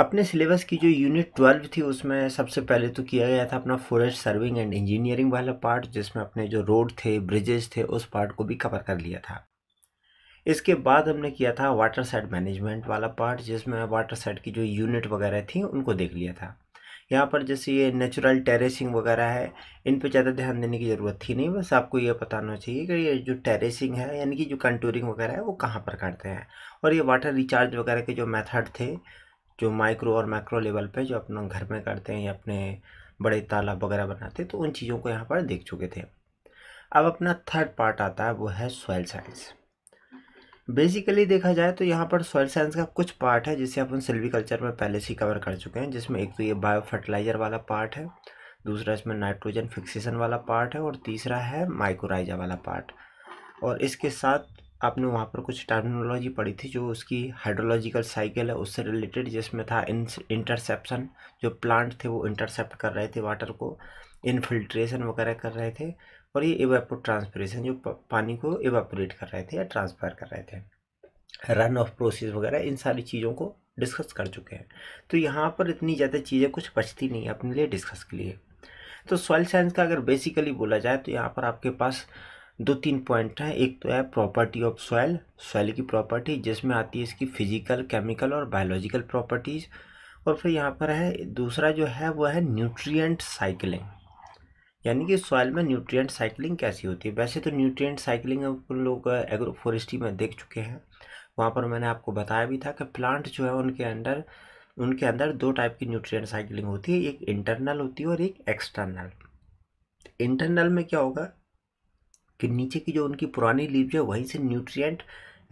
अपने सिलेबस की जो यूनिट ट्वेल्व थी उसमें सबसे पहले तो किया गया था अपना फॉरेस्ट सर्विंग एंड इंजीनियरिंग वाला पार्ट जिसमें अपने जो रोड थे ब्रिजेस थे उस पार्ट को भी कवर कर लिया था इसके बाद हमने किया था वाटर साइड मैनेजमेंट वाला पार्ट जिसमें वाटर साइड की जो यूनिट वगैरह थी उनको देख लिया था यहाँ पर जैसे ये नेचुरल टेरेसिंग वगैरह है इन पर ज़्यादा ध्यान देने की ज़रूरत थी नहीं बस आपको ये पता होना चाहिए कि ये जो टेरेसिंग है यानी कि जो कंटूरिंग वगैरह है वो कहाँ पर करते हैं और ये वाटर रिचार्ज वगैरह के जो मेथड थे जो माइक्रो और मैक्रो लेवल पे जो अपना घर में करते हैं या अपने बड़े तालाब वगैरह बनाते हैं तो उन चीज़ों को यहाँ पर देख चुके थे अब अपना थर्ड पार्ट आता है वो है सॉयल साइंस बेसिकली देखा जाए तो यहाँ पर सॉयल साइंस का कुछ पार्ट है जिसे अपन सिल्वीकल्चर में पहले से कवर कर चुके हैं जिसमें एक तो ये बायो फर्टिलाइज़र वाला पार्ट है दूसरा इसमें नाइट्रोजन फिक्सेशन वाला पार्ट है और तीसरा है माइक्रोराइजा वाला पार्ट और इसके साथ आपने वहाँ पर कुछ टर्मिनोलॉजी पढ़ी थी जो उसकी हाइड्रोलॉजिकल साइकिल है उससे रिलेटेड जिसमें था इंटरसेप्शन जो प्लांट थे वो इंटरसेप्ट कर रहे थे वाटर को इनफिल्ट्रेशन वगैरह कर रहे थे और ये एवेपो ट्रांसपरेशन जो पानी को एवेपोरेट कर रहे थे या ट्रांसफर कर रहे थे रन ऑफ प्रोसेस वगैरह इन सारी चीज़ों को डिस्कस कर चुके हैं तो यहाँ पर इतनी ज़्यादा चीज़ें कुछ बचती नहीं है अपने लिए डिस्कस के लिए तो सॉइल साइंस का अगर बेसिकली बोला जाए तो यहाँ पर आपके पास दो तीन पॉइंट हैं एक तो है प्रॉपर्टी ऑफ सॉइल सॉइल की प्रॉपर्टी जिसमें आती है इसकी फिजिकल केमिकल और बायोलॉजिकल प्रॉपर्टीज़ और फिर यहाँ पर है दूसरा जो है वो है न्यूट्रिएंट साइकिलिंग यानी कि सॉइल में न्यूट्रिएंट साइकिलिंग कैसी होती है वैसे तो न्यूट्रिएंट साइकिलिंग लोग एग्रोफॉरेस्ट्री में देख चुके हैं वहाँ पर मैंने आपको बताया भी था कि प्लांट जो है उनके अंदर उनके अंदर दो टाइप की न्यूट्रिएंट साइकिलिंग होती है एक इंटरनल होती है और एक एक्सटर्नल इंटरनल में क्या होगा कि नीचे की जो उनकी पुरानी लीव्स है वहीं से न्यूट्रिएंट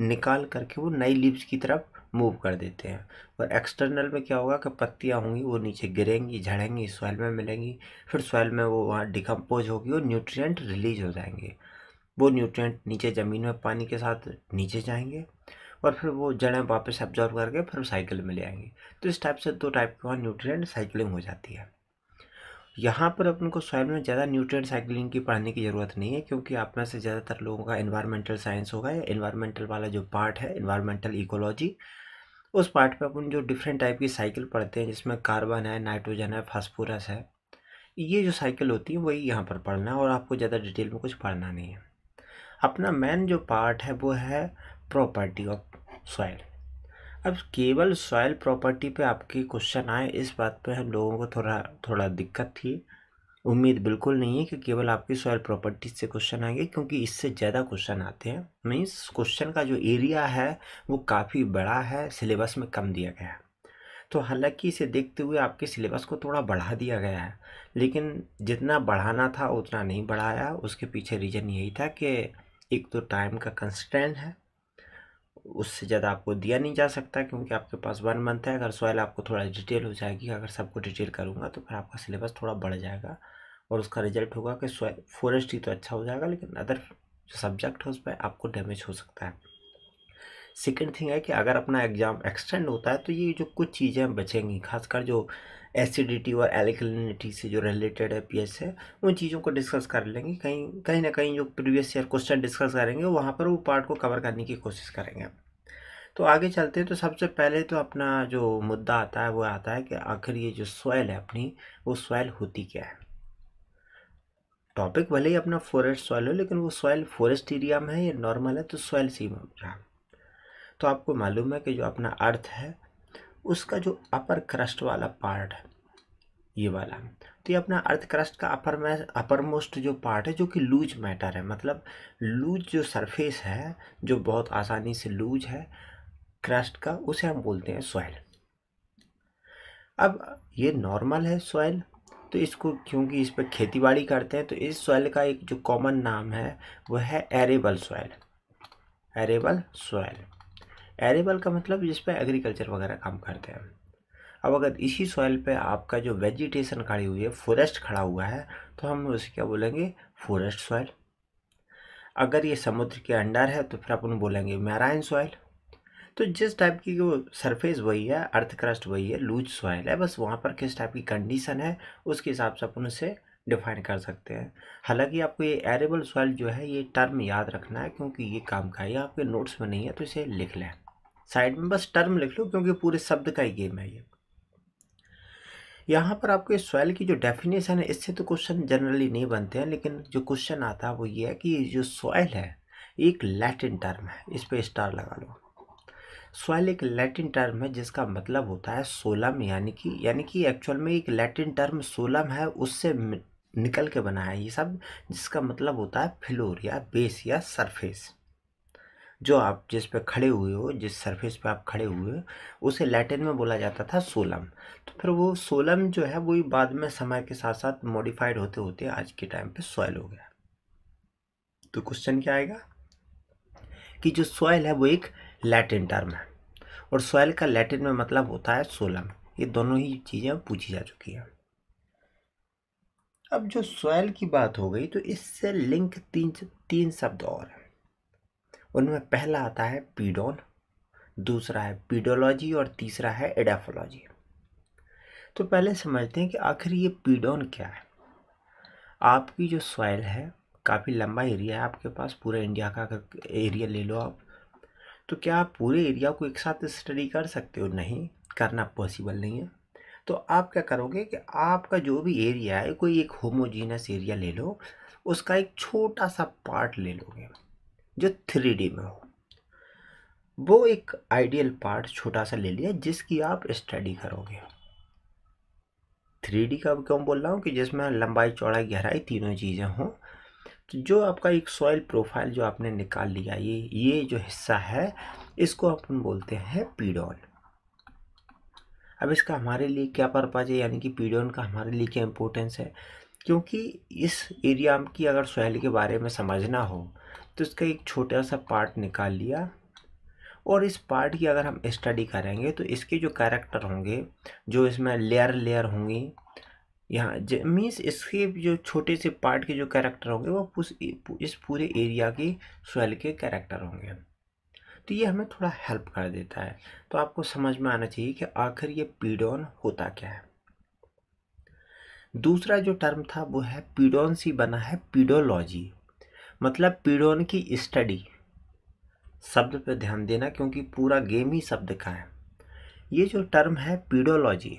निकाल करके वो नई लीव्स की तरफ मूव कर देते हैं और एक्सटर्नल में क्या होगा कि पत्तियाँ होंगी वो नीचे गिरेंगी झड़ेंगी सॉइल में मिलेंगी फिर सॉइल में वो वहाँ डिकम्पोज होगी और न्यूट्रिएंट रिलीज हो जाएंगे वो न्यूट्रिएंट नीचे ज़मीन में पानी के साथ नीचे जाएंगे और फिर वो जड़ें वापस एब्जॉर्व करके फिर साइकिल में ले आएंगे तो इस टाइप से दो टाइप के वहाँ न्यूट्रिएंट साइकिलिंग हो जाती है यहाँ पर अपन को सॉइल में ज़्यादा न्यूट्रिएंट साइकिलिंग की पढ़ने की ज़रूरत नहीं है क्योंकि आप में से ज़्यादातर लोगों का इन्वायरमेंटल साइंस होगा या इन्वायरमेंटल वाला जो पार्ट है इन्वायरमेंटल इकोलॉजी उस पार्ट पे अपन जो डिफरेंट टाइप की साइकिल पढ़ते हैं जिसमें कार्बन है नाइट्रोजन है फास्फोरस है ये जो साइकिल होती है वही यहाँ पर पढ़ना है और आपको ज़्यादा डिटेल में कुछ पढ़ना नहीं है अपना मेन जो पार्ट है वो है प्रॉपर्टी ऑफ सॉइल अब केवल सॉयल प्रॉपर्टी पे आपके क्वेश्चन आए इस बात पे हम लोगों को थोड़ा थोड़ा दिक्कत थी उम्मीद बिल्कुल नहीं है कि केवल आपकी सॉयल प्रॉपर्टी से क्वेश्चन आएंगे क्योंकि इससे ज़्यादा क्वेश्चन आते हैं मीन्स क्वेश्चन का जो एरिया है वो काफ़ी बड़ा है सिलेबस में कम दिया गया है तो हालांकि इसे देखते हुए आपके सिलेबस को थोड़ा बढ़ा दिया गया है लेकिन जितना बढ़ाना था उतना नहीं बढ़ाया उसके पीछे रीज़न यही था कि एक तो टाइम का कंस्टेंट है उससे ज़्यादा आपको दिया नहीं जा सकता क्योंकि आपके पास वन मंथ है अगर सॉइल आपको थोड़ा डिटेल हो जाएगी अगर सबको डिटेल करूँगा तो फिर आपका सिलेबस थोड़ा बढ़ जाएगा और उसका रिजल्ट होगा कि सॉइल फॉरेस्ट ही तो अच्छा हो जाएगा लेकिन अदर जो सब्जेक्ट है उस पर आपको डैमेज हो सकता है सेकेंड थिंग है कि अगर अपना एग्ज़ाम एक्सटेंड होता है तो ये जो कुछ चीज़ें बचेंगी खासकर जो एसिडिटी और एलिकलिनिटी से जो रिलेटेड है पीएस है उन चीज़ों को डिस्कस कर लेंगे कहीं कहीं ना कहीं जो प्रीवियस ईयर क्वेश्चन डिस्कस करेंगे वहाँ पर वो पार्ट को कवर करने की कोशिश करेंगे तो आगे चलते हैं तो सबसे पहले तो अपना जो मुद्दा आता है वो आता है कि आखिर ये जो सॉयल है अपनी वो सॉयल होती क्या है टॉपिक भले ही अपना फॉरेस्ट सॉयल हो लेकिन वो सॉयल फॉरेस्ट एरिया में है या नॉर्मल है तो सॉयल सेम रहा तो आपको मालूम है कि जो अपना अर्थ है उसका जो अपर क्रस्ट वाला पार्ट है ये वाला तो ये अपना अर्थ क्रस्ट का अपर मै अपर मोस्ट जो पार्ट है जो कि लूज मैटर है मतलब लूज जो सरफेस है जो बहुत आसानी से लूज है क्रस्ट का उसे हम बोलते हैं सॉइल अब ये नॉर्मल है सॉइल तो इसको क्योंकि इस पर खेती बाड़ी करते हैं तो इस सॉइल का एक जो कॉमन नाम है वह है arable soil arable soil arable का मतलब जिस पर एग्रीकल्चर वगैरह काम करते हैं अब अगर इसी सॉइल पे आपका जो वेजिटेशन खड़ी हुई है फॉरेस्ट खड़ा हुआ है तो हम उसे क्या बोलेंगे फॉरेस्ट सॉइल अगर ये समुद्र के अंडर है तो फिर अपन बोलेंगे मैराइन सॉइल तो जिस टाइप की वो सरफेस वही है अर्थक्रस्ट वही है लूज सॉइल है बस वहाँ पर किस टाइप की कंडीशन है उसके हिसाब से अपन उसे डिफाइन कर सकते हैं हालांकि आपको ये एरेबल सॉइल जो है ये टर्म याद रखना है क्योंकि ये काम का ये आपके नोट्स में नहीं है तो इसे लिख लें साइड में बस टर्म लिख लो क्योंकि पूरे शब्द का ही गेम है ये यहाँ पर आपको सॉइल की जो डेफिनेशन है इससे तो क्वेश्चन जनरली नहीं बनते हैं लेकिन जो क्वेश्चन आता है वो ये है कि जो सॉइल है एक लैटिन टर्म है इस पर स्टार लगा लो सॉइल एक लैटिन टर्म है जिसका मतलब होता है सोलम यानी कि यानी कि एक्चुअल में एक लैटिन टर्म सोलम है उससे निकल के बना है ये सब जिसका मतलब होता है फ्लोर या बेस या सरफेस जो आप जिस पे खड़े हुए हो जिस सरफेस पे आप खड़े हुए हो उसे लैटिन में बोला जाता था सोलम तो फिर वो सोलम जो है वही बाद में समय के साथ साथ मॉडिफाइड होते होते आज के टाइम पे सॉयल हो गया तो क्वेश्चन क्या आएगा कि जो सॉयल है वो एक लैटिन टर्म है और सॉयल का लैटिन में मतलब होता है सोलम ये दोनों ही चीज़ें पूछी जा चुकी हैं अब जो सॉयल की बात हो गई तो इससे लिंक तीन तीन शब्द और हैं उनमें पहला आता है पीडोन दूसरा है पीडोलॉजी और तीसरा है एडाफोलॉजी तो पहले समझते हैं कि आखिर ये पीडोन क्या है आपकी जो सॉइल है काफ़ी लंबा एरिया है आपके पास पूरा इंडिया का अगर एरिया ले लो आप तो क्या आप पूरे एरिया को एक साथ स्टडी कर सकते हो नहीं करना पॉसिबल नहीं है तो आप क्या करोगे कि आपका जो भी एरिया है कोई एक होमोजीनस एरिया ले लो उसका एक छोटा सा पार्ट ले लोगे जो थ्री डी में हो वो एक आइडियल पार्ट छोटा सा ले लिया जिसकी आप स्टडी करोगे थ्री डी का क्यों बोल रहा हूँ कि जिसमें लंबाई चौड़ाई गहराई तीनों चीज़ें हों तो जो आपका एक सॉइल प्रोफाइल जो आपने निकाल लिया ये ये जो हिस्सा है इसको अपन बोलते हैं पीडोन अब इसका हमारे लिए क्या पर्पज़ है यानी कि पीडोन का हमारे लिए क्या इम्पोर्टेंस है क्योंकि इस एरिया की अगर सॉइल के बारे में समझना हो तो इसका एक छोटा सा पार्ट निकाल लिया और इस पार्ट की अगर हम स्टडी करेंगे तो इसके जो कैरेक्टर होंगे जो इसमें लेयर लेयर होंगी यहाँ मीन्स इसके जो छोटे से पार्ट के जो कैरेक्टर होंगे वो इस पूरे एरिया के सोयल के कैरेक्टर होंगे तो ये हमें थोड़ा हेल्प कर देता है तो आपको समझ में आना चाहिए कि आखिर ये पीडोन होता क्या है दूसरा जो टर्म था वो है पीडोन सी बना है पीडोलॉजी मतलब पीड़ोन की स्टडी शब्द पर ध्यान देना क्योंकि पूरा गेम ही शब्द का है ये जो टर्म है पीडोलॉजी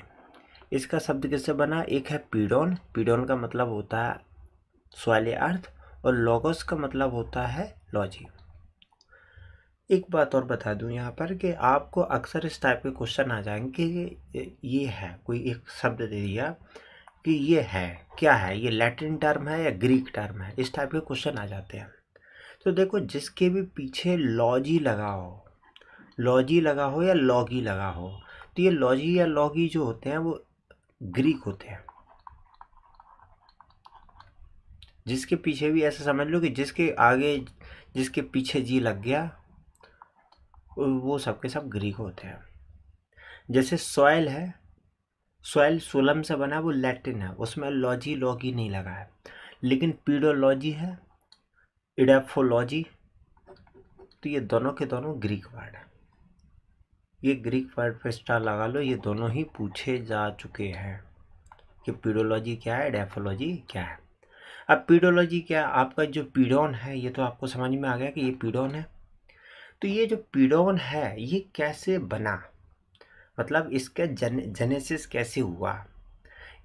इसका शब्द किससे बना एक है पीडोन पीडोन का मतलब होता है स्वाले अर्थ और लॉगोस का मतलब होता है लॉजी एक बात और बता दूं यहाँ पर कि आपको अक्सर इस टाइप के क्वेश्चन आ जाएंगे कि ये है कोई एक शब्द दे दिया कि ये है क्या है ये लैटिन टर्म है या ग्रीक टर्म है इस टाइप के क्वेश्चन आ जाते हैं तो देखो जिसके भी पीछे लॉजी लगा हो लॉजी लगा हो या लॉगी लगा हो तो ये लॉजी या लॉगी जो होते हैं वो ग्रीक होते हैं जिसके पीछे भी ऐसा समझ लो कि जिसके आगे जिसके पीछे जी लग गया वो सबके सब ग्रीक होते हैं जैसे सॉयल है सॉयल सोलम से बना है वो लैटिन है उसमें लॉजी लॉगी नहीं लगा है लेकिन पीडोलॉजी है इडेफोलॉजी तो ये दोनों के दोनों ग्रीक वर्ड हैं ये ग्रीक वर्ड पर स्टार लगा लो ये दोनों ही पूछे जा चुके हैं कि पीडोलॉजी क्या है डेफोलॉजी क्या है अब पीडोलॉजी क्या है आपका जो पीडोन है ये तो आपको समझ में आ गया कि ये पीडोन है तो ये जो पीडोन है ये कैसे बना मतलब इसका जन जेनेसिस कैसे हुआ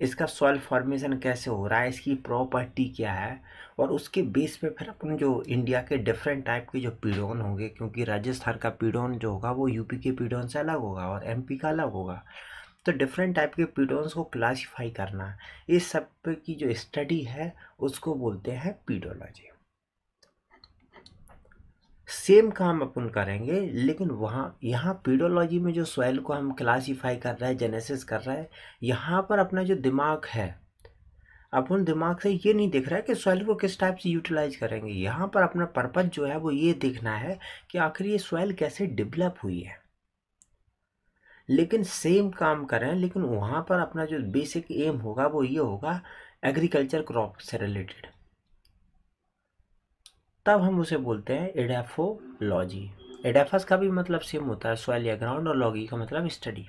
इसका सॉइल फॉर्मेशन कैसे हो रहा है इसकी प्रॉपर्टी क्या है और उसके बेस पे फिर अपन जो इंडिया के डिफरेंट टाइप के जो पीडोन होंगे क्योंकि राजस्थान का पीडोन जो होगा वो यूपी के पीडोन से अलग होगा और एमपी का अलग होगा तो डिफरेंट टाइप के पीडोन्स को क्लासिफाई करना इस सब की जो स्टडी है उसको बोलते हैं पीडोलॉजी सेम काम अपन करेंगे लेकिन वहाँ यहाँ पीडोलॉजी में जो सॉइल को हम क्लासीफाई कर रहे हैं जेनेसिस कर रहे हैं यहाँ पर अपना जो दिमाग है अपन दिमाग से ये नहीं दिख रहा है कि सॉइल को किस टाइप से यूटिलाइज करेंगे यहाँ पर अपना पर्पज़ जो है वो ये देखना है कि आखिर ये सॉइल कैसे डिवलप हुई है लेकिन सेम काम करें लेकिन वहाँ पर अपना जो बेसिक एम होगा वो ये होगा एग्रीकल्चर क्रॉप से रिलेटेड तब हम उसे बोलते हैं एडेफोलॉजी एडेफस का भी मतलब सेम होता है सॉइल या ग्राउंड और लॉजी का मतलब स्टडी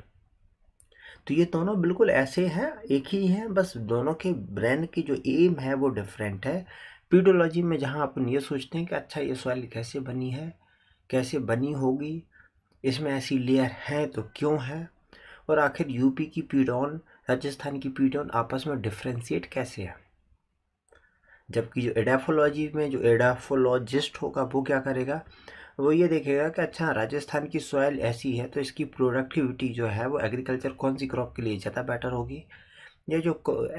तो ये दोनों बिल्कुल ऐसे हैं एक ही हैं बस दोनों के ब्रेन की जो एम है वो डिफरेंट है पीडोलॉजी में जहाँ अपन ये सोचते हैं कि अच्छा ये सॉइल कैसे बनी है कैसे बनी होगी इसमें ऐसी लेयर है तो क्यों है और आखिर यूपी की पीडॉन राजस्थान की पीडॉन आपस में डिफ्रेंशिएट कैसे है जबकि जो एडाफोलॉजी में जो एडाफोलॉजिस्ट होगा वो क्या करेगा वो ये देखेगा कि अच्छा राजस्थान की सॉइल ऐसी है तो इसकी प्रोडक्टिविटी जो है वो एग्रीकल्चर कौन सी क्रॉप के लिए ज़्यादा बेटर होगी या जो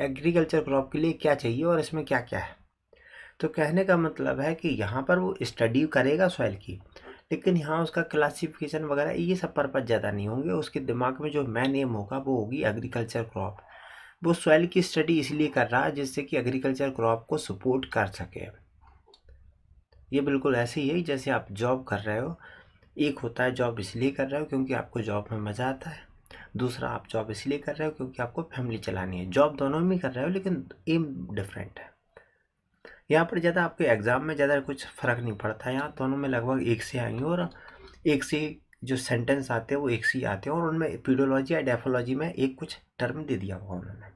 एग्रीकल्चर क्रॉप के लिए क्या चाहिए और इसमें क्या क्या है तो कहने का मतलब है कि यहाँ पर वो स्टडी करेगा सॉइल की लेकिन यहाँ उसका क्लासिफिकेशन वगैरह ये सब पर्पज़ ज़्यादा नहीं होंगे उसके दिमाग में जो मेन एम होगा वो होगी एग्रीकल्चर क्रॉप वो सॉइल की स्टडी इसलिए कर रहा है जिससे कि एग्रीकल्चर क्रॉप को सपोर्ट कर सके ये बिल्कुल ऐसे ही है जैसे आप जॉब कर रहे हो एक होता है जॉब इसलिए कर रहे हो क्योंकि आपको जॉब में मज़ा आता है दूसरा आप जॉब इसलिए कर रहे हो क्योंकि आपको फैमिली चलानी है जॉब दोनों में कर रहे हो लेकिन एम डिफरेंट है यहाँ पर ज़्यादा आपके एग्ज़ाम में ज़्यादा कुछ फ़र्क नहीं पड़ता यहाँ दोनों में लगभग एक से आएंगे और एक से जो सेंटेंस आते हैं वो एक सी आते हैं और उनमें पीडियोलॉजी या डेफोलॉजी में एक कुछ टर्म दे दिया हुआ उन्होंने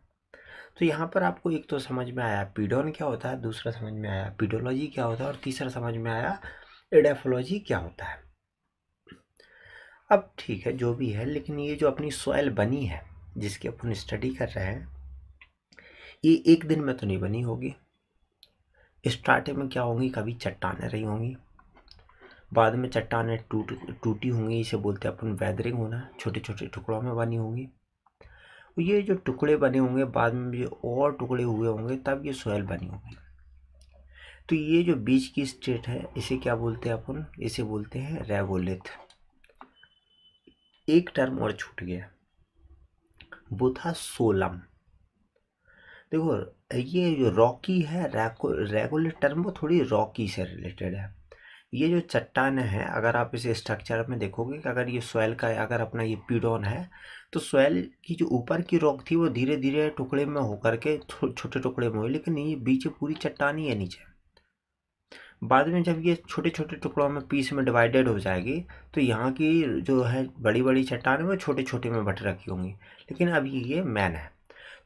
तो यहाँ पर आपको एक तो समझ में आया पीडोन क्या होता है दूसरा समझ में आया पीडोलॉजी क्या होता है और तीसरा समझ में आया एडेफोलॉजी क्या होता है अब ठीक है जो भी है लेकिन ये जो अपनी सॉयल बनी है जिसकी अपन स्टडी कर रहे हैं ये एक दिन में तो नहीं बनी होगी स्टार्टिंग में क्या होंगी कभी चट्टाने रही होंगी बाद में चट्टानें टूट टूटी होंगी इसे बोलते हैं अपन वैदरिंग होना छोटे छोटे टुकड़ों में बनी होंगी ये जो टुकड़े बने होंगे बाद में जो और टुकड़े हुए होंगे तब ये सोयल बनी होगी तो ये जो बीच की स्टेट है इसे क्या बोलते हैं अपन इसे बोलते हैं रेवोलिथ एक टर्म और छूट गया वो था सोलम देखो ये जो रॉकी है रेगुलर टर्म वो थोड़ी रॉकी से रिलेटेड है ये जो चट्टान है अगर आप इसे स्ट्रक्चर में देखोगे कि अगर ये सोयल का अगर अपना ये पीडोन है तो सोयल की जो ऊपर की रॉक थी वो धीरे धीरे टुकड़े में होकर के छोटे टुकड़े में हुई लेकिन ये बीच पूरी चट्टान ही है नीचे बाद में जब ये छोटे छोटे टुकड़ों में पीस में डिवाइडेड हो जाएगी तो यहाँ की जो है बड़ी बड़ी चट्टान वो छोटे छोटे में बट रखी होंगी लेकिन अभी ये मैन है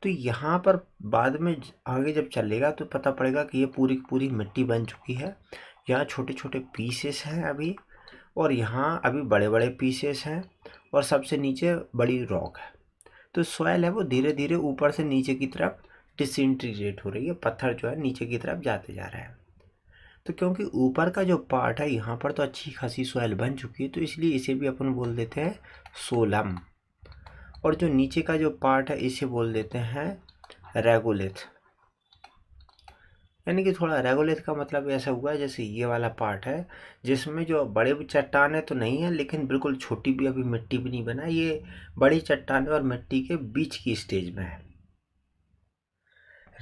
तो यहाँ पर बाद में आगे जब चलेगा तो पता पड़ेगा कि ये पूरी पूरी मिट्टी बन चुकी है यहाँ छोटे-छोटे पीसेस हैं अभी और यहाँ अभी बड़े-बड़े पीसेस हैं और सबसे नीचे बड़ी रॉक है तो सॉयल है वो धीरे-धीरे ऊपर से नीचे की तरफ डिसइंटीग्रेट हो रही है पत्थर जो है नीचे की तरफ जाते जा रहा है तो क्योंकि ऊपर का जो पार्ट है यहाँ पर तो अच्छी खासी सॉयल बन चुकी है तो इसलिए इसे भी अपन बोल देते हैं सोलम और जो नीचे का जो पार्ट है इसे बोल देते हैं रेगुलेथ यानी कि थोड़ा रेगोलिथ का मतलब ऐसा हुआ है जैसे ये वाला पार्ट है जिसमें जो बड़े चट्टान है तो नहीं है लेकिन बिल्कुल छोटी भी अभी मिट्टी भी नहीं बना ये बड़ी चट्टान और मिट्टी के बीच की स्टेज में है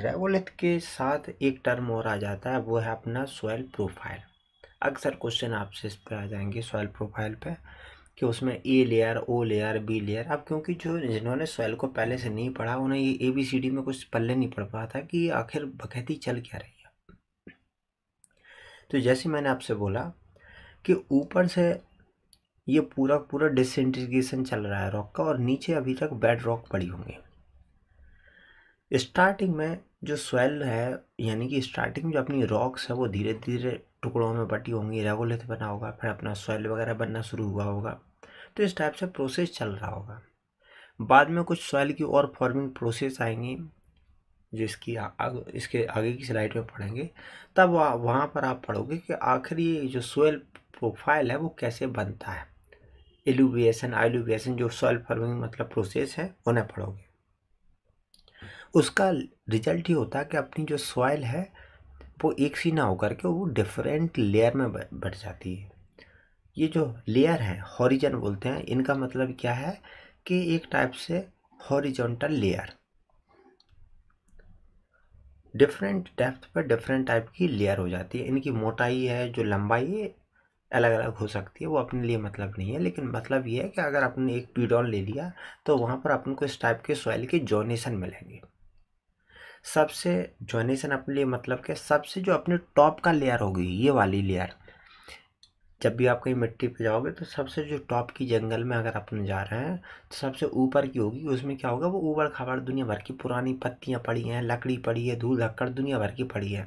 रेगोलिथ के साथ एक टर्म और आ जाता है वो है अपना सॉयल प्रोफाइल अक्सर क्वेश्चन आपसे इस पर आ जाएंगे सॉयल प्रोफाइल पर कि उसमें A layer O layer B layer अब क्योंकि जो जिन्होंने सॉइल को पहले से नहीं पढ़ा उन्हें ये ए बी सी डी में कुछ पल्ले नहीं पड़ पा था कि आखिर बकैती चल क्या रही है तो जैसे मैंने आपसे बोला कि ऊपर से ये पूरा पूरा डिसइंटीग्रेशन चल रहा है रॉक का और नीचे अभी तक बेड रॉक पड़ी होंगे स्टार्टिंग में जो सॉइल है यानी कि स्टार्टिंग में जो अपनी रॉक्स है वो धीरे धीरे टुकड़ों में बटी होंगी रेगोलिथ बना होगा फिर अपना सॉइल वगैरह बनना शुरू हुआ होगा तो इस टाइप से प्रोसेस चल रहा होगा बाद में कुछ सॉइल की और फॉर्मिंग प्रोसेस आएंगी जो इसकी इसके आगे की स्लाइड में पढ़ेंगे तब वहाँ पर आप पढ़ोगे कि आखिरी जो सोयल प्रोफाइल है वो कैसे बनता है एलुबिएशन आइलुविएशन जो सॉइल फॉर्मिंग मतलब प्रोसेस है उन्हें पढ़ोगे उसका रिजल्ट ये होता है कि अपनी जो सॉइल है वो एक सी ना होकर के वो डिफरेंट लेयर में बढ़ जाती है ये जो लेयर है हॉरिजन बोलते हैं इनका मतलब क्या है कि एक टाइप से हॉरिजॉन्टल लेयर डिफरेंट डेप्थ पर डिफरेंट टाइप की लेयर हो जाती है इनकी मोटाई है जो लंबाई है अलग अलग हो सकती है वो अपने लिए मतलब नहीं है लेकिन मतलब ये है कि अगर आपने एक पीडॉन ले लिया तो वहाँ पर अपन को इस टाइप के सॉइल के जोनेशन मिलेंगे सबसे जोनेशन अपने लिए मतलब के सबसे जो अपने टॉप का लेयर होगी ये वाली लेयर जब भी आप कहीं मिट्टी पे जाओगे तो सबसे जो टॉप की जंगल में अगर अपन जा रहे हैं तो सबसे ऊपर की होगी उसमें क्या होगा वो ऊबर खबड़ दुनिया भर की पुरानी पत्तियाँ पड़ी हैं लकड़ी पड़ी है धूल धक्कड़ दुनिया भर की पड़ी है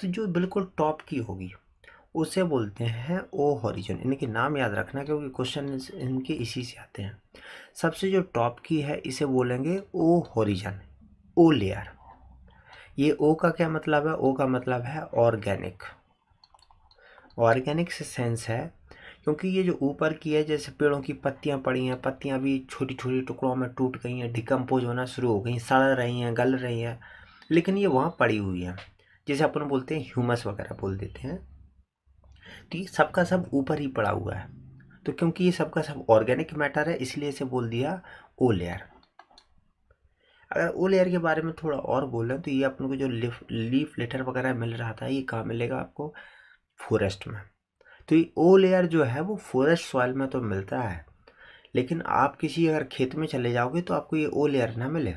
तो जो बिल्कुल टॉप की होगी उसे बोलते हैं ओ हॉरिजन इनके नाम याद रखना क्योंकि क्वेश्चन इनके इसी से आते हैं सबसे जो टॉप की है इसे बोलेंगे ओ हॉरिजन ओ लेयर ये ओ का क्या मतलब है ओ का मतलब है ऑर्गेनिक ऑर्गेनिक से सेंस है क्योंकि ये जो ऊपर की है जैसे पेड़ों की पत्तियाँ पड़ी हैं पत्तियाँ भी छोटी छोटी टुकड़ों में टूट गई हैं डिकम्पोज होना शुरू हो गई सड़ रही हैं गल रही हैं लेकिन ये वहाँ पड़ी हुई हैं जैसे अपन बोलते हैं ह्यूमस वगैरह बोल देते हैं तो ये सबका सब ऊपर ही पड़ा हुआ है तो क्योंकि ये सबका सब ऑर्गेनिक मैटर है इसलिए इसे बोल दिया ओ लेयर अगर ओ लेयर के बारे में थोड़ा और बोलें तो ये अपन को जो लीफ लीफ लेटर वगैरह मिल रहा था ये कहाँ मिलेगा आपको फॉरेस्ट में तो ये ओ लेयर जो है वो फॉरेस्ट सॉइल में तो मिलता है लेकिन आप किसी अगर खेत में चले जाओगे तो आपको ये ओ लेयर ना मिले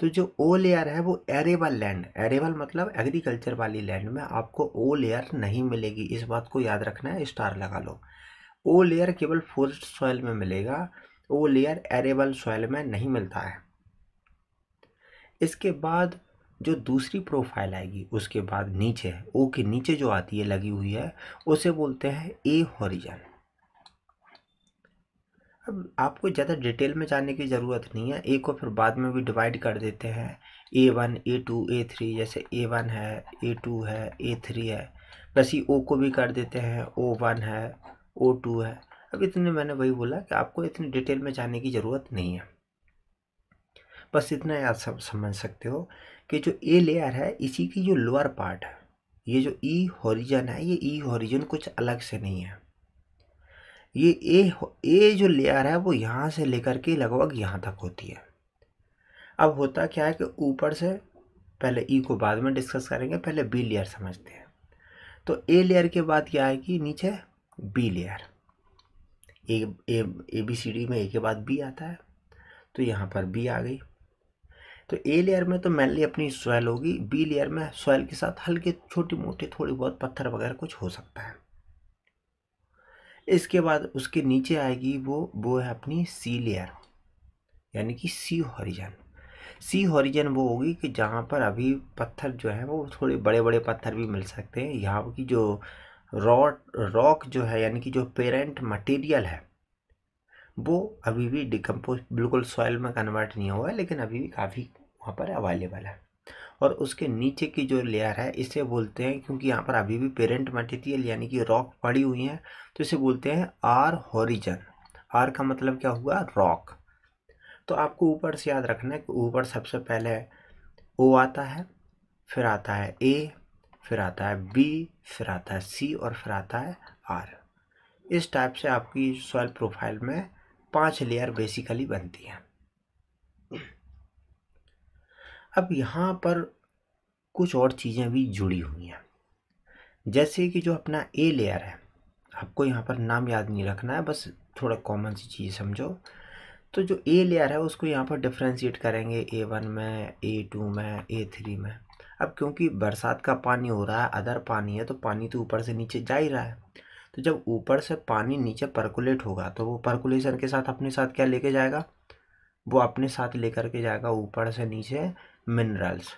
तो जो ओ लेयर है वो एरेबल लैंड एरेबल मतलब एग्रीकल्चर वाली लैंड में आपको ओ लेयर नहीं मिलेगी इस बात को याद रखना है स्टार लगा लो ओ लेयर केवल फॉरेस्ट सॉइल में मिलेगा ओ लेयर एरेबल सॉइल में नहीं मिलता है इसके बाद जो दूसरी प्रोफाइल आएगी उसके बाद नीचे है ओ के नीचे जो आती है लगी हुई है उसे बोलते हैं ए हॉरिजन अब आपको ज़्यादा डिटेल में जाने की ज़रूरत नहीं है ए को फिर बाद में भी डिवाइड कर देते हैं A one A two A three जैसे ए वन है ए टू है ए थ्री है वैसे ही ओ को भी कर देते हैं ओ वन है ओ टू है अब इतने मैंने वही बोला कि आपको इतनी डिटेल में जाने की ज़रूरत नहीं है बस इतना याद सब समझ सकते हो कि जो ए लेयर है इसी की जो लोअर पार्ट है ये जो ई e हॉरिजन है ये ई e हॉरिजन कुछ अलग से नहीं है ये ए ए जो लेयर है वो यहाँ से लेकर के लगभग यहाँ तक होती है अब होता क्या है कि ऊपर से पहले ई e को बाद में डिस्कस करेंगे पहले बी लेयर समझते हैं तो ए लेयर के बाद क्या है कि नीचे B layer A A B C D में ए के बाद बी आता है तो यहाँ पर बी आ गई तो ए लेयर में तो मेनली अपनी सॉयल होगी बी लेयर में सॉयल के साथ हल्के छोटे मोटे थोड़ी बहुत पत्थर वगैरह कुछ हो सकता है इसके बाद उसके नीचे आएगी वो वो है अपनी सी लेयर यानी कि सी हॉरिजन सी हॉरिजन वो होगी कि जहाँ पर अभी पत्थर जो है वो थोड़े बड़े बड़े पत्थर भी मिल सकते हैं यहाँ की जो रॉड रॉक जो है यानी कि जो पेरेंट मटेरियल है वो अभी भी डिकम्पोज बिल्कुल सॉइल में कन्वर्ट नहीं हुआ है लेकिन अभी भी काफ़ी वहाँ पर अवेलेबल है और उसके नीचे की जो लेयर है इसे बोलते हैं क्योंकि यहाँ पर अभी भी पेरेंट मटेरियल यानी कि रॉक पड़ी हुई है तो इसे बोलते हैं आर हॉरिजन आर का मतलब क्या हुआ रॉक तो आपको ऊपर से याद रखना है कि ऊपर सबसे पहले ओ आता है फिर आता है ए फिर आता है बी फिर आता है सी और फिर आता है आर इस टाइप से आपकी सॉइल प्रोफाइल में पांच लेयर बेसिकली बनती हैं अब यहाँ पर कुछ और चीज़ें भी जुड़ी हुई हैं जैसे कि जो अपना ए लेयर है आपको यहाँ पर नाम याद नहीं रखना है बस थोड़ा कॉमन सी चीज़ समझो तो जो ए लेयर है उसको यहाँ पर डिफ्रेंशिएट करेंगे ए वन में ए टू में ए थ्री में अब क्योंकि बरसात का पानी हो रहा है अदर पानी है तो पानी तो ऊपर से नीचे जा ही रहा है तो जब ऊपर से पानी नीचे परकुलेट होगा तो वो परकुलेशन के साथ अपने साथ क्या लेके जाएगा वो अपने साथ लेकर के जाएगा ऊपर से नीचे मिनरल्स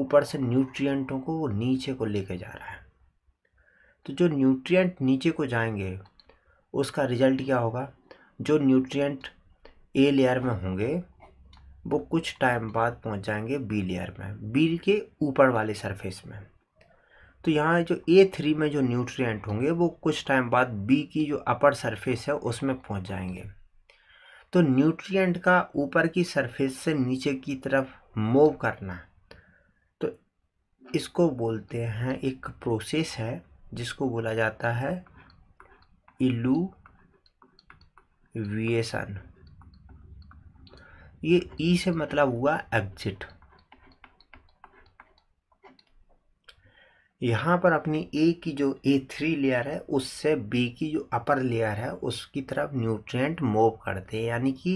ऊपर से न्यूट्रिएंटों को वो नीचे को लेके जा रहा है तो जो न्यूट्रिएंट नीचे को जाएंगे उसका रिजल्ट क्या होगा जो न्यूट्रिएंट ए लेयर में होंगे वो कुछ टाइम बाद पहुंच जाएंगे बी लेयर में बी के ऊपर वाले सरफेस में तो यहाँ जो ए थ्री में जो न्यूट्रिएंट होंगे वो कुछ टाइम बाद बी की जो अपर सरफेस है उसमें पहुँच जाएंगे तो न्यूट्रिएंट का ऊपर की सरफेस से नीचे की तरफ मूव करना तो इसको बोलते हैं एक प्रोसेस है जिसको बोला जाता है वीएसन ये ई e से मतलब हुआ एग्जिट यहाँ पर अपनी ए की जो ए थ्री लेयर है उससे बी की जो अपर लेयर है उसकी तरफ न्यूट्रिएंट मूव करते हैं यानी कि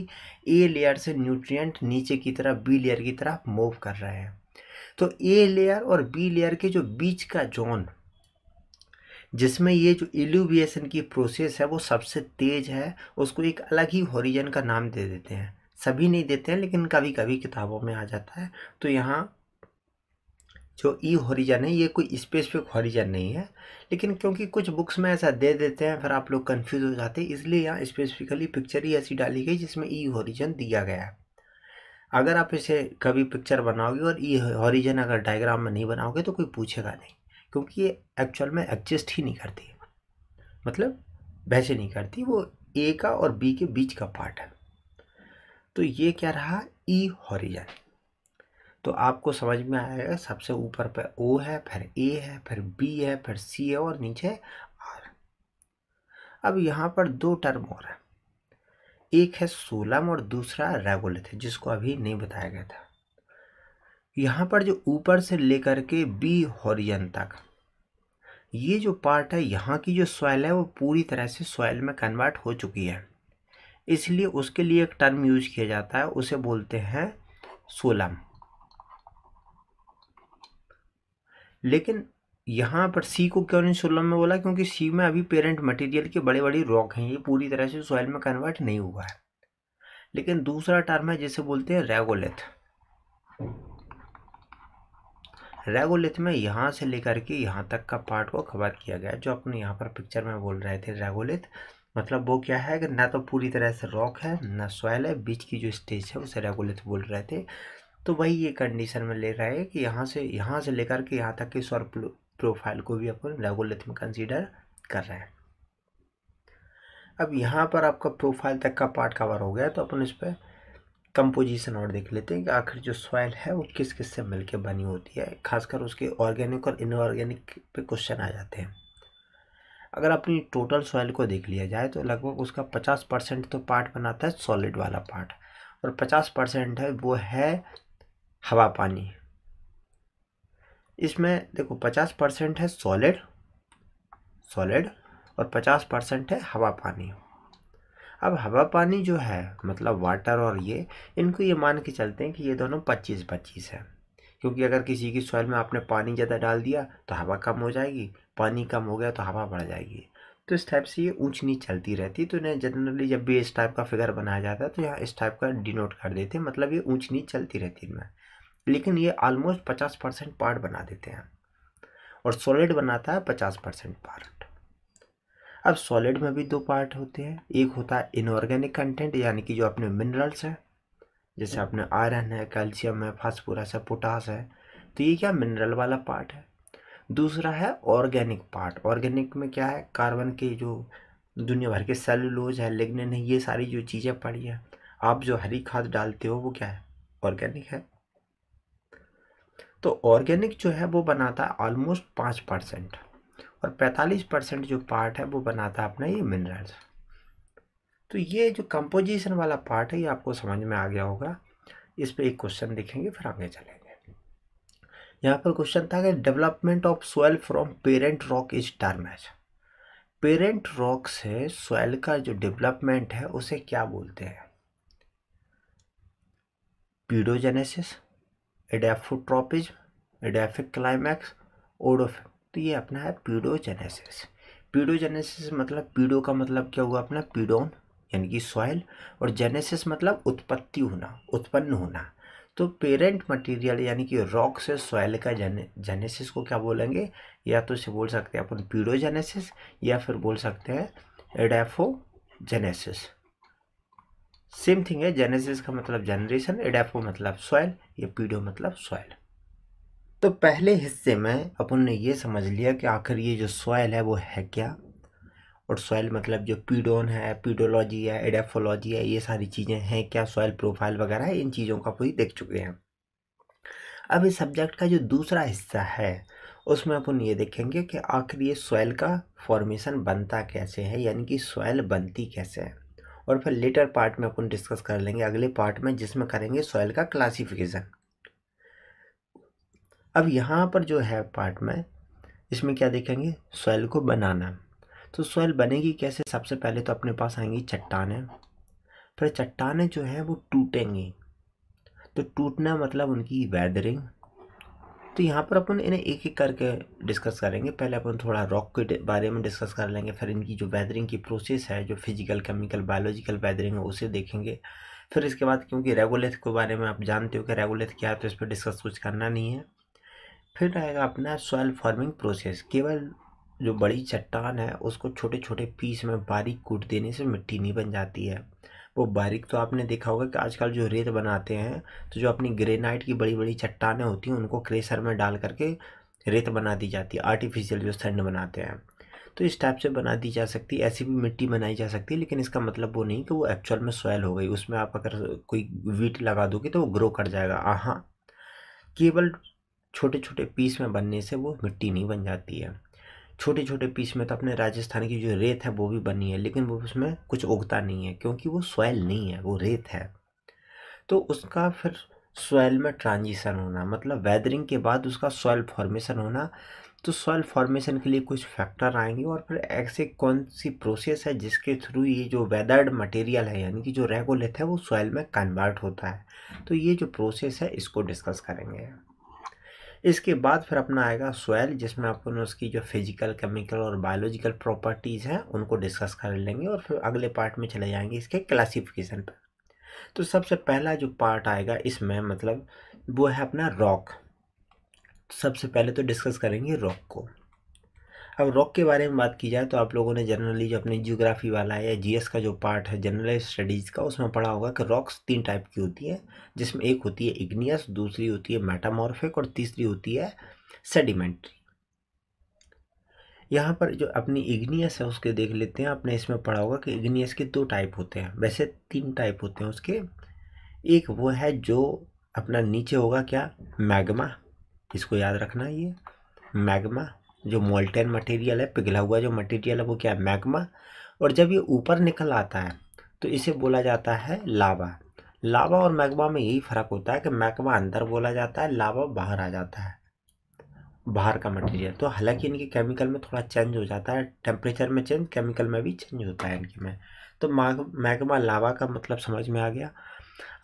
ए लेयर से न्यूट्रिएंट नीचे की तरफ बी लेयर की तरफ मूव कर रहे हैं तो ए लेयर और बी लेयर के जो बीच का जोन जिसमें ये जो एल्यूविएशन की प्रोसेस है वो सबसे तेज़ है उसको एक अलग ही होरिजन का नाम दे देते हैं सभी नहीं देते हैं लेकिन कभी कभी किताबों में आ जाता है तो यहाँ जो ई हॉरिजन है ये कोई स्पेसिफिक हॉरिजन नहीं है लेकिन क्योंकि कुछ बुक्स में ऐसा दे देते हैं फिर आप लोग कंफ्यूज हो जाते हैं इसलिए यहाँ स्पेसिफिकली पिक्चर ही ऐसी डाली गई जिसमें ई हॉरिजन दिया गया है अगर आप इसे कभी पिक्चर बनाओगे और ई हॉरिजन अगर डायग्राम में नहीं बनाओगे तो कोई पूछेगा नहीं क्योंकि ये एक्चुअल में एग्जिस्ट ही नहीं करती मतलब वैसे नहीं करती वो ए का और बी के बीच का पार्ट है तो ये क्या रहा ई e हॉरिजन तो आपको समझ में आएगा सबसे ऊपर पर ओ है फिर ए है फिर बी है फिर सी है और नीचे आर अब यहाँ पर दो टर्म और है एक है सोलम और दूसरा थे जिसको अभी नहीं बताया गया था यहाँ पर जो ऊपर से लेकर के बी हॉरिजन तक ये जो पार्ट है यहाँ की जो सॉयल है वो पूरी तरह से सॉयल में कन्वर्ट हो चुकी है इसलिए उसके लिए एक टर्म यूज किया जाता है उसे बोलते हैं सोलम लेकिन यहाँ पर सी को क्यों नहीं सोलम में बोला क्योंकि सी में अभी पेरेंट मटेरियल के बड़े बड़े रॉक हैं ये पूरी तरह से सॉइल में कन्वर्ट नहीं हुआ है लेकिन दूसरा टर्म है जिसे बोलते हैं रेगोलिथ रेगोलिथ में यहाँ से लेकर के यहाँ तक का पार्ट को कवर किया गया जो अपने यहाँ पर पिक्चर में बोल रहे थे रेगोलिथ मतलब वो क्या है कि ना तो पूरी तरह से रॉक है ना सॉयल है बीच की जो स्टेज है उसे रेगोलिथ बोल रहे थे तो वही ये कंडीशन में ले रहा है कि यहाँ से यहाँ से लेकर के यहाँ तक के स्वर प्रोफाइल को भी अपन रेगोलिथ में कंसीडर कर रहे हैं अब यहाँ पर आपका प्रोफाइल तक का पार्ट कवर हो गया तो अपन इस पर कंपोजिशन और देख लेते हैं कि आखिर जो सॉइल है वो किस किस से मिलकर बनी होती है खासकर उसके ऑर्गेनिक और इनऑर्गेनिक पे क्वेश्चन आ जाते हैं अगर अपनी टोटल सॉइल को देख लिया जाए तो लगभग उसका पचास परसेंट तो पार्ट बनाता है सॉलिड वाला पार्ट और पचास परसेंट है वो है हवा पानी इसमें देखो पचास परसेंट है सॉलिड सॉलिड और पचास परसेंट है हवा पानी अब हवा पानी जो है मतलब वाटर और ये इनको ये मान के चलते हैं कि ये दोनों पच्चीस पच्चीस है क्योंकि अगर किसी की सॉइल में आपने पानी ज़्यादा डाल दिया तो हवा कम हो जाएगी पानी कम हो गया तो हवा बढ़ जाएगी तो इस टाइप से ये ऊँच नीच चलती रहती तो इन्हें जनरली जब भी इस टाइप का फिगर बनाया जाता है तो यहाँ इस टाइप का डिनोट कर देते हैं मतलब ये ऊँच नीच चलती रहती इनमें लेकिन ये ऑलमोस्ट पचास परसेंट पार्ट बना देते हैं और सॉलिड बनाता है पचास परसेंट पार्ट अब सॉलिड में भी दो पार्ट होते हैं एक होता है इनऑर्गेनिक कंटेंट यानी कि जो अपने मिनरल्स हैं जैसे अपने आयरन है कैल्शियम है फास्फोरस है पोटास है तो ये क्या मिनरल वाला पार्ट है दूसरा है ऑर्गेनिक पार्ट ऑर्गेनिक में क्या है कार्बन के जो दुनिया भर के सेलुलोज है लिग्निन है ये सारी जो चीज़ें पड़ी हैं आप जो हरी खाद डालते हो वो क्या है ऑर्गेनिक है तो ऑर्गेनिक जो है वो बनाता है ऑलमोस्ट पाँच परसेंट और पैंतालीस परसेंट जो पार्ट है वो बनाता है अपना ये मिनरल्स तो ये जो कंपोजिशन वाला पार्ट है ये आपको समझ में आ गया होगा इस पर एक क्वेश्चन देखेंगे फिर आगे चलेंगे यहाँ पर क्वेश्चन था कि development of soil from parent rock is term as parent rock से सोयल का जो डेवलपमेंट है उसे क्या बोलते हैं पीडोजेनेसिस एडेफोट्रोपिज्म एडेफिक क्लाइमैक्स ओडोफिक तो ये अपना है पीडोजेनेसिस पीडोजेनेसिस मतलब पीडो का मतलब क्या हुआ अपना पीडोन यानी कि सॉइल और जेनेसिस मतलब उत्पत्ति होना उत्पन्न होना तो पेरेंट मटेरियल यानी कि रॉक से सॉइल का जेने जेनेसिस को क्या बोलेंगे या तो इसे बोल सकते हैं अपन पीडोजेनेसिस या फिर बोल सकते हैं एडेफोजेनेसिस सेम थिंग है जेनेसिस का मतलब जनरेशन एडेपो मतलब सॉयल या पीडो मतलब सॉयल तो पहले हिस्से में अपन ने ये समझ लिया कि आखिर ये जो सॉयल है वो है क्या और सॉयल मतलब जो पीडोन है पीडोलॉजी है एडेफोलॉजी है ये सारी चीज़ें हैं क्या सॉयल प्रोफाइल वगैरह है इन चीज़ों का कोई देख चुके हैं अब इस सब्जेक्ट का जो दूसरा हिस्सा है उसमें अपन ये देखेंगे कि आखिर ये सॉयल का फॉर्मेशन बनता कैसे है यानी कि सॉयल बनती कैसे है और फिर लेटर पार्ट में अपन डिस्कस कर लेंगे अगले पार्ट में जिसमें करेंगे सॉइल का क्लासिफिकेशन अब यहाँ पर जो है पार्ट में इसमें क्या देखेंगे सॉइल को बनाना तो सॉइल बनेगी कैसे सबसे पहले तो अपने पास आएंगी चट्टान फिर चट्टान जो हैं वो टूटेंगी तो टूटना मतलब उनकी वैदरिंग तो यहाँ पर अपन इन्हें एक एक करके डिस्कस करेंगे पहले अपन थोड़ा रॉक के बारे में डिस्कस कर लेंगे फिर इनकी जो वैदरिंग की प्रोसेस है जो फिजिकल केमिकल बायोलॉजिकल वैदरिंग है उसे देखेंगे फिर इसके बाद क्योंकि रेगोलेथ के बारे में आप जानते हो कि रेगोलेथ क्या है तो इस पर डिस्कस कुछ करना नहीं है फिर रहेगा अपना सॉयल फार्मिंग प्रोसेस केवल जो बड़ी चट्टान है उसको छोटे छोटे पीस में बारीक कूट देने से मिट्टी नहीं बन जाती है वो बारीक तो आपने देखा होगा कि आजकल जो रेत बनाते हैं तो जो अपनी ग्रेनाइट की बड़ी बड़ी चट्टानें होती हैं उनको क्रेशर में डाल करके रेत बना दी जाती है आर्टिफिशियल जो सेंड बनाते हैं तो इस टाइप से बना दी जा सकती है ऐसी भी मिट्टी बनाई जा सकती है लेकिन इसका मतलब वो नहीं कि वो एक्चुअल में सॉयल हो गई उसमें आप अगर कोई वीट लगा दोगे तो वो ग्रो कर जाएगा हाँ केवल छोटे छोटे पीस में बनने से वो मिट्टी नहीं बन जाती है छोटे छोटे पीस में तो अपने राजस्थान की जो रेत है वो भी बनी है लेकिन वो उसमें कुछ उगता नहीं है क्योंकि वो सॉयल नहीं है वो रेत है तो उसका फिर सॉयल में ट्रांजिशन होना मतलब वेदरिंग के बाद उसका सॉयल फॉर्मेशन होना तो सॉयल फॉर्मेशन के लिए कुछ फैक्टर आएंगे और फिर ऐसे कौन सी प्रोसेस है जिसके थ्रू ये जो वेदर्ड मटेरियल है यानी कि जो रेगोलेथ है वो सॉयल में कन्वर्ट होता है तो ये जो प्रोसेस है इसको डिस्कस करेंगे इसके बाद फिर अपना आएगा सोयल जिसमें अपन उसकी जो फिजिकल केमिकल और बायोलॉजिकल प्रॉपर्टीज़ हैं उनको डिस्कस कर लेंगे और फिर अगले पार्ट में चले जाएंगे इसके क्लासिफिकेशन पर तो सबसे पहला जो पार्ट आएगा इसमें मतलब वो है अपना रॉक सबसे पहले तो डिस्कस करेंगे रॉक को अब रॉक के बारे में बात की जाए तो आप लोगों ने जनरली जो अपने जियोग्राफी वाला है या जीएस का जो पार्ट है जनरल स्टडीज़ का उसमें पढ़ा होगा कि रॉक्स तीन टाइप की होती है जिसमें एक होती है इग्नियस दूसरी होती है मेटामॉर्फिक और तीसरी होती है सेडिमेंट्री यहाँ पर जो अपनी इग्नियस है उसके देख लेते हैं आपने इसमें पढ़ा होगा कि इग्नियस के दो टाइप होते हैं वैसे तीन टाइप होते हैं उसके एक वो है जो अपना नीचे होगा क्या मैग्मा इसको याद रखना ये मैग्मा जो मोल्टेन मटेरियल है पिघला हुआ जो मटेरियल है वो क्या है मैगमा और जब ये ऊपर निकल आता है तो इसे बोला जाता है लावा लावा और मैगमा में यही फ़र्क होता है कि मैगमा अंदर बोला जाता है लावा बाहर आ जाता है बाहर का मटेरियल तो हालांकि इनके केमिकल में थोड़ा चेंज हो जाता है टेम्परेचर में चेंज केमिकल में भी चेंज होता है इनके में तो मैगमा लावा का मतलब समझ में आ गया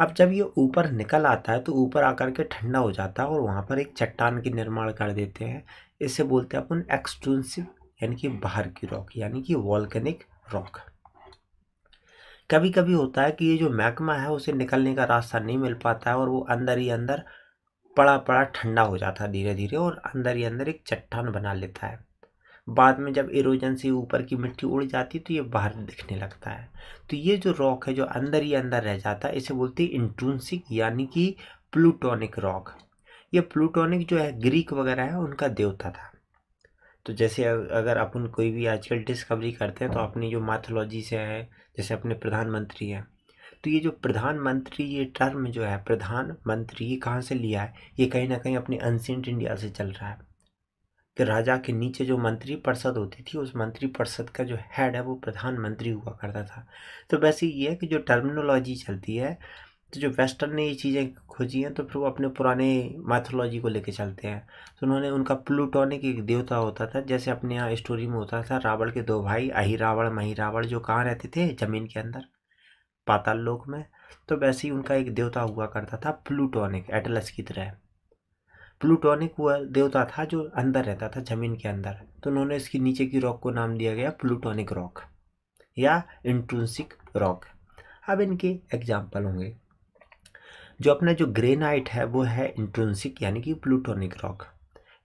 अब जब ये ऊपर निकल आता है तो ऊपर आकर के ठंडा हो जाता है और वहाँ पर एक चट्टान के निर्माण कर देते हैं इसे बोलते हैं अपन एक्सट्रूसिव यानी कि बाहर की रॉक यानी कि वॉल्केनिक रॉक कभी कभी होता है कि ये जो मैकमा है उसे निकलने का रास्ता नहीं मिल पाता है और वो अंदर ही अंदर पड़ा पड़ा ठंडा हो जाता है धीरे धीरे और अंदर ही अंदर एक चट्टान बना लेता है बाद में जब इरोजन से ऊपर की मिट्टी उड़ जाती तो ये बाहर दिखने लगता है तो ये जो रॉक है जो अंदर ही अंदर रह जाता है इसे बोलते हैं इंट्रूनसिक यानी कि प्लूटोनिक रॉक ये प्लूटोनिक जो है ग्रीक वगैरह है उनका देवता था तो जैसे अगर अपन कोई भी आजकल डिस्कवरी करते हैं तो अपनी जो माथोलॉजी से है जैसे अपने प्रधानमंत्री हैं तो ये जो प्रधानमंत्री ये टर्म जो है प्रधानमंत्री ये कहाँ से लिया है ये कहीं ना कहीं अपने अनसेंट इंडिया से चल रहा है कि राजा के नीचे जो मंत्री परिषद होती थी उस मंत्री परिषद का जो हेड है वो प्रधानमंत्री हुआ करता था तो वैसे ये है कि जो टर्मिनोलॉजी चलती है तो जो वेस्टर्न ने ये चीज़ें खोजी हैं तो फिर वो अपने पुराने मैथोलॉजी को लेके चलते हैं तो उन्होंने उनका प्लूटोनिक एक देवता होता था जैसे अपने यहाँ स्टोरी में होता था रावण के दो भाई अही रावण मही रावण जो कहाँ रहते थे ज़मीन के अंदर पाताल लोक में तो वैसे ही उनका एक देवता हुआ करता था प्लूटोनिक एटलस की तरह प्लूटोनिक वह देवता था जो अंदर रहता था जमीन के अंदर तो उन्होंने इसकी नीचे की रॉक को नाम दिया गया प्लूटोनिक रॉक या इंट्रेंसिक रॉक अब इनके एग्जाम्पल होंगे जो अपना जो ग्रेनाइट है वो है इंट्रूसिक यानी कि प्लूटोनिक रॉक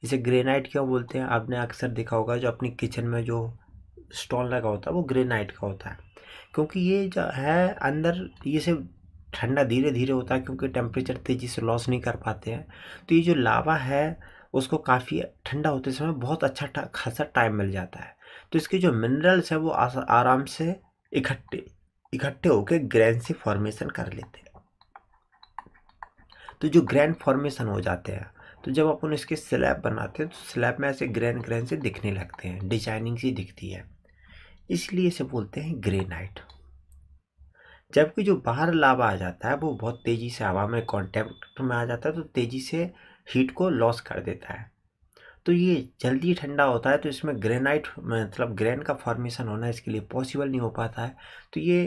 इसे ग्रेनाइट क्यों बोलते हैं आपने अक्सर देखा होगा जो अपनी किचन में जो स्टोन लगा होता है वो ग्रेनाइट का होता है क्योंकि ये जो है अंदर ये से ठंडा धीरे धीरे होता है क्योंकि टेम्परेचर तेज़ी से लॉस नहीं कर पाते हैं तो ये जो लावा है उसको काफ़ी ठंडा होते समय बहुत अच्छा खासा टाइम मिल जाता है तो इसके जो मिनरल्स हैं वो आराम से इकट्ठे इकट्ठे होकर ग्रैन से फॉर्मेशन कर लेते हैं तो जो ग्रैन फॉर्मेशन हो जाते हैं तो जब अपन इसके स्लैब बनाते हैं तो स्लैब में ऐसे ग्रैन ग्रैन से दिखने लगते हैं डिजाइनिंग सी दिखती है इसलिए इसे बोलते हैं ग्रेनाइट जबकि जो बाहर लावा आ जाता है वो बहुत तेज़ी से हवा में कॉन्टैक्ट में आ जाता है तो तेज़ी से हीट को लॉस कर देता है तो ये जल्दी ठंडा होता है तो इसमें ग्रेनाइट मतलब ग्रेन का फॉर्मेशन होना इसके लिए पॉसिबल नहीं हो पाता है तो ये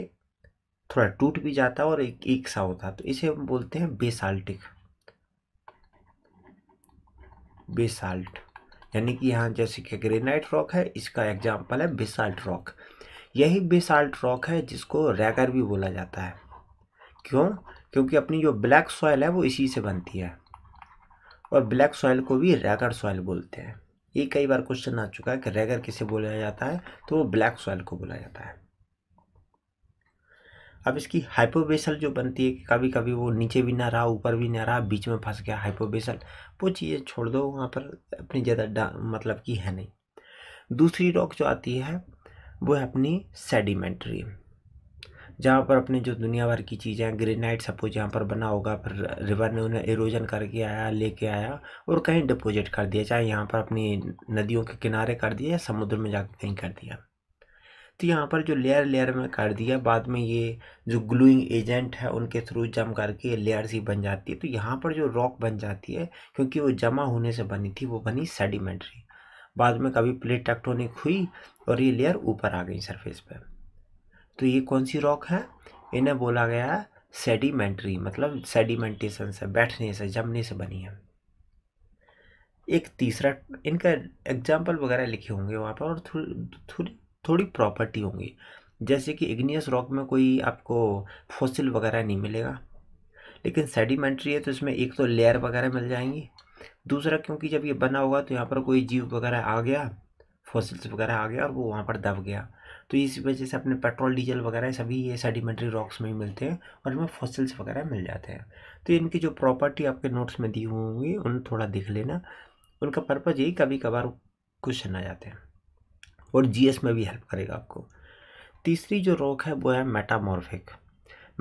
थोड़ा टूट भी जाता है और एक एक सा होता है तो इसे हम बोलते हैं बेसाल्टिक बेसाल्ट यानी कि यहाँ जैसे कि ग्रेनाइट रॉक है इसका एग्जाम्पल है बेसाल्ट रॉक यही बेसाल्ट रॉक है जिसको रैगर भी बोला जाता है क्यों क्योंकि अपनी जो ब्लैक सॉयल है वो इसी से बनती है और ब्लैक सॉयल को भी रैगर सॉयल बोलते हैं ये कई बार क्वेश्चन आ चुका है कि रैगर किसे बोला जाता है तो वो ब्लैक सॉयल को बोला जाता है अब इसकी हाइपोबेसल जो बनती है कभी कभी वो नीचे भी ना रहा ऊपर भी ना रहा बीच में फंस गया हाइपोबेसल वो चीज़ें छोड़ दो वहाँ पर अपनी ज़्यादा मतलब की है नहीं दूसरी रॉक जो आती है वो है अपनी सेडिमेंट्री जहाँ पर अपने जो दुनिया भर की चीज़ें हैं ग्रेनाइट सपोज यहाँ पर बना होगा फिर रिवर ने उन्हें इरोजन करके आया लेके आया और कहीं डिपोजिट कर दिया चाहे यहाँ पर अपनी नदियों के किनारे कर दिया या समुद्र में जाकर कहीं कर दिया तो यहाँ पर जो लेयर लेयर में कर दिया बाद में ये जो ग्लूइंग एजेंट है उनके थ्रू जम करके लेयर सी बन जाती है तो यहाँ पर जो रॉक बन जाती है क्योंकि वो जमा होने से बनी थी वो बनी सेडिमेंट्री बाद में कभी प्लेट टेक्टोनिक हुई और ये लेयर ऊपर आ गई सरफेस पे तो ये कौन सी रॉक है इन्हें बोला गया है सेडिमेंट्री मतलब सेडिमेंटेशन से बैठने से जमने से बनी है एक तीसरा इनका एग्जाम्पल वगैरह लिखे होंगे वहाँ पर और थोड़ी थोड़ी थोड़ी प्रॉपर्टी होंगी जैसे कि इग्नियस रॉक में कोई आपको फोसिल वगैरह नहीं मिलेगा लेकिन सेडिमेंट्री है तो इसमें एक तो लेयर वगैरह मिल जाएंगी दूसरा क्योंकि जब ये बना होगा तो यहाँ पर कोई जीव वगैरह आ गया फॉसिल्स वगैरह आ गया और वो वहाँ पर दब गया तो इस वजह से अपने पेट्रोल डीजल वगैरह सभी ये सेडिमेंट्री रॉक्स में ही मिलते हैं और इनमें फॉसिल्स वगैरह मिल जाते हैं तो इनकी जो प्रॉपर्टी आपके नोट्स में दी हुई होंगी उन थोड़ा दिख लेना उनका पर्पज़ यही कभी कभार क्वेश्चन आ जाते हैं और जीएस में भी हेल्प करेगा आपको तीसरी जो रॉक है वो है मेटामॉर्फिक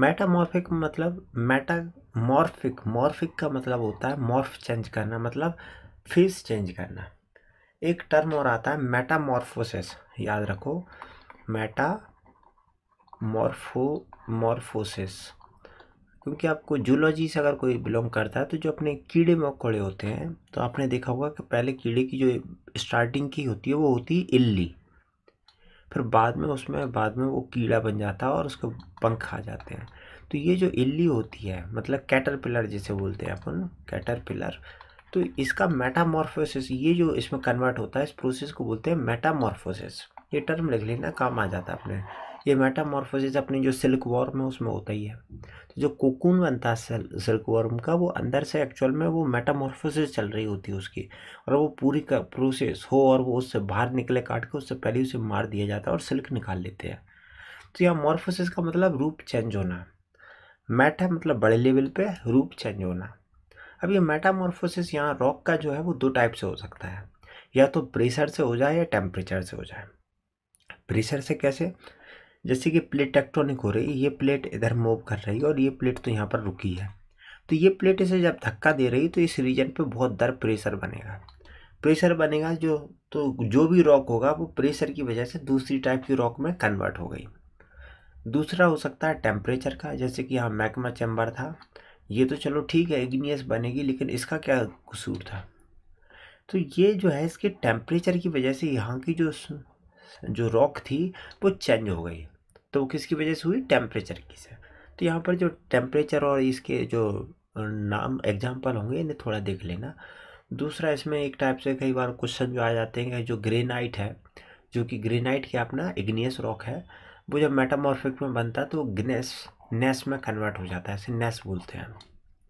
मेटामॉर्फिक मतलब मेटामॉर्फिक मॉर्फिक का मतलब होता है मॉर्फ चेंज करना मतलब फेस चेंज करना एक टर्म और आता है मेटामॉर्फोसिस याद रखो मेटा मॉर्फो मॉर्फोसिस क्योंकि आपको जूलॉजी से अगर कोई बिलोंग करता है तो जो अपने कीड़े मकोड़े होते हैं तो आपने देखा होगा कि पहले कीड़े की जो स्टार्टिंग की होती है वो होती है इल्ली फिर बाद में उसमें बाद में वो कीड़ा बन जाता है और उसको पंख खा जाते हैं तो ये जो इल्ली होती है मतलब कैटरपिलर जिसे बोलते हैं अपन कैटरपिलर तो इसका मेटामॉर्फोसिस ये जो इसमें कन्वर्ट होता है इस प्रोसेस को बोलते हैं मेटामॉर्फोसिस ये टर्म लिख लेना काम आ जाता है अपने ये मेटामॉर्फोसिस अपनी जो सिल्क वॉर्म है उसमें होता ही है तो जो कोकून बनता है सिल्क वॉर्म का वो अंदर से एक्चुअल में वो मेटामॉर्फोसिस चल रही होती है उसकी और वो पूरी का प्रोसेस हो और वो उससे बाहर निकले काट के उससे पहले उसे मार दिया जाता है और सिल्क निकाल लेते हैं तो यहाँ मॉर्फोसिस का मतलब रूप चेंज होना है मतलब बड़े लेवल पर रूप चेंज होना अब ये मेटामॉर्फोसिस यहाँ रॉक का जो है वो दो टाइप से हो सकता है या तो प्रेशर से हो जाए या टेम्परेचर से हो जाए प्रेशर से कैसे जैसे कि प्लेट टेक्टोनिक हो रही है ये प्लेट इधर मूव कर रही है और ये प्लेट तो यहाँ पर रुकी है तो ये प्लेट इसे जब धक्का दे रही तो इस रीजन पर बहुत दर प्रेशर बनेगा प्रेशर बनेगा जो तो जो भी रॉक होगा वो प्रेशर की वजह से दूसरी टाइप की रॉक में कन्वर्ट हो गई दूसरा हो सकता है टेम्परेचर का जैसे कि यहाँ मैकमा चैम्बर था ये तो चलो ठीक है इग्नियस बनेगी लेकिन इसका क्या कसूर था तो ये जो है इसके टेम्परेचर की वजह से यहाँ की जो जो रॉक थी वो चेंज हो गई तो किसकी वजह से हुई टेम्परेचर की से तो यहाँ पर जो टेम्परेचर और इसके जो नाम एग्जाम्पल होंगे इन्हें थोड़ा देख लेना दूसरा इसमें एक टाइप से कई बार क्वेश्चन जो आ जाते हैं जो ग्रेनाइट है जो कि ग्रेनाइट के अपना इग्नियस रॉक है वो जब मेटामॉर्फिक में बनता है तो ग्नेस नेस में कन्वर्ट हो जाता है ऐसे नेस बोलते हैं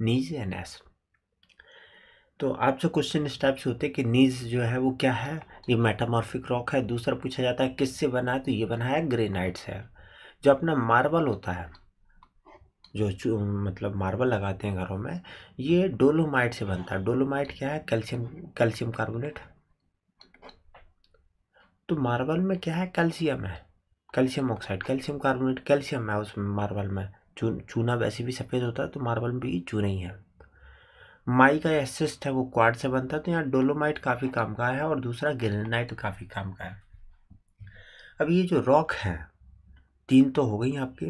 नीज या नेस तो आपसे क्वेश्चन इस टाइप से होते हैं कि नीज जो है वो क्या है ये मेटामॉर्फिक रॉक है दूसरा पूछा जाता है किससे बना है तो ये बना है ग्रेनाइट से जो अपना मार्बल होता है जो मतलब मार्बल लगाते हैं घरों में ये डोलोमाइट से बनता है डोलोमाइट क्या है कैल्शियम कैल्शियम कार्बोनेट तो मार्बल में क्या है कैल्शियम है calcium oxide calcium carbonate calcium है उस मार्बल में चू चूना वैसे भी सफ़ेद होता है तो मार्बल में भी चूना ही है माई का एसिस्ट है वो क्वाड से बनता है तो यहाँ डोलोमाइट काफ़ी काम का है और दूसरा ग्रेनाइट काफ़ी काम का है अब ये जो रॉक है तीन तो हो गई आपकी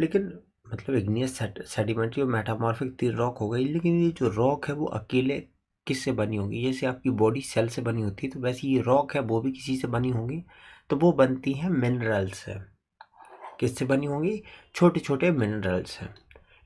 लेकिन मतलब इग्नियस सेडिमेंट्री और मेटामॉर्फिक तीन रॉक हो गई लेकिन ये जो रॉक है वो अकेले किससे बनी होगी जैसे आपकी बॉडी सेल से बनी होती है तो वैसे ये रॉक है वो भी किसी से बनी होगी तो वो बनती हैं मिनरल्स से किससे बनी होंगी छोटे छोटे मिनरल्स हैं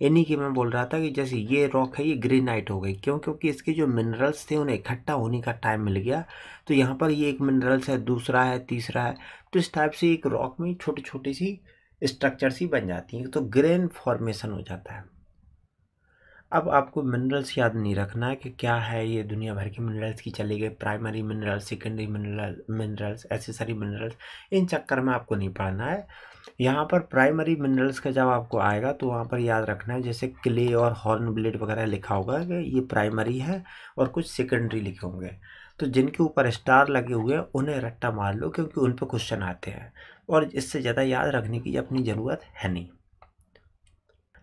यानी कि मैं बोल रहा था कि जैसे ये रॉक है ये ग्रेनाइट हो गई क्यों क्योंकि इसके जो मिनरल्स थे उन्हें इकट्ठा होने का टाइम मिल गया तो यहाँ पर ये एक मिनरल्स है दूसरा है तीसरा है तो इस टाइप से एक रॉक में छोटी छोटी सी स्ट्रक्चर सी बन जाती हैं तो ग्रेन फॉर्मेशन हो जाता है अब आपको मिनरल्स याद नहीं रखना है कि क्या है ये दुनिया भर के मिनरल्स की चले गए primary minerals secondary mineral minerals accessory minerals इन चक्कर में आपको नहीं पढ़ना है यहाँ पर प्राइमरी मिनरल्स का जब आपको आएगा तो वहाँ पर याद रखना है जैसे क्ले और हॉर्न ब्लेड वगैरह लिखा होगा कि ये प्राइमरी है और कुछ सेकेंडरी लिखे होंगे तो जिनके ऊपर स्टार लगे हुए हैं उन्हें रट्टा मार लो क्योंकि उन पर क्वेश्चन आते हैं और इससे ज़्यादा याद रखने की अपनी ज़रूरत है नहीं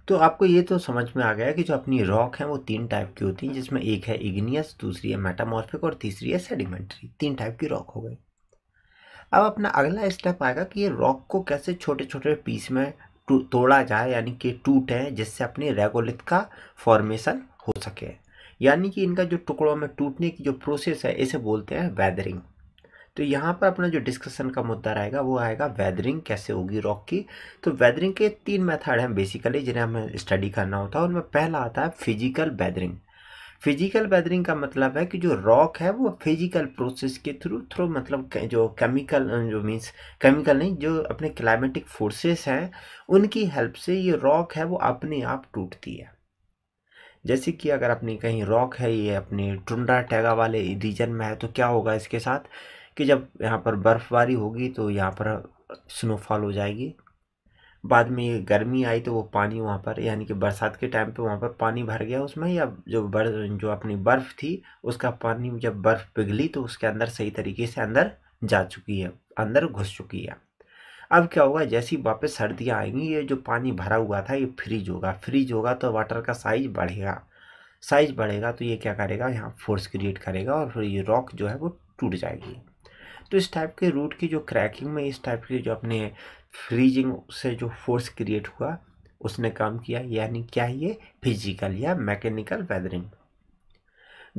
तो आपको ये तो समझ में आ गया कि जो अपनी रॉक है वो तीन टाइप की होती हैं जिसमें एक है इग्नियस दूसरी है मेटामॉर्फिक और तीसरी है सेडिमेंट्री तीन टाइप की रॉक हो गई अब अपना अगला स्टेप आएगा कि ये रॉक को कैसे छोटे छोटे पीस में तोड़ा जाए यानी कि टूटे जिससे अपनी रेगोलिथ का फॉर्मेशन हो सके यानी कि इनका जो टुकड़ों में टूटने की जो प्रोसेस है इसे बोलते हैं वैदरिंग तो यहाँ पर अपना जो डिस्कशन का मुद्दा रहेगा वो आएगा वैदरिंग कैसे होगी रॉक की तो वैदरिंग के तीन मेथड हैं बेसिकली जिन्हें हमें स्टडी करना होता है उनमें पहला आता है फिजिकल वैदरिंग फिजिकल वेदरिंग का मतलब है कि जो रॉक है वो फिजिकल प्रोसेस के थ्रू थ्रू मतलब जो केमिकल uh, जो मीन्स केमिकल नहीं जो अपने क्लाइमेटिक फोर्सेस हैं उनकी हेल्प से ये रॉक है वो अपने आप टूटती है जैसे कि अगर अपनी कहीं रॉक है ये अपने टुंडा टैगा वाले रीजन में है तो क्या होगा इसके साथ कि जब यहाँ पर बर्फ़बारी होगी तो यहाँ पर स्नोफॉल हो जाएगी बाद में ये गर्मी आई तो वो पानी वहाँ पर यानी कि बरसात के टाइम पे वहाँ पर पानी भर गया उसमें या जो बर जो अपनी बर्फ़ थी उसका पानी जब बर्फ़ पिघली तो उसके अंदर सही तरीके से अंदर जा चुकी है अंदर घुस चुकी है अब क्या होगा जैसी वापस सर्दियाँ आएंगी ये जो पानी भरा हुआ था ये फ्रिज होगा फ्रिज होगा तो वाटर का साइज बढ़ेगा साइज बढ़ेगा तो ये क्या करेगा यहाँ फोर्स क्रिएट करेगा और फिर ये रॉक जो है वो टूट जाएगी तो इस टाइप के रूट की जो क्रैकिंग में इस टाइप के जो अपने फ्रीजिंग से जो फोर्स क्रिएट हुआ उसने काम किया यानी क्या ये फिजिकल या मैकेनिकल वेदरिंग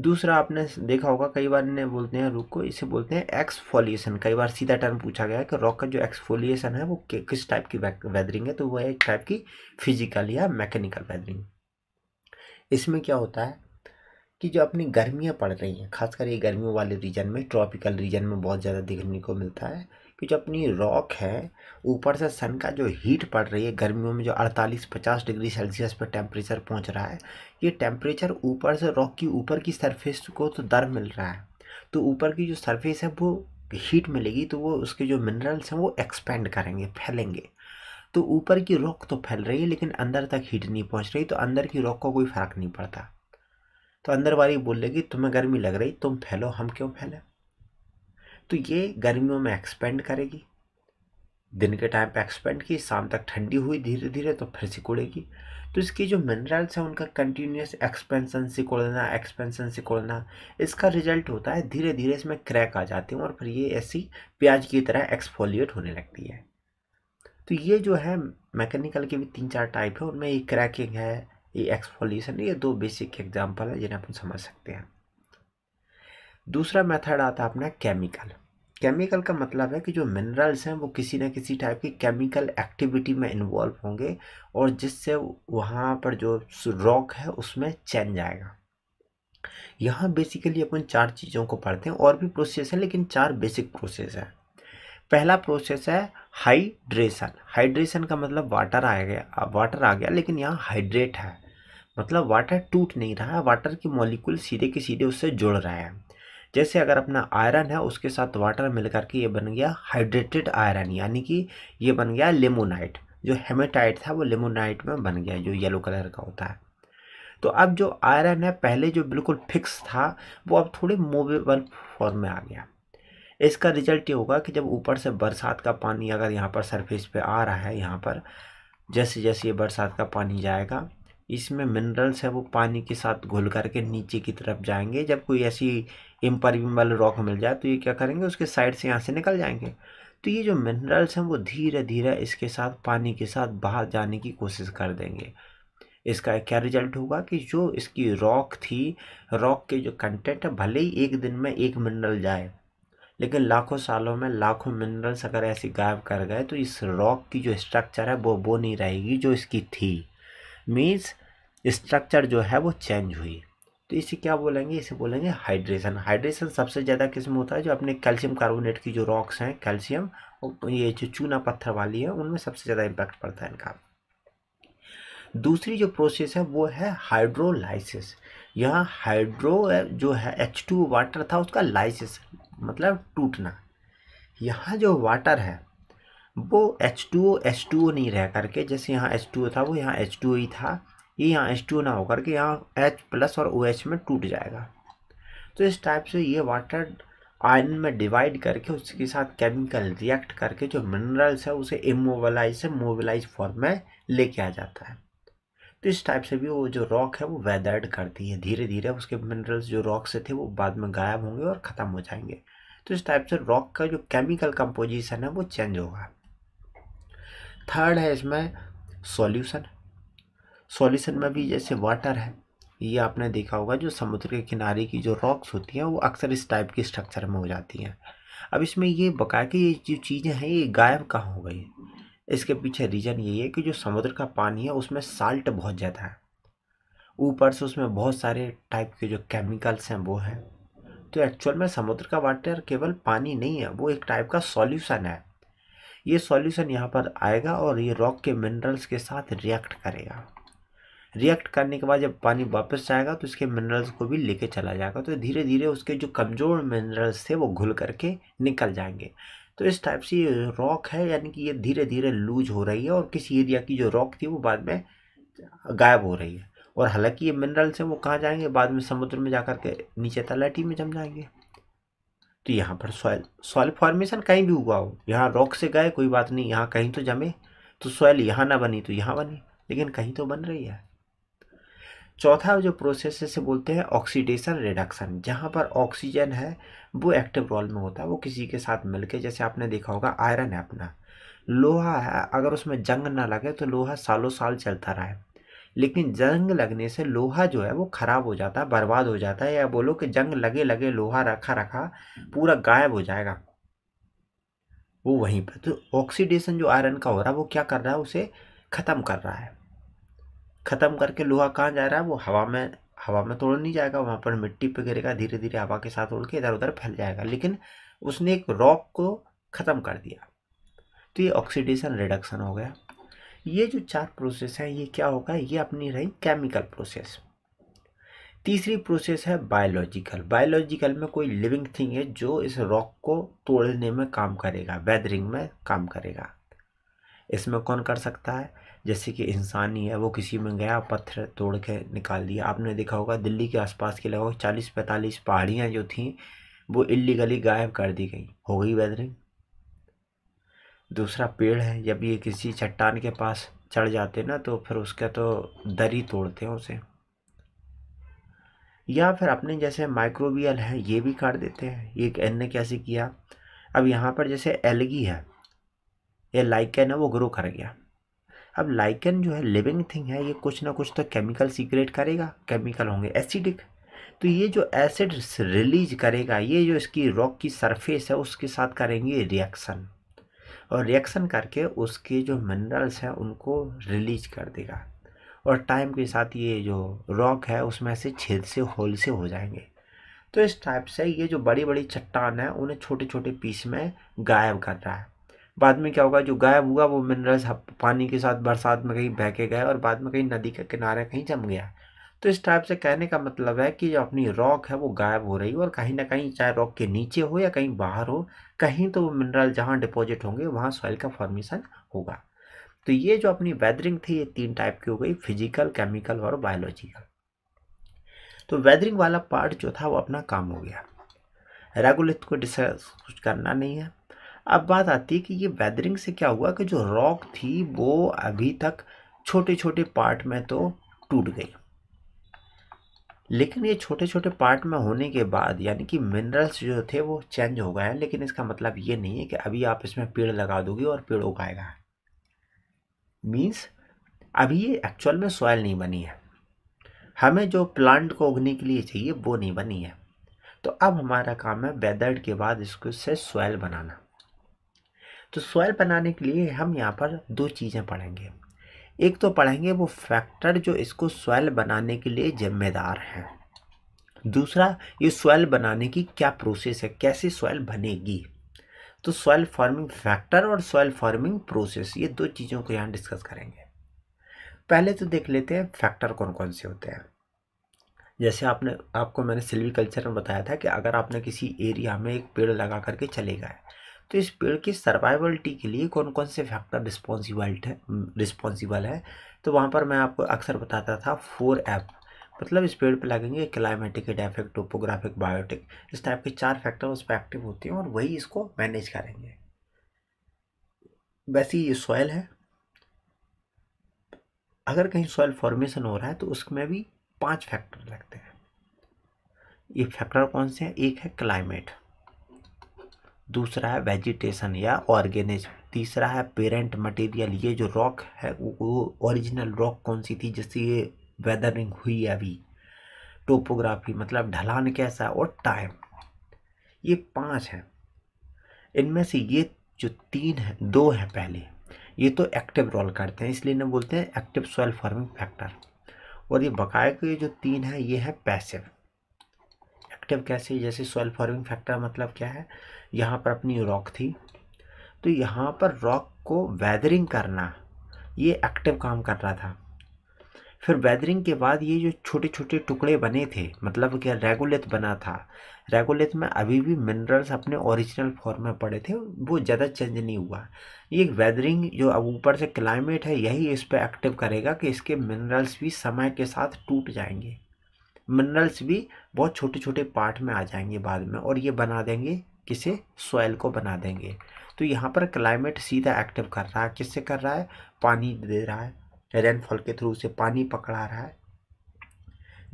दूसरा आपने देखा होगा कई बार ने बोलते हैं रुक को इसे बोलते हैं एक्सफोलिएशन कई बार सीधा टर्म पूछा गया है कि रॉक का जो एक्सफोलिएशन है वो किस टाइप की वेदरिंग है तो वह एक टाइप की फिजिकल या मैकेनिकल वेदरिंग इसमें क्या होता है कि जो अपनी गर्मियाँ पड़ रही हैं खासकर ये गर्मियों वाले रीजन में ट्रॉपिकल रीजन में बहुत ज़्यादा देखने को मिलता है कि जो अपनी रॉक है ऊपर से सन का जो हीट पड़ रही है गर्मियों में जो 48-50 डिग्री सेल्सियस पर टेम्परेचर पहुंच रहा है ये टेम्परेचर ऊपर से रॉक की ऊपर की सरफेस को तो दर मिल रहा है तो ऊपर की जो सरफेस है वो हीट मिलेगी तो वो उसके जो मिनरल्स हैं वो एक्सपेंड करेंगे फैलेंगे तो ऊपर की रॉक तो फैल रही है लेकिन अंदर तक हीट नहीं पहुँच रही तो अंदर की रॉक को कोई फ़र्क नहीं पड़ता तो अंदर वाली बोल लेगी तुम्हें गर्मी लग रही तुम फैलो हम क्यों फैलें तो ये गर्मियों में एक्सपेंड करेगी दिन के टाइम पे एक्सपेंड की शाम तक ठंडी हुई धीरे धीरे तो फिर सिकुड़ेगी तो इसकी जो मिनरल्स हैं उनका कंटिन्यूस एक्सपेंसन सिकुड़ना एक्सपेंसन सिकुड़ना इसका रिजल्ट होता है धीरे धीरे इसमें क्रैक आ जाते हैं और फिर ये ऐसी प्याज की तरह एक्सफोलिएट होने लगती है तो ये जो है मैकेनिकल के भी तीन चार टाइप है उनमें ये क्रैकिंग है ये एक्सफोलिएशन ये दो बेसिक एग्जाम्पल है जिन्हें अपन समझ सकते हैं दूसरा मेथड आता है अपना केमिकल केमिकल का मतलब है कि जो मिनरल्स हैं वो किसी ना किसी टाइप की केमिकल एक्टिविटी में इन्वॉल्व होंगे और जिससे वहाँ पर जो रॉक है उसमें चेंज आएगा यहाँ बेसिकली अपन चार चीज़ों को पढ़ते हैं और भी प्रोसेस है लेकिन चार बेसिक प्रोसेस हैं पहला प्रोसेस है हाइड्रेशन हाइड्रेशन का मतलब वाटर आ गया वाटर आ गया लेकिन यहाँ हाइड्रेट है मतलब वाटर टूट नहीं रहा है वाटर की मॉलिक्यूल सीधे के सीधे उससे जुड़ रहा है जैसे अगर अपना आयरन है उसके साथ वाटर मिलकर के ये बन गया हाइड्रेटेड आयरन यानी कि ये बन गया लेमोनाइट जो हेमेटाइट था वो लेमोनाइट में बन गया जो येलो कलर का होता है तो अब जो आयरन है पहले जो बिल्कुल फिक्स था वो अब थोड़े मूवेबल फॉर्म में आ गया इसका रिजल्ट ये होगा कि जब ऊपर से बरसात का पानी अगर यहाँ पर सरफेस पे आ रहा है यहाँ पर जैसे जैसे ये बरसात का पानी जाएगा इसमें मिनरल्स है वो पानी के साथ घुल करके नीचे की तरफ जाएंगे जब कोई ऐसी इम्परबिम वाले रॉक मिल जाए तो ये क्या करेंगे उसके साइड से यहाँ से निकल जाएंगे तो ये जो मिनरल्स हैं वो धीरे धीरे इसके साथ पानी के साथ बाहर जाने की कोशिश कर देंगे इसका क्या रिजल्ट होगा कि जो इसकी रॉक थी रॉक के जो कंटेंट है भले ही एक दिन में एक मिनरल जाए लेकिन लाखों सालों में लाखों मिनरल्स अगर ऐसे गायब कर गए तो इस रॉक की जो स्ट्रक्चर है वो वो नहीं रहेगी जो इसकी थी मीन्स स्ट्रक्चर जो है वो चेंज हुई तो इसे क्या बोलेंगे इसे बोलेंगे हाइड्रेशन हाइड्रेशन सबसे ज़्यादा किस्म होता है जो अपने कैल्शियम कार्बोनेट की जो रॉक्स हैं कैल्शियम और ये जो चूना पत्थर वाली है उनमें सबसे ज़्यादा इम्पैक्ट पड़ता है इनका दूसरी जो प्रोसेस है वो है हाइड्रोलाइसिस यहाँ हाइड्रो जो है एच टू वाटर था उसका लाइसिस मतलब टूटना यहाँ जो वाटर है वो H two O H two O नहीं रह करके जैसे यहाँ एच टू ओ था वो यहाँ एच टू ओ ही था ये यहाँ एच टू ना होकर के यहाँ एच प्लस और ओ OH में टूट जाएगा तो इस टाइप से ये वाटर आयन में डिवाइड करके उसके साथ केमिकल रिएक्ट करके जो मिनरल्स है उसे इमोबलाइज से मोबिलाइज फॉर्म में लेके आ जाता है तो इस टाइप से भी वो जो रॉक है वो वेदर्ड करती है धीरे धीरे उसके मिनरल्स जो रॉक से थे वो बाद में गायब होंगे और ख़त्म हो जाएंगे तो इस टाइप से रॉक का जो केमिकल कंपोजिशन है वो चेंज होगा थर्ड है इसमें सॉल्यूशन सॉल्यूशन में भी जैसे वाटर है ये आपने देखा होगा जो समुद्र के किनारे की जो रॉक्स होती हैं वो अक्सर इस टाइप की स्ट्रक्चर में हो जाती हैं अब इसमें ये बकाया कि ये जो चीज़ें हैं ये गायब कहाँ हो गई इसके पीछे रीज़न यही है कि जो समुद्र का पानी है उसमें साल्ट बहुत ज़्यादा है ऊपर से उसमें बहुत सारे टाइप के जो केमिकल्स हैं वो हैं तो एक्चुअल में समुद्र का वाटर केवल पानी नहीं है वो एक टाइप का सॉल्यूशन है ये सॉल्यूशन यहाँ पर आएगा और ये रॉक के मिनरल्स के साथ रिएक्ट करेगा रिएक्ट करने के बाद जब पानी वापस जाएगा तो इसके मिनरल्स को भी लेके चला जाएगा तो धीरे धीरे उसके जो कमज़ोर मिनरल्स थे वो घुल करके निकल जाएंगे तो इस टाइप से ये रॉक है यानी कि ये धीरे धीरे लूज हो रही है और किसी एरिया की जो रॉक थी वो बाद में गायब हो रही है और हालांकि ये मिनरल्स हैं वो कहाँ जाएंगे बाद में समुद्र में जाकर के नीचे तलाटी में जम जाएंगे तो यहाँ पर सॉयल सॉयल फॉर्मेशन कहीं भी हुआ हो यहाँ रॉक से गए कोई बात नहीं यहाँ कहीं तो जमे तो सॉयल यहाँ ना बनी तो यहाँ बनी लेकिन कहीं तो बन रही है चौथा जो प्रोसेस है इसे बोलते हैं ऑक्सीडेशन रिडक्शन जहाँ पर ऑक्सीजन है वो एक्टिव रोल में होता है वो किसी के साथ मिलके जैसे आपने देखा होगा आयरन है अपना लोहा है अगर उसमें जंग ना लगे तो लोहा सालों साल चलता रहा है लेकिन जंग लगने से लोहा जो है वो ख़राब हो जाता है बर्बाद हो जाता है या बोलो कि जंग लगे लगे लोहा रखा रखा पूरा गायब हो जाएगा वो वहीं पर तो ऑक्सीडेशन जो आयरन का हो रहा है वो क्या कर रहा है उसे ख़त्म कर रहा है ख़त्म करके लोहा कहाँ जा रहा है वो हवा में हवा में तोड़ नहीं जाएगा वहाँ पर मिट्टी पे गिरेगा धीरे धीरे हवा के साथ उड़ के इधर उधर फैल जाएगा लेकिन उसने एक रॉक को ख़त्म कर दिया तो ये ऑक्सीडेशन रिडक्शन हो गया ये जो चार प्रोसेस हैं ये क्या होगा ये अपनी रही केमिकल प्रोसेस तीसरी प्रोसेस है बायोलॉजिकल बायोलॉजिकल में कोई लिविंग थिंग है जो इस रॉक को तोड़ने में काम करेगा वेदरिंग में काम करेगा इसमें कौन कर सकता है जैसे कि इंसान ही है वो किसी में गया पत्थर तोड़ के निकाल दिया आपने देखा होगा दिल्ली के आसपास के लगभग चालीस पैंतालीस पहाड़ियाँ जो थीं वो इलीगली गायब कर दी गई हो गई वेदरिंग दूसरा पेड़ है जब ये किसी चट्टान के पास चढ़ जाते ना तो फिर उसका तो दरी तोड़ते हैं उसे या फिर अपने जैसे माइक्रोबियल है ये भी काट देते हैं ये ने कैसे किया अब यहाँ पर जैसे एलगी है या लाइकन है वो ग्रो कर गया अब लाइकन जो है लिविंग थिंग है ये कुछ ना कुछ तो केमिकल सीक्रेट करेगा केमिकल होंगे एसिडिक तो ये जो एसिड रिलीज करेगा ये जो इसकी रॉक की सरफेस है उसके साथ करेंगे रिएक्शन और रिएक्शन करके उसके जो मिनरल्स हैं उनको रिलीज कर देगा और टाइम के साथ ये जो रॉक है उसमें से छेद से होल से हो जाएंगे तो इस टाइप से ये जो बड़ी बड़ी चट्टान है उन्हें छोटे छोटे पीस में गायब कर रहा है बाद में क्या होगा जो गायब हुआ वो मिनरल्स पानी के साथ बरसात में कहीं बहके गए और बाद में कहीं नदी के किनारे कहीं जम गया तो इस टाइप से कहने का मतलब है कि जो अपनी रॉक है वो गायब हो रही है और कहीं ना कहीं चाहे रॉक के नीचे हो या कहीं बाहर हो कहीं तो वो मिनरल जहाँ डिपॉजिट होंगे वहाँ सॉइल का फॉर्मेशन होगा तो ये जो अपनी वेदरिंग थी ये तीन टाइप की हो गई फिजिकल केमिकल और बायोलॉजिकल तो वेदरिंग वाला पार्ट जो था वो अपना काम हो गया रेगुलर को डिस्कस कुछ करना नहीं है अब बात आती है कि ये वेदरिंग से क्या हुआ कि जो रॉक थी वो अभी तक छोटे छोटे पार्ट में तो टूट गई लेकिन ये छोटे छोटे पार्ट में होने के बाद यानी कि मिनरल्स जो थे वो चेंज हो गए हैं लेकिन इसका मतलब ये नहीं है कि अभी आप इसमें पेड़ लगा दोगे और पेड़ उगाएगा मीन्स अभी ये एक्चुअल में सॉयल नहीं बनी है हमें जो प्लांट को उगने के लिए चाहिए वो नहीं बनी है तो अब हमारा काम है वेदर्ड के बाद इसको से सॉयल बनाना तो सॉइल बनाने के लिए हम यहाँ पर दो चीज़ें पढ़ेंगे एक तो पढ़ेंगे वो फैक्टर जो इसको सॉइल बनाने के लिए जिम्मेदार हैं दूसरा ये सॉइल बनाने की क्या प्रोसेस है कैसे सॉइल बनेगी तो सॉइल फार्मिंग फैक्टर और सॉइल फार्मिंग प्रोसेस ये दो चीज़ों को यहाँ डिस्कस करेंगे पहले तो देख लेते हैं फैक्टर कौन कौन से होते हैं जैसे आपने आपको मैंने सिल्वी कल्चर में बताया था कि अगर आपने किसी एरिया में एक पेड़ लगा करके चले गए तो इस पेड़ की सर्वाइवलिटी के लिए कौन कौन से फैक्टर रिस्पॉन्सिबल्ट है रिस्पॉन्सिबल है तो वहाँ पर मैं आपको अक्सर बताता था फोर एफ मतलब इस पेड़ पे लगेंगे क्लाइमेटिक डेफेक्ट टोपोग्राफिक बायोटिक इस टाइप के चार फैक्टर उस पर एक्टिव होते हैं और वही इसको मैनेज करेंगे वैसे ये सॉयल है अगर कहीं सॉयल फॉर्मेशन हो रहा है तो उसमें भी पांच फैक्टर लगते हैं ये फैक्टर कौन से हैं एक है क्लाइमेट दूसरा है वेजिटेशन या ऑर्गेनिज तीसरा है पेरेंट मटेरियल ये जो रॉक है वो ओरिजिनल रॉक कौन सी थी जिससे ये वेदरिंग हुई है अभी टोपोग्राफी मतलब ढलान कैसा और टाइम ये पांच हैं इनमें से ये जो तीन है दो हैं पहले ये तो एक्टिव रोल करते हैं इसलिए इन्हें बोलते हैं एक्टिव सॉइल फार्मिंग फैक्टर और ये बकाए के जो तीन है ये है पैसिव एक्टिव कैसे जैसे सॉइल फार्मिंग फैक्टर मतलब क्या है यहाँ पर अपनी रॉक थी तो यहाँ पर रॉक को वैदरिंग करना ये एक्टिव काम कर रहा था फिर वैदरिंग के बाद ये जो छोटे छोटे टुकड़े बने थे मतलब क्या रेगुलेथ बना था रेगुलेथ में अभी भी मिनरल्स अपने ओरिजिनल फॉर्म में पड़े थे वो ज़्यादा चेंज नहीं हुआ ये वैदरिंग जो अब ऊपर से क्लाइमेट है यही इस पर एक्टिव करेगा कि इसके मिनरल्स भी समय के साथ टूट जाएंगे मिनरल्स भी बहुत छोटे छोटे पार्ट में आ जाएंगे बाद में और ये बना देंगे किसे सॉयल को बना देंगे तो यहाँ पर क्लाइमेट सीधा एक्टिव कर रहा है किससे कर रहा है पानी दे रहा है रेनफॉल के थ्रू से पानी पकड़ा रहा है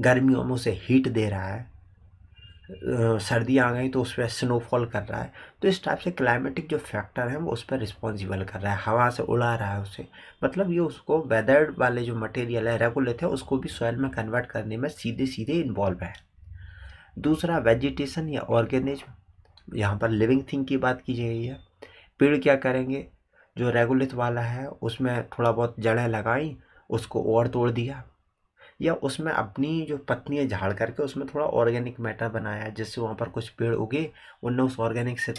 गर्मियों में उसे हीट दे रहा है सर्दी आ गई तो उस पर स्नोफॉल कर रहा है तो इस टाइप से क्लाइमेटिक जो फैक्टर हैं वो उस पर रिस्पॉन्सिबल कर रहा है हवा से उड़ा रहा है उसे मतलब ये उसको वेदर्ड वाले जो मटेरियल है रेगुलेट है उसको भी सॉयल में कन्वर्ट करने में सीधे सीधे इन्वॉल्व है दूसरा वेजिटेशन या ऑर्गेनिज्म यहाँ पर लिविंग थिंग की बात की जा रही है पेड़ क्या करेंगे जो रेगुलेट वाला है उसमें थोड़ा बहुत जड़ें लगाई उसको और तोड़ दिया या उसमें अपनी जो पत्नियाँ झाड़ करके उसमें थोड़ा ऑर्गेनिक मैटर बनाया जिससे वहाँ पर कुछ पेड़ उगे उनने उस ऑर्गेनिक से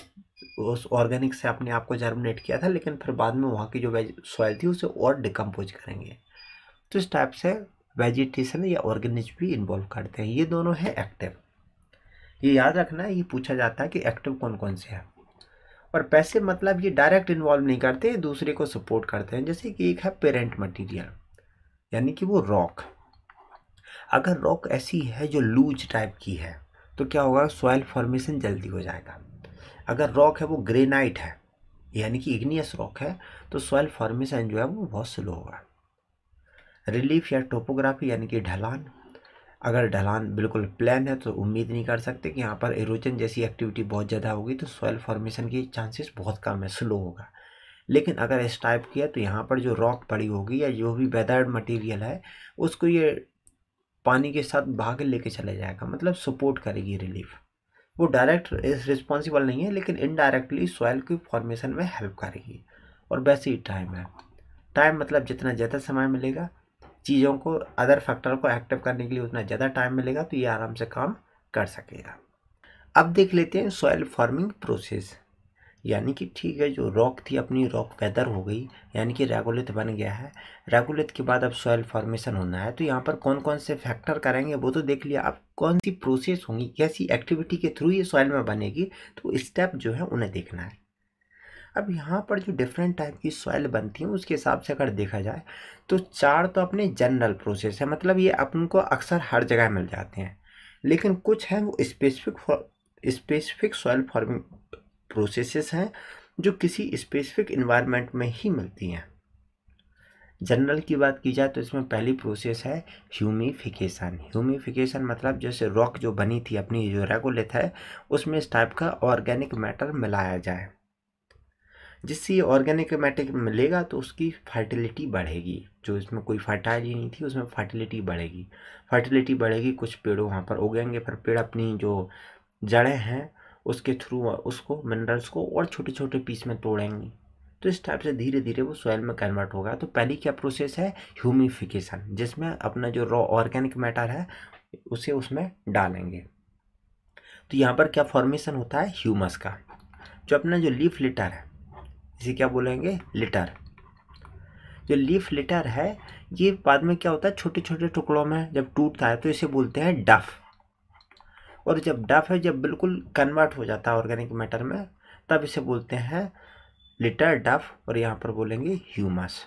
उस ऑर्गेनिक से अपने आप को जर्मिनेट किया था लेकिन फिर बाद में वहाँ की जो वेज सॉइल थी उसे और डिकम्पोज करेंगे तो इस टाइप से वेजिटेशन या ऑर्गेनिज भी इन्वॉल्व करते हैं ये दोनों हैं एक्टिव ये याद रखना ये पूछा जाता है कि एक्टिव कौन कौन से हैं और पैसे मतलब ये डायरेक्ट इन्वॉल्व नहीं करते दूसरे को सपोर्ट करते हैं जैसे कि एक है पेरेंट मटीरियल यानी कि वो रॉक अगर रॉक ऐसी है जो लूज टाइप की है तो क्या होगा सॉयल फॉर्मेशन जल्दी हो जाएगा अगर रॉक है वो ग्रेनाइट है यानी कि इग्नियस रॉक है तो सॉयल फॉर्मेशन जो है वो बहुत स्लो होगा रिलीफ या टोपोग्राफी यानी कि ढलान अगर ढलान बिल्कुल प्लान है तो उम्मीद नहीं कर सकते कि यहाँ पर एरोजन जैसी एक्टिविटी बहुत ज़्यादा होगी तो सॉयल फॉर्मेशन की चांसेस बहुत कम है स्लो होगा लेकिन अगर इस टाइप की है तो यहाँ पर जो रॉक पड़ी होगी या जो भी वेदर्ड मटेरियल है उसको ये पानी के साथ भाग लेके चला जाएगा मतलब सपोर्ट करेगी रिलीफ वो डायरेक्ट रिस्पॉन्सिबल नहीं है लेकिन इनडायरेक्टली सॉयल की फॉर्मेशन में हेल्प करेगी और वैसे ही टाइम है टाइम मतलब जितना ज़्यादा समय मिलेगा चीज़ों को अदर फैक्टर को एक्टिव करने के लिए उतना ज़्यादा टाइम मिलेगा तो ये आराम से काम कर सकेगा अब देख लेते हैं सॉयल फार्मिंग प्रोसेस यानी कि ठीक है जो रॉक थी अपनी रॉक वेदर हो गई यानी कि रेगुलेट बन गया है रेगुलेट के बाद अब सॉयल फॉर्मेशन होना है तो यहाँ पर कौन कौन से फैक्टर करेंगे वो तो देख लिया अब कौन सी प्रोसेस होंगी कैसी एक्टिविटी के थ्रू ये सॉयल में बनेगी तो स्टेप जो है उन्हें देखना है अब यहाँ पर जो डिफरेंट टाइप की सॉइल बनती है उसके हिसाब से अगर देखा जाए तो चार तो अपने जनरल प्रोसेस है मतलब ये अपन को अक्सर हर जगह मिल जाते हैं लेकिन कुछ हैं वो specific specific soil forming processes हैं जो किसी स्पेसिफिक इन्वायरमेंट में ही मिलती हैं जनरल की बात की जाए तो इसमें पहली प्रोसेस है ह्यूमिफिकेशन ह्यूमिफिकेशन मतलब जैसे रॉक जो बनी थी अपनी जो रेगोलिथ है उसमें इस टाइप का ऑर्गेनिक मैटर मिलाया जाए जिससे ये ऑर्गेनिक मैटिक मिलेगा तो उसकी फर्टिलिटी बढ़ेगी जो इसमें कोई फर्टाइल ही नहीं थी उसमें फर्टिलिटी बढ़ेगी फर्टिलिटी बढ़ेगी कुछ पेड़ों वहाँ पर उगेंगे पर पेड़ अपनी जो जड़ें हैं उसके थ्रू उसको मिनरल्स को और छोटे छोटे पीस में तोड़ेंगे तो इस टाइप से धीरे धीरे वो सॉइल में कन्वर्ट होगा तो पहली क्या प्रोसेस है ह्यूमिफिकेशन जिसमें अपना जो रॉ ऑर्गेनिक मैटर है उसे उसमें डालेंगे तो यहाँ पर क्या फॉर्मेशन होता है ह्यूमस का जो अपना जो लीफ लेटर है इसे क्या बोलेंगे लिटर जो लीफ लिटर है ये बाद में क्या होता है छोटे छोटे टुकड़ों में जब टूटता है तो इसे बोलते हैं डफ और जब डफ है जब बिल्कुल कन्वर्ट हो जाता है ऑर्गेनिक मैटर में तब इसे बोलते हैं लिटर डफ और यहाँ पर बोलेंगे ह्यूमस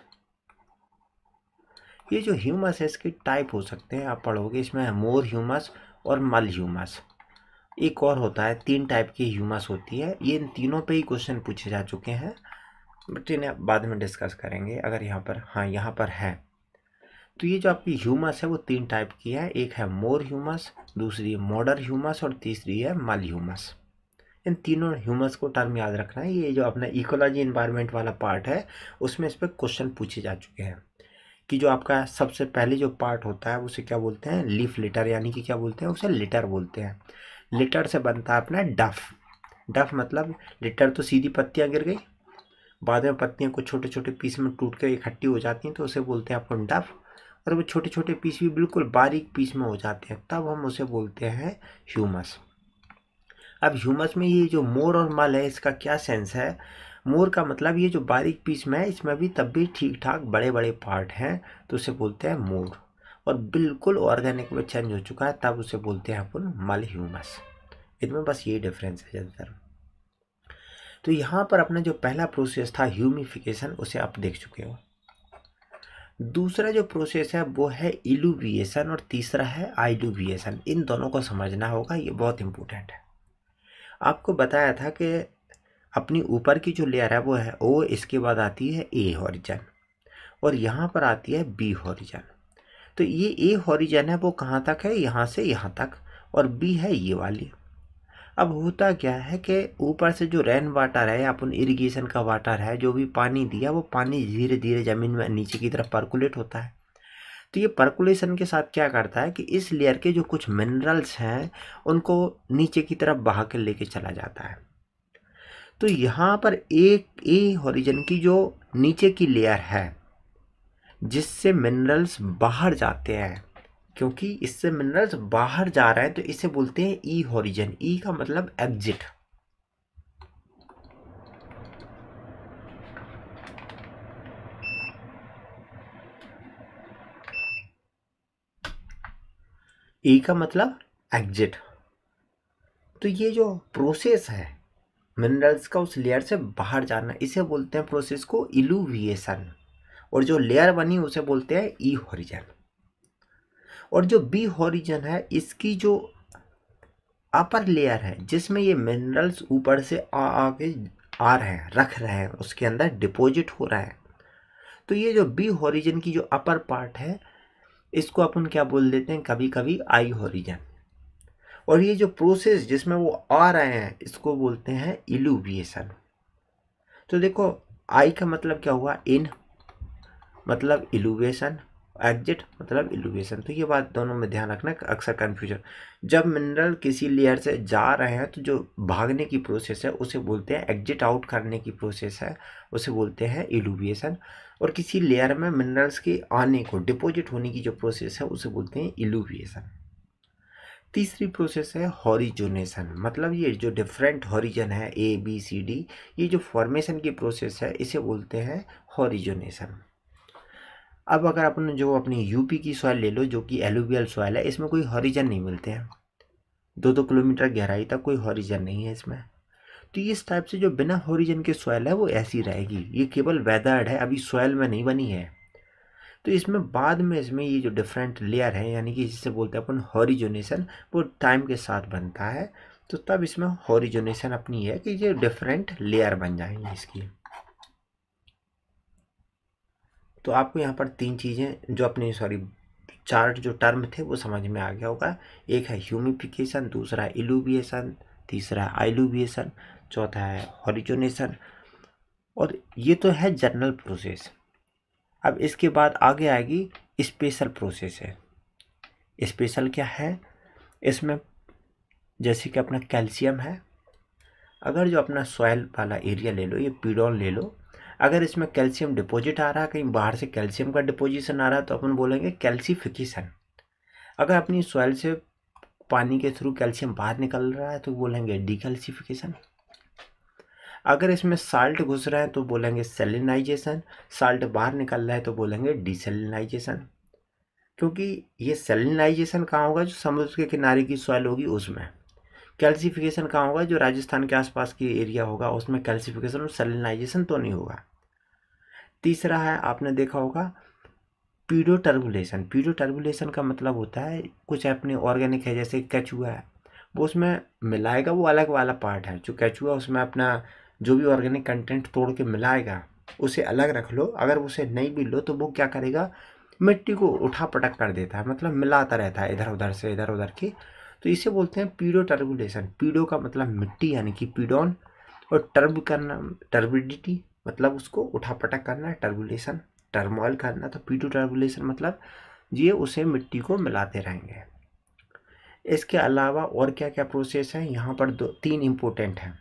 ये जो ह्यूमस है इसके टाइप हो सकते हैं आप पढ़ोगे इसमें मोर ह्यूमस और मल ह्यूमस एक और होता है तीन टाइप की ह्यूमस होती है ये इन तीनों पे ही क्वेश्चन पूछे जा चुके हैं बट इन्हें बाद में डिस्कस करेंगे अगर यहाँ पर हाँ यहाँ पर है तो ये जो आपकी ह्यूमस है वो तीन टाइप की है एक है मोर ह्यूमस दूसरी मॉडर ह्यूमस और तीसरी है मल ह्यूमस इन तीनों ह्यूमस को टर्म याद रखना है ये जो अपना इकोलॉजी इन्वायरमेंट वाला पार्ट है उसमें इस पर क्वेश्चन पूछे जा चुके हैं कि जो आपका सबसे पहले जो पार्ट होता है उसे क्या बोलते हैं लीफ लिटर यानी कि क्या बोलते हैं उसे लिटर बोलते हैं लिटर से बनता है अपना डफ डफ मतलब लिटर तो सीधी पत्तियाँ गिर गई बाद में पत्तियाँ कुछ छोटे छोटे पीस में टूट कर इकट्ठी हो जाती हैं तो उसे बोलते हैं अपन डफ और वो छोटे छोटे पीस भी बिल्कुल बारीक पीस में हो जाते हैं तब हम उसे बोलते हैं ह्यूमस अब ह्यूमस में ये जो मोर और मल है इसका क्या सेंस है मोर का मतलब ये जो बारीक पीस में है इसमें भी तब भी ठीक ठाक बड़े बड़े पार्ट हैं तो उसे बोलते हैं मोर और बिल्कुल ऑर्गेनिक में चेंज हो चुका है तब उसे बोलते हैं अपन मल ह्यूमस इसमें बस यही डिफरेंस है ज़्यादातर तो यहाँ पर अपना जो पहला प्रोसेस था ह्यूमिफिकेशन उसे आप देख चुके हो दूसरा जो प्रोसेस है वो है इलुविएशन और तीसरा है आइलुविएशन इन दोनों को समझना होगा ये बहुत इम्पोर्टेंट है आपको बताया था कि अपनी ऊपर की जो लेयर है वो है ओ इसके बाद आती है ए हॉरिजन और यहाँ पर आती है बी हॉरिजन तो ये ए हॉरिजन है वो कहाँ तक है यहाँ से यहाँ तक और बी है ये वाली अब होता क्या है कि ऊपर से जो रेन वाटर है या अपन इरिगेशन का वाटर है जो भी पानी दिया वो पानी धीरे धीरे ज़मीन में नीचे की तरफ परकुलेट होता है तो ये परकुलेशन के साथ क्या करता है कि इस लेयर के जो कुछ मिनरल्स हैं उनको नीचे की तरफ बहा के लेके चला जाता है तो यहाँ पर एक ए हॉरिजन की जो नीचे की लेयर है जिससे मिनरल्स बाहर जाते हैं क्योंकि इससे मिनरल्स बाहर जा रहा है तो इसे बोलते हैं ई होरिजन ई का मतलब एग्जिट ई e का मतलब एग्जिट तो ये जो प्रोसेस है मिनरल्स का उस लेयर से बाहर जाना इसे बोलते हैं प्रोसेस को इलुविएशन और जो लेयर बनी उसे बोलते हैं ई e होरिजन और जो बी हॉरिजन है इसकी जो अपर लेयर है जिसमें ये मिनरल्स ऊपर से आ आ आ रहे हैं रख रहे हैं उसके अंदर डिपॉजिट हो रहा है तो ये जो बी हॉरिजन की जो अपर पार्ट है इसको अपन क्या बोल देते हैं कभी कभी आई हॉरिजन और ये जो प्रोसेस जिसमें वो आ रहे हैं इसको बोलते हैं इलुविएशन तो देखो आई का मतलब क्या हुआ इन मतलब इलुवेशन एग्जिट मतलब एलिवेशन तो ये बात दोनों में ध्यान रखना अक्सर कन्फ्यूजन जब मिनरल किसी लेयर से जा रहे हैं तो जो भागने की प्रोसेस है उसे बोलते हैं एग्जिट आउट करने की प्रोसेस है उसे बोलते हैं एलुविएशन और किसी लेयर में मिनरल्स के आने को डिपोजिट होने की जो प्रोसेस है उसे बोलते हैं एलुविएशन तीसरी प्रोसेस है हॉरिजोनेशन मतलब ये जो डिफरेंट हॉरिजन है ए बी सी डी ये जो फॉर्मेशन की प्रोसेस है इसे बोलते हैं हॉरिजोनेशन अब अगर अपन जो अपनी यूपी की सॉइल ले लो जो कि एलुवियल सॉइल है इसमें कोई हॉरिजन नहीं मिलते हैं दो दो किलोमीटर गहराई तक कोई हॉरिजन नहीं है इसमें तो इस टाइप से जो बिना हॉरिजन के सॉइल है वो ऐसी रहेगी ये केवल वेदर्ड है अभी सॉइल में नहीं बनी है तो इसमें बाद में इसमें ये जो डिफरेंट लेयर है यानी कि जिसे बोलते हैं अपन हॉरिजोनेशन वो टाइम के साथ बनता है तो तब इसमें हॉरिजोनेशन अपनी है कि ये डिफरेंट लेयर बन जाएंगे इसकी तो आपको यहाँ पर तीन चीज़ें जो अपने सॉरी चार जो टर्म थे वो समझ में आ गया होगा एक है ह्यूमिफिकेशन दूसरा है इलुबिएशन तीसरा है आइलुबिएशन चौथा है हॉरिजोनेशन और ये तो है जनरल प्रोसेस अब इसके बाद आगे आएगी स्पेशल प्रोसेस है स्पेशल क्या है इसमें जैसे कि अपना कैल्शियम है अगर जो अपना सॉयल वाला एरिया ले लो ये पीडोन ले लो अगर इसमें कैल्शियम डिपोजिट आ रहा है कहीं बाहर से कैल्शियम का डिपोजिशन आ रहा है तो अपन बोलेंगे कैल्सीफिकेशन अगर अपनी सॉइल से पानी के थ्रू कैल्शियम बाहर निकल रहा है तो बोलेंगे डिकैल्सिफिकेशन अगर इसमें साल्ट घुस रहा है तो बोलेंगे सेलिनाइजेशन साल्ट बाहर निकल रहा है तो बोलेंगे डिसेलिनाइजेशन क्योंकि ये सेलिनाइजेशन कहाँ होगा जो समुद्र के किनारे की सॉइल होगी उसमें कैल्सिफिकेशन कहाँ होगा जो राजस्थान के आसपास की एरिया होगा उसमें कैल्सिफिकेशन और सेलिनाइजेशन तो नहीं होगा तीसरा है आपने देखा होगा पीडो टर्बुलेशन पीडो टर्बुलेशन का मतलब होता है कुछ अपने ऑर्गेनिक है जैसे कैचुआ है वो उसमें मिलाएगा वो अलग वाला पार्ट है जो कैचुआ उसमें अपना जो भी ऑर्गेनिक कंटेंट तोड़ के मिलाएगा उसे अलग रख लो अगर उसे नहीं भी लो तो वो क्या करेगा मिट्टी को उठा पटक कर देता है मतलब मिलाता रहता है इधर उधर से इधर उधर की तो इसे बोलते हैं पीडो टर्बुलेशन पीडो का मतलब मिट्टी यानी कि पीडोन और टर्ब का टर्बिडिटी मतलब उसको उठा पटक करना टर्बुलेशन टर्मोइल करना तो पी टू टर्बुलेशन मतलब ये उसे मिट्टी को मिलाते रहेंगे इसके अलावा और क्या क्या प्रोसेस हैं यहाँ पर दो तीन इम्पोर्टेंट हैं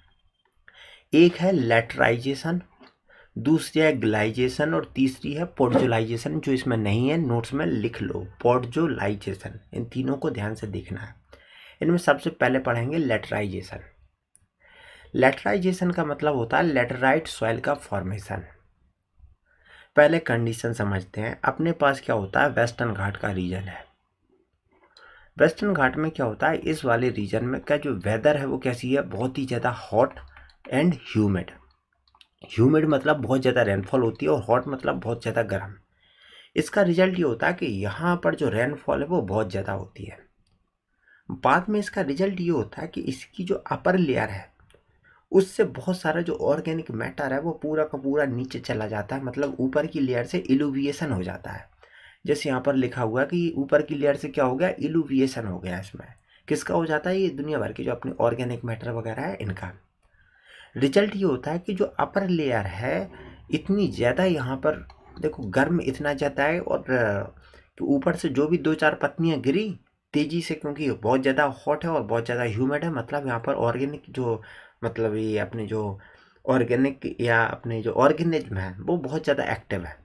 एक है लेटराइजेशन दूसरी है ग्लाइजेशन और तीसरी है पोर्जोलाइजेशन जो इसमें नहीं है नोट्स में लिख लो पोर्जोलाइजेशन इन तीनों को ध्यान से देखना है इनमें सबसे पहले पढ़ेंगे लेटराइजेशन लेटराइजेशन का मतलब होता है लेटराइट सॉइल का फॉर्मेशन पहले कंडीशन समझते हैं अपने पास क्या होता है वेस्टर्न घाट का रीजन है वेस्टर्न घाट में क्या होता है इस वाले रीजन में क्या जो वेदर है वो कैसी है बहुत ही ज़्यादा हॉट एंड ह्यूमिड ह्यूमिड मतलब बहुत ज़्यादा रेनफॉल होती है और हॉट मतलब बहुत ज़्यादा गर्म इसका रिजल्ट ये होता है कि यहाँ पर जो रेनफॉल है वो बहुत ज़्यादा होती है बाद में इसका रिजल्ट ये होता है कि इसकी जो अपर लेयर है उससे बहुत सारा जो ऑर्गेनिक मैटर है वो पूरा का पूरा नीचे चला जाता है मतलब ऊपर की लेयर से एलुविएसन हो जाता है जैसे यहाँ पर लिखा हुआ है कि ऊपर की लेयर से क्या हो गया एलुविएसन हो गया इसमें किसका हो जाता है ये दुनिया भर के जो अपने ऑर्गेनिक मैटर वगैरह है इनका रिजल्ट ये होता है कि जो अपर लेयर है इतनी ज़्यादा यहाँ पर देखो गर्म इतना ज़्यादा है और ऊपर से जो भी दो चार पत्नियाँ गिरी तेज़ी से क्योंकि बहुत ज़्यादा हॉट है और बहुत ज़्यादा ह्यूमिड है मतलब यहाँ पर ऑर्गेनिक जो मतलब ये अपने जो ऑर्गेनिक या अपने जो ऑर्गेनिज्म है वो बहुत ज़्यादा एक्टिव है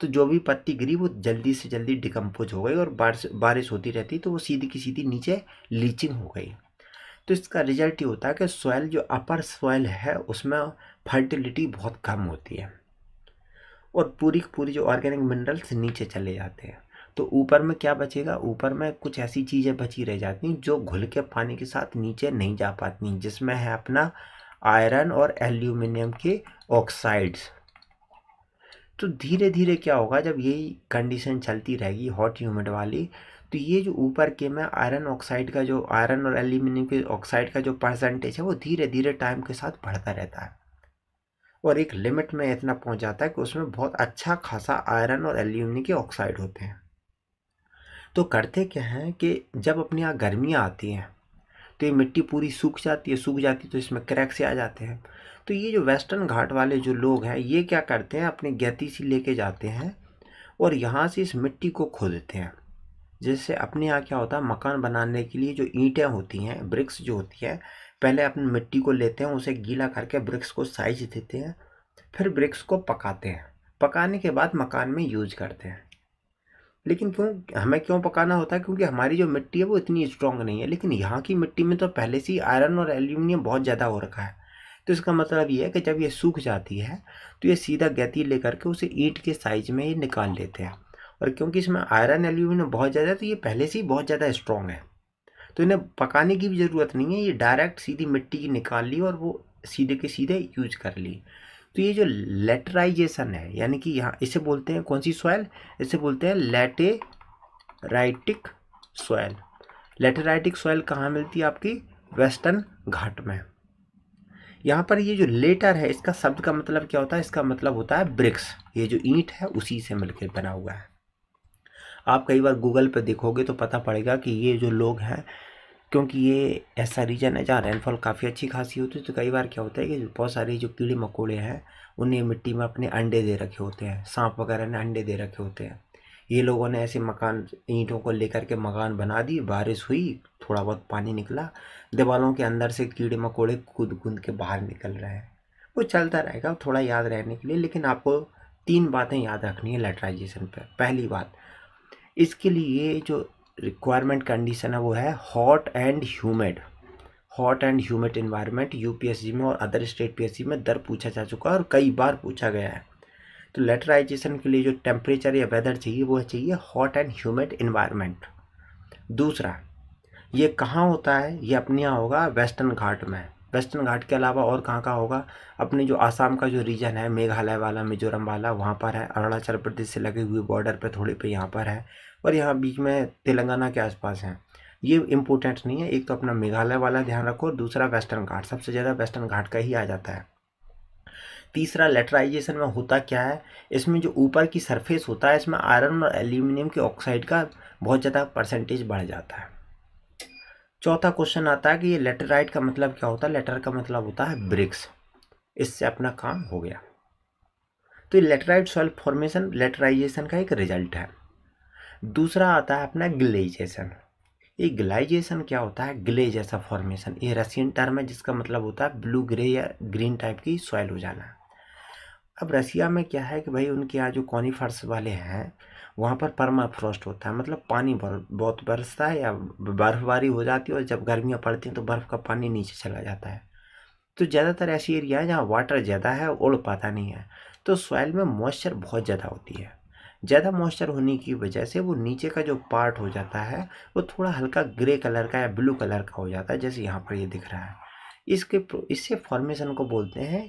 तो जो भी पत्ती गिरी वो जल्दी से जल्दी डिकम्पोज हो गई और बारिश बारिश होती रहती तो वो सीधी की सीधी नीचे लीचिंग हो गई तो इसका रिजल्ट ये होता है कि सॉयल जो अपर सॉयल है उसमें फर्टिलिटी बहुत कम होती है और पूरी पूरी जो ऑर्गेनिक मिनरल्स नीचे चले जाते हैं तो ऊपर में क्या बचेगा ऊपर में कुछ ऐसी चीज़ें बची रह जाती हैं जो घुल के पानी के साथ नीचे नहीं जा पाती जिसमें है अपना आयरन और एल्यूमिनियम के ऑक्साइड्स तो धीरे धीरे क्या होगा जब यही कंडीशन चलती रहेगी हॉट ह्यूमिड वाली तो ये जो ऊपर के में आयरन ऑक्साइड का जो आयरन और एल्यूमिनियम के ऑक्साइड का जो परसेंटेज है वो धीरे धीरे टाइम के साथ बढ़ता रहता है और एक लिमिट में इतना पहुंच जाता है कि उसमें बहुत अच्छा खासा आयरन और एल्यूमिनियम के ऑक्साइड होते हैं तो करते क्या हैं कि जब अपने यहाँ गर्मियाँ आती हैं तो ये मिट्टी पूरी सूख जाती है सूख जाती है तो इसमें से आ जाते हैं तो ये जो वेस्टर्न घाट वाले जो लोग हैं ये क्या करते हैं अपनी गैतीसी लेके जाते हैं और यहाँ से इस मिट्टी को खोदते हैं जिससे अपने यहाँ क्या होता है मकान बनाने के लिए जो ईंटें होती हैं ब्रिक्स जो होती है पहले अपनी मिट्टी को लेते हैं उसे गीला करके ब्रिक्स को साइज देते हैं फिर ब्रिक्स को पकाते हैं पकाने के बाद मकान में यूज करते हैं लेकिन क्यों हमें क्यों पकाना होता है क्योंकि हमारी जो मिट्टी है वो इतनी स्ट्रांग नहीं है लेकिन यहाँ की मिट्टी में तो पहले से ही आयरन और एल्यूमिनियम बहुत ज़्यादा हो रखा है तो इसका मतलब ये है कि जब ये सूख जाती है तो ये सीधा गैती लेकर के उसे ईंट के साइज में ये निकाल लेते हैं और क्योंकि इसमें आयरन एल्यूमिनियम बहुत ज़्यादा है तो ये पहले से ही बहुत ज़्यादा स्ट्रॉन्ग है तो इन्हें पकाने की भी ज़रूरत नहीं है ये डायरेक्ट सीधी मिट्टी की निकाल ली और वो सीधे के सीधे यूज कर ली तो ये जो लेटराइजेशन है यानी कि यहाँ इसे बोलते हैं कौन सी सॉयल इसे बोलते हैं लेटेराइटिक सॉयल लेटेराइटिक सॉयल कहाँ मिलती है आपकी वेस्टर्न घाट में यहाँ पर ये जो लेटर है इसका शब्द का मतलब क्या होता है इसका मतलब होता है ब्रिक्स ये जो ईंट है उसी से मिलकर बना हुआ है आप कई बार गूगल पर देखोगे तो पता पड़ेगा कि ये जो लोग हैं क्योंकि ये ऐसा रीजन है जहाँ रेनफॉल काफ़ी अच्छी खासी होती है तो कई बार क्या होता है कि बहुत सारे जो कीड़े मकोड़े हैं उन्हें मिट्टी में अपने अंडे दे रखे होते हैं सांप वगैरह ने अंडे दे रखे होते हैं ये लोगों ने ऐसे मकान ईंटों को लेकर के मकान बना दिए बारिश हुई थोड़ा बहुत पानी निकला दीवारों के अंदर से कीड़े मकोड़े कूद कूद के बाहर निकल रहे हैं वो चलता रहेगा थोड़ा याद रहने के लिए लेकिन आपको तीन बातें याद रखनी है लेटराइजेशन पर पहली बात इसके लिए जो रिक्वायरमेंट कंडीशन है वो है hot and humid hot and humid environment UPSC में और अदर स्टेट पी में दर पूछा जा चुका है और कई बार पूछा गया है तो लेटराइजेशन के लिए जो टेम्परेचर या वेदर चाहिए वो चाहिए हॉट एंड ह्यूमिड इन्वायरमेंट दूसरा ये कहाँ होता है ये अपने यहाँ होगा वेस्टर्न घाट में वेस्टर्न घाट के अलावा और कहाँ का होगा अपने जो आसाम का जो रीजन है मेघालय वाला मिजोरम वाला वहाँ पर है अरुणाचल प्रदेश से लगे हुए बॉर्डर पर थोड़े पे यहाँ पर है और यहाँ बीच में तेलंगाना के आसपास हैं ये इम्पोर्टेंट नहीं है एक तो अपना मेघालय वाला ध्यान रखो और दूसरा वेस्टर्न घाट सबसे ज़्यादा वेस्टर्न घाट का ही आ जाता है तीसरा लेटराइजेशन में होता क्या है इसमें जो ऊपर की सरफेस होता है इसमें आयरन और एल्यूमिनियम के ऑक्साइड का बहुत ज़्यादा परसेंटेज बढ़ जाता है चौथा क्वेश्चन आता है कि ये लेटराइट का मतलब क्या होता है लेटर का मतलब होता है ब्रिक्स इससे अपना काम हो गया तो ये लेटराइट सॉइल फॉर्मेशन लेटराइजेशन का एक रिजल्ट है दूसरा आता है अपना ग्लेजेशन ये ग्लाइजेशन क्या होता है ग्ले जैसा फॉर्मेशन ये रशियन टर्म है जिसका मतलब होता है ब्लू ग्रे या ग्रीन टाइप की सॉइल हो जाना अब रसिया में क्या है कि भाई उनके यहाँ जो कॉनीफर्स वाले हैं वहाँ पर परमा फ्रॉस्ट होता है मतलब पानी बहुत बरसता है या बर्फ़बारी हो जाती है और जब गर्मियाँ पड़ती हैं तो बर्फ़ का पानी नीचे चला जाता है तो ज़्यादातर ऐसी एरिया है जहाँ वाटर ज़्यादा है उड़ पाता नहीं है तो सॉइल में मॉइस्चर बहुत ज़्यादा होती है ज़्यादा मॉइस्चर होने की वजह से वो नीचे का जो पार्ट हो जाता है वो थोड़ा हल्का ग्रे कलर का या ब्लू कलर का हो जाता है जैसे यहाँ पर ये दिख रहा है इसके इससे फॉर्मेशन को बोलते हैं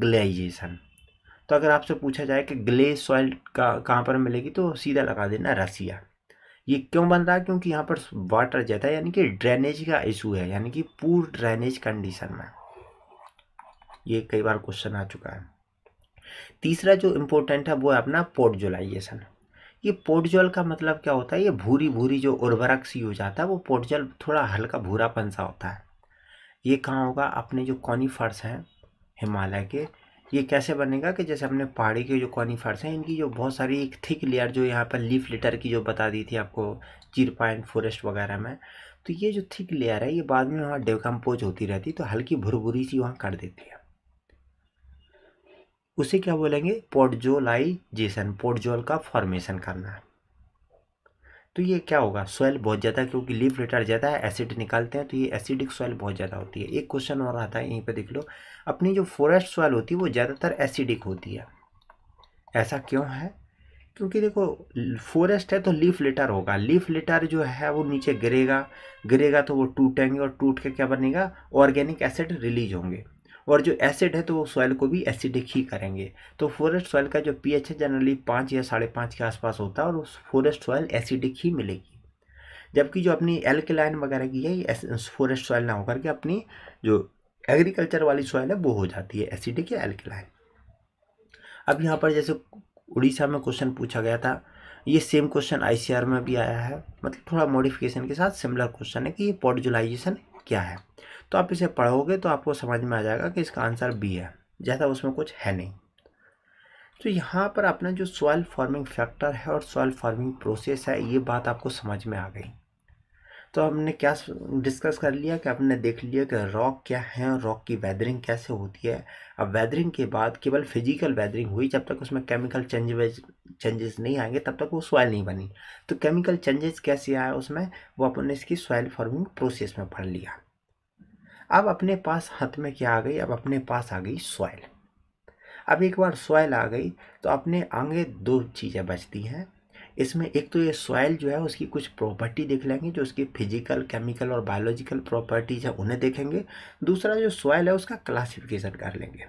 ग्लेजेशन तो अगर आपसे पूछा जाए कि ग्ले सॉइल का कहाँ पर मिलेगी तो सीधा लगा देना रसिया ये क्यों बन रहा है क्योंकि यहाँ पर वाटर जाता है यानी कि ड्रेनेज का इशू है यानी कि पूर ड्रेनेज कंडीशन में ये कई बार क्वेश्चन आ चुका है तीसरा जो इम्पोर्टेंट है वो है अपना पोर्टजोलाइजेशन ये पोर्टजल का मतलब क्या होता है ये भूरी भूरी जो उर्वरक सी हो जाता है वो पोर्टजल थोड़ा हल्का भूरा सा होता है ये कहाँ होगा अपने जो कॉनीफर्स हैं हिमालय के ये कैसे बनेगा कि जैसे हमने पहाड़ी के जो कॉनीफर्स हैं इनकी जो बहुत सारी एक थिक लेयर जो यहाँ पर लीफ लेटर की जो बता दी थी आपको चिरपाइन फॉरेस्ट वगैरह में तो ये जो थिक लेयर है ये बाद में वहाँ डेकम्पोज होती रहती है तो हल्की भुरभुरी सी वहाँ कर देती है उसे क्या बोलेंगे पोर्टजोलाइजेशन पोर्टजोल का फॉर्मेशन करना तो ये क्या होगा सॉइल बहुत ज़्यादा क्योंकि लीफ रिटर ज़्यादा है एसिड निकालते हैं तो ये एसिडिक सॉइल बहुत ज़्यादा होती है एक क्वेश्चन और आता है यहीं पे देख लो अपनी जो फॉरेस्ट सॉइल होती है वो ज़्यादातर एसिडिक होती है ऐसा क्यों है क्योंकि देखो फॉरेस्ट है तो लीफ लेटर होगा लीफ लेटर जो है वो नीचे गिरेगा गिरेगा तो वो टूटेंगे और टूट के क्या बनेगा ऑर्गेनिक एसिड रिलीज होंगे और जो एसिड है तो वो सॉइल को भी एसिडिक ही करेंगे तो फॉरेस्ट सॉइल का जो पीएच है जनरली पाँच या साढ़े पाँच के आसपास होता है और उस फॉरेस्ट सॉइल एसिडिक ही मिलेगी जबकि जो अपनी एल्कलाइन वगैरह की है ये फॉरेस्ट सॉइल ना होकर के अपनी जो एग्रीकल्चर वाली सॉइल है वो हो जाती है एसिडिक या एल्कलाइन अब यहाँ पर जैसे उड़ीसा में क्वेश्चन पूछा गया था ये सेम क्वेश्चन आईसीआर में भी आया है मतलब थोड़ा मॉडिफिकेशन के साथ सिमिलर क्वेश्चन है कि ये पॉडजुलाइजेशन क्या है तो आप इसे पढ़ोगे तो आपको समझ में आ जाएगा कि इसका आंसर बी है ज़्यादा उसमें कुछ है नहीं तो यहाँ पर अपना जो सॉइल फार्मिंग फैक्टर है और सॉइल फार्मिंग प्रोसेस है ये बात आपको समझ में आ गई तो हमने क्या डिस्कस कर लिया कि हमने देख लिया कि रॉक क्या है और रॉक की वेदरिंग कैसे होती है अब वेदरिंग के बाद केवल फिजिकल वेदरिंग हुई जब तक उसमें केमिकल चेंज चेंजेस नहीं आएंगे तब तक वो सॉइल नहीं बनी तो केमिकल चेंजेस कैसे आए उसमें वो अपन ने इसकी सॉइल फार्मिंग प्रोसेस में पढ़ लिया अब अपने पास हाथ में क्या आ गई अब अपने पास आ गई सॉयल अब एक बार सॉयल आ गई तो अपने आगे दो चीज़ें बचती हैं इसमें एक तो ये सॉयल जो है उसकी कुछ प्रॉपर्टी देख लेंगे जो उसकी फिजिकल केमिकल और बायोलॉजिकल प्रॉपर्टीज है उन्हें देखेंगे दूसरा जो सॉयल है उसका क्लासिफिकेशन कर लेंगे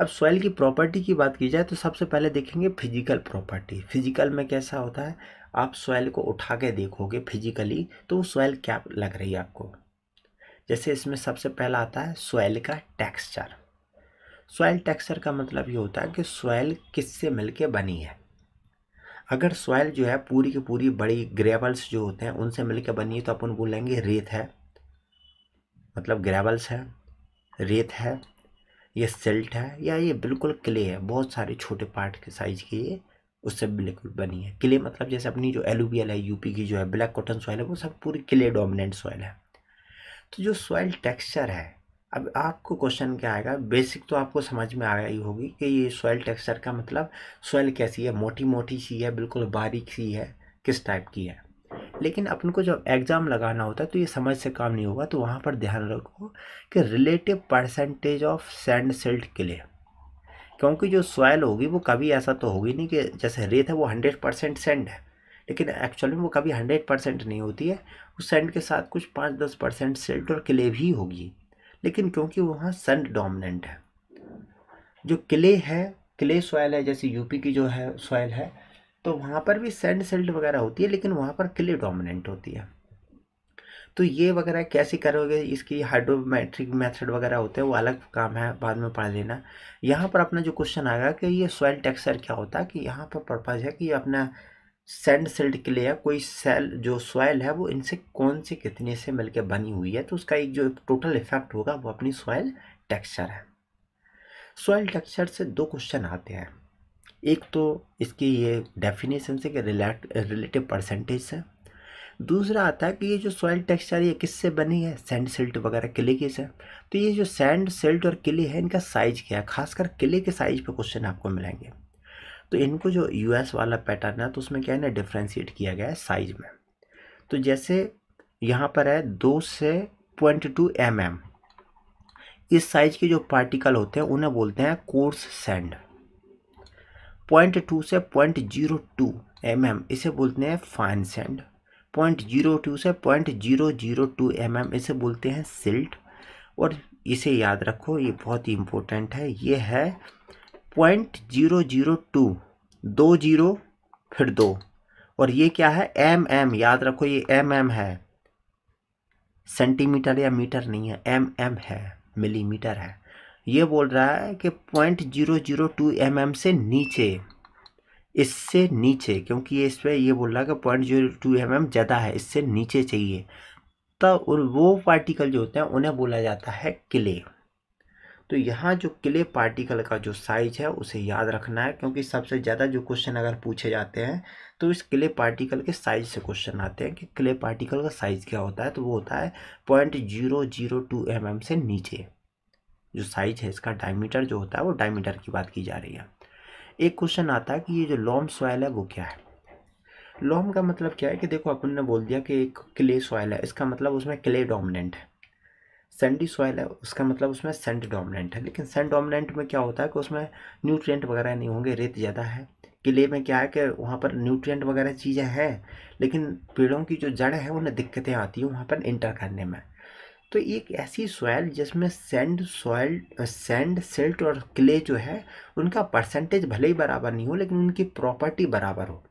अब सॉयल की प्रॉपर्टी की बात की जाए तो सबसे पहले देखेंगे फिजिकल प्रॉपर्टी फिजिकल में कैसा होता है आप सॉयल को उठा के देखोगे फिजिकली तो वो सॉयल क्या लग रही है आपको जैसे इसमें सबसे पहला आता है सोयल का टेक्सचर सोयल टेक्सचर का मतलब ये होता है कि सोयल किससे मिलके बनी है अगर सोयल जो है पूरी की पूरी बड़ी ग्रेवल्स जो होते हैं उनसे मिलके बनी है तो अपन बोलेंगे रेत है मतलब ग्रेवल्स है रेत है ये सिल्ट है या ये बिल्कुल क्ले है बहुत सारे छोटे पार्ट के साइज़ की ये उससे बिल्कुल बनी है क्ले मतलब जैसे अपनी जो एलुबियल है यूपी की जो है ब्लैक कॉटन सॉइल है वो सब पूरी क्ले डोमिनेंट सॉइल है तो जो सॉइल टेक्सचर है अब आपको क्वेश्चन क्या आएगा बेसिक तो आपको समझ में आ गई होगी कि ये सॉइल टेक्सचर का मतलब सॉइल कैसी है मोटी मोटी सी है बिल्कुल बारीक सी है किस टाइप की है लेकिन अपन को जब एग्ज़ाम लगाना होता है तो ये समझ से काम नहीं होगा तो वहाँ पर ध्यान रखो कि relative percentage of sand silt के लिए क्योंकि जो सॉयल होगी वो कभी ऐसा तो होगी नहीं कि जैसे रेत है वो हंड्रेड परसेंट सेंड है लेकिन एक्चुअल में वो कभी हंड्रेड परसेंट नहीं होती है उस सेंट के साथ कुछ पाँच दस परसेंट सिल्ट और क्ले भी होगी लेकिन क्योंकि वहाँ सेंड डोमिनेंट है जो क्ले है क्ले सॉयल है जैसे यूपी की जो है सॉयल है तो वहाँ पर भी सेंड सिल्ट वगैरह होती है लेकिन वहाँ पर क्ले डोमिनेंट होती है तो ये वगैरह कैसे करोगे इसकी हाइड्रोमेट्रिक मेथड वगैरह होते हैं वो अलग काम है बाद में पढ़ लेना यहाँ पर अपना जो क्वेश्चन आएगा कि ये सॉइल टेक्सचर क्या होता है कि यहाँ पर पर्पज़ है कि अपना सैंड सिल्ट के या कोई सेल जो सॉयल है वो इनसे कौन से कितने से मिलकर बनी हुई है तो उसका एक जो टोटल इफेक्ट होगा वो अपनी सॉयल टेक्सचर है सॉयल टेक्सचर से दो क्वेश्चन आते हैं एक तो इसकी ये डेफिनेशन से रिलेटिव परसेंटेज से दूसरा आता है कि ये जो सॉइल टेक्सचर ये किससे बनी है सैंड सिल्ट वगैरह किले के से तो ये जो सैंड सिल्ट और किले है इनका साइज़ क्या है खासकर किले के साइज़ पर क्वेश्चन आपको मिलेंगे तो इनको जो यूएस वाला पैटर्न है तो उसमें क्या है ना डिफ्रेंशिएट किया गया है साइज में तो जैसे यहाँ पर है दो से पॉइंट टू एम एम इस साइज के जो पार्टिकल होते हैं उन्हें बोलते हैं कोर्स सेंड पॉइंट टू से point zero two M M इसे बोलते हैं fine sand point zero two से point zero zero two M M इसे बोलते हैं सिल्ट और इसे याद रखो ये बहुत ही इम्पोर्टेंट है ये है पॉइंट जीरो जीरो टू दो जीरो फिर दो और ये क्या है एम एम याद रखो ये एम एम है सेंटीमीटर या मीटर नहीं है एम एम है मिलीमीटर है ये बोल रहा है कि point zero zero two M M से नीचे इससे नीचे क्योंकि ये इस पर यह बोल रहा है कि point zero two M M ज़्यादा है इससे नीचे चाहिए तो वो पार्टिकल जो होते हैं उन्हें बोला जाता है क्ले तो यहाँ जो क्ले पार्टिकल का जो साइज है उसे याद रखना है क्योंकि सबसे ज़्यादा जो क्वेश्चन अगर पूछे जाते हैं तो इस क्ले पार्टिकल के साइज से क्वेश्चन आते हैं कि क्ले पार्टिकल का साइज क्या होता है तो वो होता है point zero zero two M M से नीचे जो साइज है इसका डायमीटर जो होता है वो डायमीटर की बात की जा रही है एक क्वेश्चन आता है कि ये जो लॉम सॉयल है वो क्या है लॉम का मतलब क्या है कि देखो अपन ने बोल दिया कि एक क्ले सॉयल है इसका मतलब उसमें क्ले डोमिनेंट है सेंडी सॉइल है उसका मतलब उसमें सेंड डोमिनेंट है लेकिन सेंड डोमिनेंट में क्या होता है कि उसमें न्यूट्रिएंट वगैरह नहीं होंगे रेत ज़्यादा है किले में क्या है कि वहाँ पर न्यूट्रिएंट वगैरह चीज़ें हैं लेकिन पेड़ों की जो जड़ है उन्हें दिक्कतें आती हैं वहाँ पर इंटर करने में तो एक ऐसी सॉइल जिसमें सेंड सॉइल सेंड सिल्ट और क्ले जो है उनका परसेंटेज भले ही बराबर नहीं हो लेकिन उनकी प्रॉपर्टी बराबर हो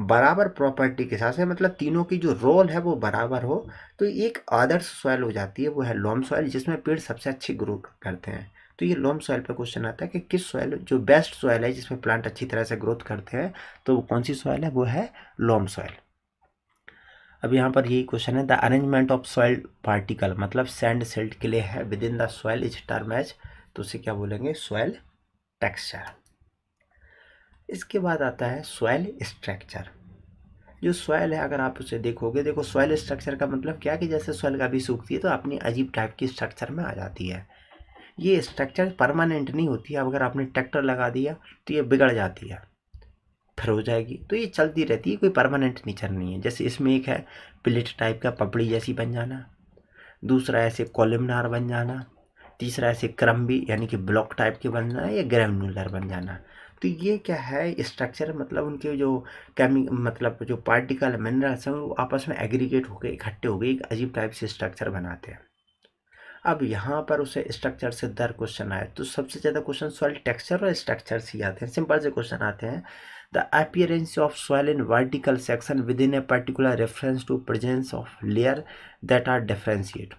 बराबर प्रॉपर्टी के साथ से मतलब तीनों की जो रोल है वो बराबर हो तो एक आदर्श सॉइल हो जाती है वो है लोम सॉयल जिसमें पेड़ सबसे अच्छी ग्रो करते हैं तो ये लोम सॉइल पर क्वेश्चन आता है कि किस सॉइल जो बेस्ट सॉइल है जिसमें प्लांट अच्छी तरह से ग्रोथ करते हैं तो कौन सी सॉइल है वो है लोम सॉइल अब यहाँ पर यही क्वेश्चन है the arrangement of soil particle मतलब सैंड सिल्ट के लिए है within the soil is term as तो उसे क्या बोलेंगे सॉइल टेक्सचर इसके बाद आता है सॉयल स्ट्रक्चर जो सॉयल है अगर आप उसे देखोगे देखो सॉयल स्ट्रक्चर का मतलब क्या कि जैसे सॉयल भी सूखती है तो अपनी अजीब टाइप की स्ट्रक्चर में आ जाती है ये स्ट्रक्चर परमानेंट नहीं होती है अब अगर आपने ट्रैक्टर लगा दिया तो ये बिगड़ जाती है फिर हो जाएगी तो ये चलती रहती है कोई परमानेंट नेचर नहीं है जैसे इसमें एक है प्लेट टाइप का पपड़ी जैसी बन जाना दूसरा ऐसे कॉलमनार बन जाना तीसरा ऐसे क्रम्बी यानी कि ब्लॉक टाइप के बन जाना या ग्रेनुलर बन जाना तो ये क्या है स्ट्रक्चर मतलब उनके जो केमिक मतलब जो पार्टिकल मिनरल्स हैं वो आपस में एग्रीगेट होकर इकट्ठे हो गए एक अजीब टाइप से स्ट्रक्चर बनाते हैं अब यहाँ पर उसे स्ट्रक्चर से दर क्वेश्चन आए तो सबसे ज़्यादा क्वेश्चन सॉइल टेक्सचर और स्ट्रक्चर से ही आते हैं सिंपल से क्वेश्चन आते हैं the appearance of soil in vertical section within a particular reference to presence of layer that are differentiate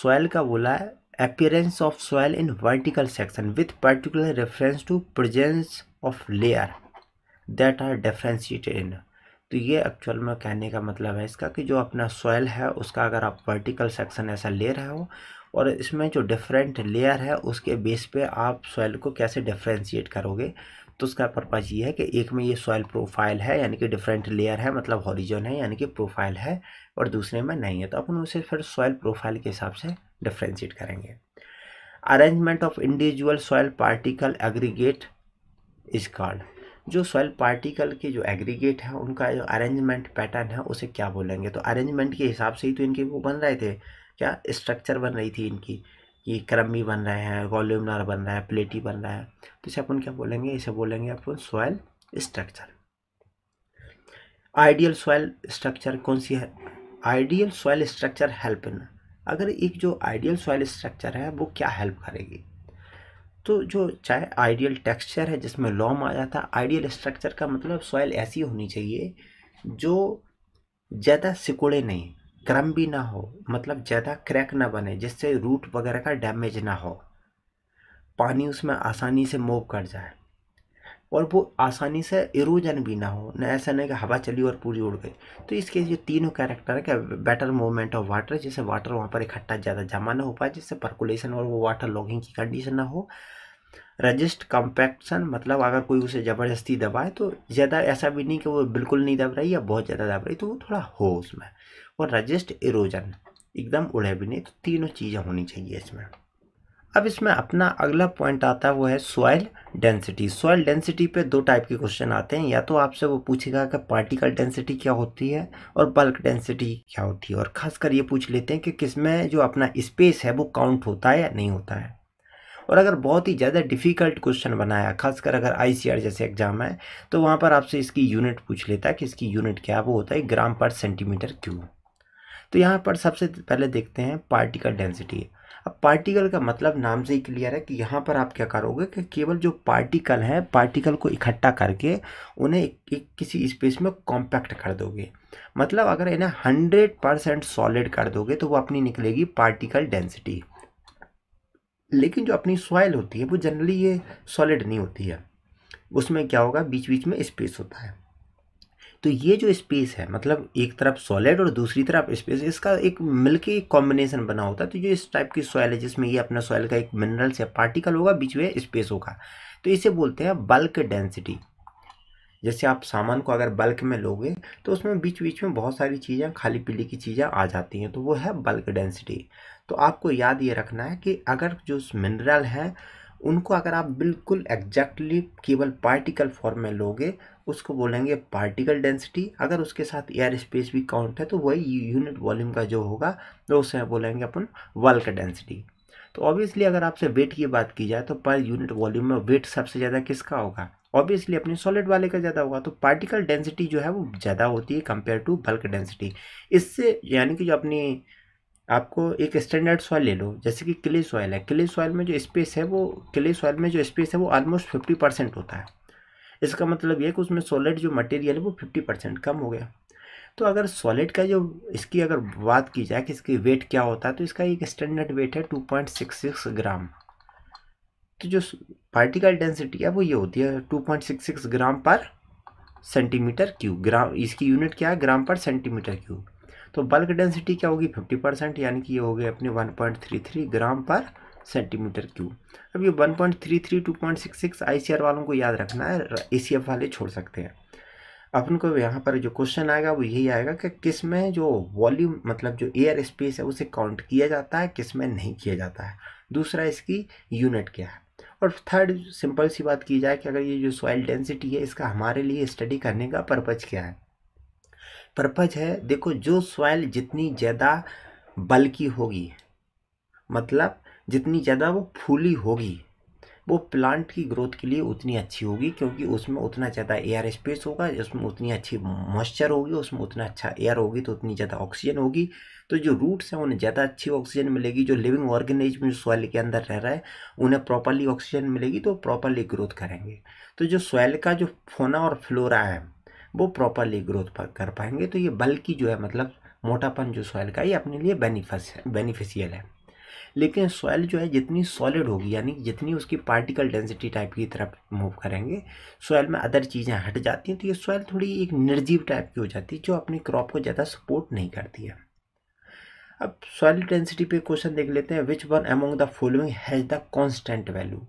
soil का बोला है appearance of soil in vertical section with particular reference to presence of layer that are differentiated in तो ये actual में कहने का मतलब है इसका कि जो अपना सॉयल है उसका अगर आप वर्टिकल सेक्शन ऐसा ले रहे हो और इसमें जो डिफरेंट लेयर है उसके बेस पे आप सॉयल को कैसे डिफ्रेंशिएट करोगे तो उसका पर्पज़ ये है कि एक में ये सॉयल प्रोफाइल है यानी कि डिफरेंट लेयर है मतलब हॉरिजन है यानी कि प्रोफाइल है और दूसरे में नहीं है तो अपन उसे फिर सॉयल प्रोफाइल के हिसाब से डिफ्रेंशिएट करेंगे arrangement of individual soil particle aggregate is called जो सॉयल पार्टिकल के जो एग्रीगेट हैं उनका जो अरेंजमेंट पैटर्न है उसे क्या बोलेंगे तो अरेंजमेंट के हिसाब से ही तो इनके वो बन रहे थे क्या स्ट्रक्चर बन रही थी इनकी कि क्रमी बन रहे हैं वॉल्यूमनार बन रहा है प्लेटी बन रहा है तो इसे अपन क्या बोलेंगे इसे बोलेंगे अपन soil structure ideal soil structure कौन सी है ideal soil structure help in अगर एक जो आइडियल सॉइल स्ट्रक्चर है वो क्या हेल्प करेगी तो जो चाहे आइडियल टेक्सचर है जिसमें लॉम आ जाता है आइडियल स्ट्रक्चर का मतलब सॉइल ऐसी होनी चाहिए जो ज़्यादा सिकुड़े नहीं क्रम भी ना हो मतलब ज़्यादा क्रैक ना बने जिससे रूट वगैरह का डैमेज ना हो पानी उसमें आसानी से मूव कर जाए और वो आसानी से इरोजन भी ना हो ना ऐसा नहीं कि हवा चली और पूरी उड़ गई तो इसके जो तीनों कैरेक्टर है क्या बेटर मूवमेंट ऑफ वाटर जिससे वाटर वहाँ पर इकट्ठा ज़्यादा जमा ना हो पाए जिससे परकुलेशन और वो वाटर लॉगिंग की कंडीशन ना हो रजिस्ट कम्पैक्शन मतलब अगर कोई उसे ज़बरदस्ती दबाए तो ज़्यादा ऐसा भी नहीं कि वो बिल्कुल नहीं दब रही या बहुत ज़्यादा दब रही तो वो थोड़ा हो उसमें और रजिस्ट इरोजन एकदम उड़े भी नहीं तो तीनों चीज़ें होनी चाहिए इसमें अब इसमें अपना अगला पॉइंट आता है वो है सॉइल डेंसिटी सॉइल डेंसिटी पे दो टाइप के क्वेश्चन आते हैं या तो आपसे वो पूछेगा कि पार्टिकल डेंसिटी क्या होती है और बल्क डेंसिटी क्या होती है और खासकर ये पूछ लेते हैं कि किसमें जो अपना स्पेस है वो काउंट होता है या नहीं होता है और अगर बहुत ही ज़्यादा डिफ़िकल्ट क्वेश्चन बनाया खासकर अगर आई जैसे एग्ज़ाम है तो वहाँ पर आपसे इसकी यूनिट पूछ लेता है कि इसकी यूनिट क्या है वो होता है ग्राम पर सेंटीमीटर क्यूब तो यहाँ पर सबसे पहले देखते हैं पार्टिकल डेंसिटी अब पार्टिकल का मतलब नाम से ही क्लियर है कि यहाँ पर आप क्या करोगे कि केवल जो पार्टिकल है पार्टिकल को इकट्ठा करके उन्हें एक, एक किसी स्पेस में कॉम्पैक्ट कर दोगे मतलब अगर इन्हें हंड्रेड परसेंट सॉलिड कर दोगे तो वो अपनी निकलेगी पार्टिकल डेंसिटी लेकिन जो अपनी सॉइल होती है वो जनरली ये सॉलिड नहीं होती है उसमें क्या होगा बीच बीच में स्पेस होता है तो ये जो स्पेस है मतलब एक तरफ सॉलिड और दूसरी तरफ स्पेस इसका एक मिलके कॉम्बिनेशन बना होता है तो जो इस टाइप की सॉयल है जिसमें ये अपना सॉयल का एक मिनरल्स या पार्टिकल होगा बीच में स्पेस होगा तो इसे बोलते हैं बल्क डेंसिटी जैसे आप सामान को अगर बल्क में लोगे तो उसमें बीच बीच में बहुत सारी चीज़ें खाली पीली की चीज़ें आ जाती हैं तो वो है बल्क डेंसिटी तो आपको याद ये रखना है कि अगर जो मिनरल है उनको अगर आप बिल्कुल एग्जैक्टली केवल पार्टिकल फॉर्म में लोगे उसको बोलेंगे पार्टिकल डेंसिटी अगर उसके साथ एयर स्पेस भी काउंट है तो वही यूनिट वॉल्यूम का जो होगा तो उसे बोलेंगे अपन वल्क डेंसिटी तो ऑब्वियसली अगर आपसे वेट की बात की जाए तो पर यूनिट वॉल्यूम में वेट सबसे ज़्यादा किसका होगा ऑब्वियसली अपने सॉलिड वाले का ज़्यादा होगा तो पार्टिकल डेंसिटी जो है वो ज़्यादा होती है कंपेयर टू बल्क डेंसिटी इससे यानी कि जो अपनी आपको एक स्टैंडर्ड सॉइल ले लो जैसे कि क्ले सॉइल है क्ले सॉइल में जो स्पेस है वो क्ले सॉइल में जो स्पेस है वो ऑलमोस्ट फिफ्टी परसेंट होता है इसका मतलब यह कि उसमें सॉलिड जो मटेरियल है वो फिफ्टी परसेंट कम हो गया तो अगर सॉलिड का जो इसकी अगर बात की जाए कि इसकी वेट क्या होता है तो इसका एक स्टैंडर्ड वेट है two point six six gram तो जो पार्टिकल डेंसिटी है वो ये होती है two point six six gram per centimetre cube ग्राम इसकी यूनिट क्या है ग्राम पर सेंटीमीटर क्यूब तो बल्क डेंसिटी क्या होगी फिफ्टी परसेंट यानी कि ये हो गए अपने one point three three gram per centimetre cube अब ये 1.33 2.66 आईसीआर वालों को याद रखना है एसीएफ वाले छोड़ सकते हैं अपन को यहाँ पर जो क्वेश्चन आएगा वो यही आएगा कि किस में जो वॉल्यूम मतलब जो एयर स्पेस है उसे काउंट किया जाता है किस में नहीं किया जाता है दूसरा इसकी यूनिट क्या है और थर्ड सिंपल सी बात की जाए कि अगर ये जो सॉइल डेंसिटी है इसका हमारे लिए स्टडी करने का पर्पज़ क्या है पर्पज़ है देखो जो सॉइल जितनी ज़्यादा बल्कि होगी मतलब जितनी ज़्यादा वो फूली होगी वो प्लांट की ग्रोथ के लिए उतनी अच्छी होगी क्योंकि उसमें उतना ज़्यादा एयर स्पेस होगा उसमें उतनी अच्छी मॉइस्चर होगी उसमें उतना अच्छा एयर होगी तो उतनी ज़्यादा ऑक्सीजन होगी तो जो रूट्स हैं उन्हें ज़्यादा अच्छी ऑक्सीजन मिलेगी जो लिविंग ऑर्गेनिज्म जो सॉइल के अंदर रह रहा है उन्हें प्रॉपरली ऑक्सीजन मिलेगी तो प्रॉपरली ग्रोथ करेंगे तो जो सॉइल का जो फोना और फ्लोरा है वो प्रॉपरली ग्रोथ कर पाएंगे तो ये बल्कि जो है मतलब मोटापन जो सॉइल का ये अपने लिए बेनिफिस बेनिफिशियल है लेकिन सॉइल जो है जितनी सॉलिड होगी यानी जितनी उसकी पार्टिकल डेंसिटी टाइप की तरफ मूव करेंगे सॉइल में अदर चीज़ें हट जाती हैं तो ये सॉइल थोड़ी एक निर्जीव टाइप की हो जाती है जो अपनी क्रॉप को ज़्यादा सपोर्ट नहीं करती है अब सॉइल डेंसिटी पे क्वेश्चन देख लेते हैं which one among the following has the constant value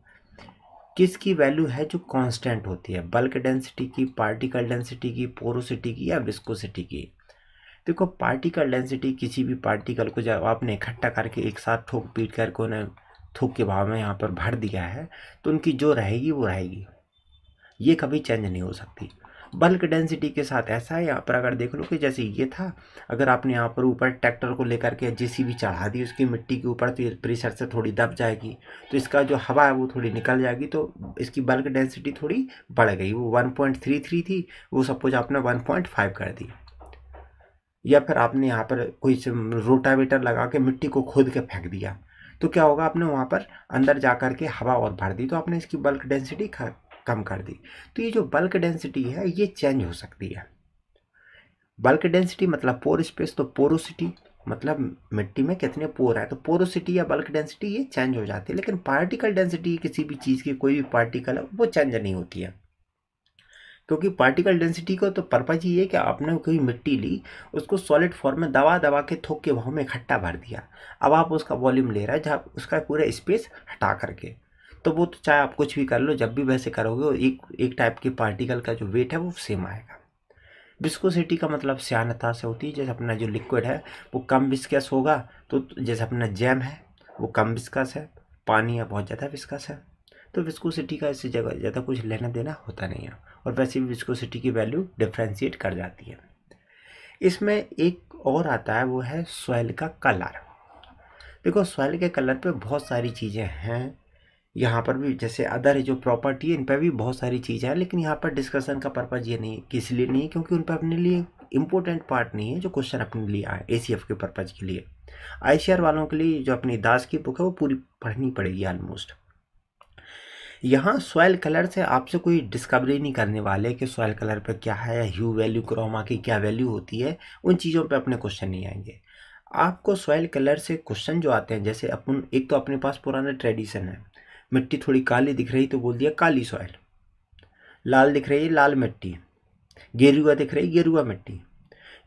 किसकी वैल्यू है जो कांस्टेंट होती है बल्क डेंसिटी की पार्टिकल डेंसिटी की पोरोसिटी की या विस्कोसिटी की देखो पार्टिकल डेंसिटी किसी भी पार्टिकल को जब आपने इकट्ठा करके एक साथ ठोक पीट करके उन्हें थूक के भाव में यहाँ पर भर दिया है तो उनकी जो रहेगी वो रहेगी ये कभी चेंज नहीं हो सकती बल्क डेंसिटी के साथ ऐसा है यहाँ पर अगर देख लो कि जैसे ये था अगर आपने यहाँ पर ऊपर ट्रैक्टर को लेकर के भी चढ़ा दी उसकी मिट्टी के ऊपर तो प्रेशर से थोड़ी दब जाएगी तो इसका जो हवा है वो थोड़ी निकल जाएगी तो इसकी बल्क डेंसिटी थोड़ी बढ़ गई वो 1.33 थी वो सपोज आपने 1.5 कर दी या फिर आपने यहाँ पर कोई रोटावेटर लगा के मिट्टी को खोद के फेंक दिया तो क्या होगा आपने वहाँ पर अंदर जा कर के हवा और भर दी तो आपने इसकी बल्क डेंसिटी कम कर दी तो ये जो बल्क डेंसिटी है ये चेंज हो सकती है बल्क डेंसिटी मतलब पोर स्पेस तो पोरोसिटी मतलब मिट्टी में कितने पोर है तो पोरोसिटी या बल्क डेंसिटी ये चेंज हो जाती है लेकिन पार्टिकल डेंसिटी किसी भी चीज़ की कोई भी पार्टिकल है वो चेंज नहीं होती है क्योंकि पार्टिकल डेंसिटी का तो पर्पज़ ही है कि आपने कोई मिट्टी ली उसको सॉलिड फॉर्म में दबा दबा के थोक के भाव में इकट्ठा भर दिया अब आप उसका वॉल्यूम ले रहे हैं जहाँ उसका पूरा स्पेस हटा करके तो वो तो चाहे आप कुछ भी कर लो जब भी वैसे करोगे एक एक टाइप के पार्टिकल का जो वेट है वो सेम आएगा विस्कोसिटी का मतलब स्यानता से होती है जैसे अपना जो लिक्विड है वो कम विस्कस होगा तो जैसे अपना जैम है वो कम विस्कस है पानी है बहुत ज़्यादा विस्कस है तो विस्कोसिटी का इससे जगह ज़्यादा कुछ लेना देना होता नहीं है और वैसे भी विस्कोसिटी की वैल्यू डिफ्रेंशिएट कर जाती है इसमें एक और आता है वो है सॉइल का कलर देखो सॉइल के कलर पे बहुत सारी चीज़ें हैं यहाँ पर भी जैसे अदर जो प्रॉपर्टी है इन पर भी बहुत सारी चीज़ें हैं लेकिन यहाँ पर डिस्कशन का पर्पज़ ये नहीं किस लिए नहीं है क्योंकि उन पर अपने लिए इम्पोर्टेंट पार्ट नहीं है जो क्वेश्चन अपने लिए आए ए के पर्पज़ के लिए आई वालों के लिए जो अपनी दास की बुक है वो पूरी पढ़नी पड़ेगी ऑलमोस्ट यहाँ सॉयल कलर से आपसे कोई डिस्कवरी नहीं करने वाले कि सॉयल कलर पर क्या है ह्यू वैल्यू क्रोमा की क्या वैल्यू होती है उन चीज़ों पर अपने क्वेश्चन नहीं आएंगे आपको सॉयल कलर से क्वेश्चन जो आते हैं जैसे अपन एक तो अपने पास पुराना ट्रेडिशन है मिट्टी थोड़ी काली दिख रही तो बोल दिया काली सॉयल लाल दिख रही है लाल मिट्टी गेरुआ दिख रही है गेरुआ मिट्टी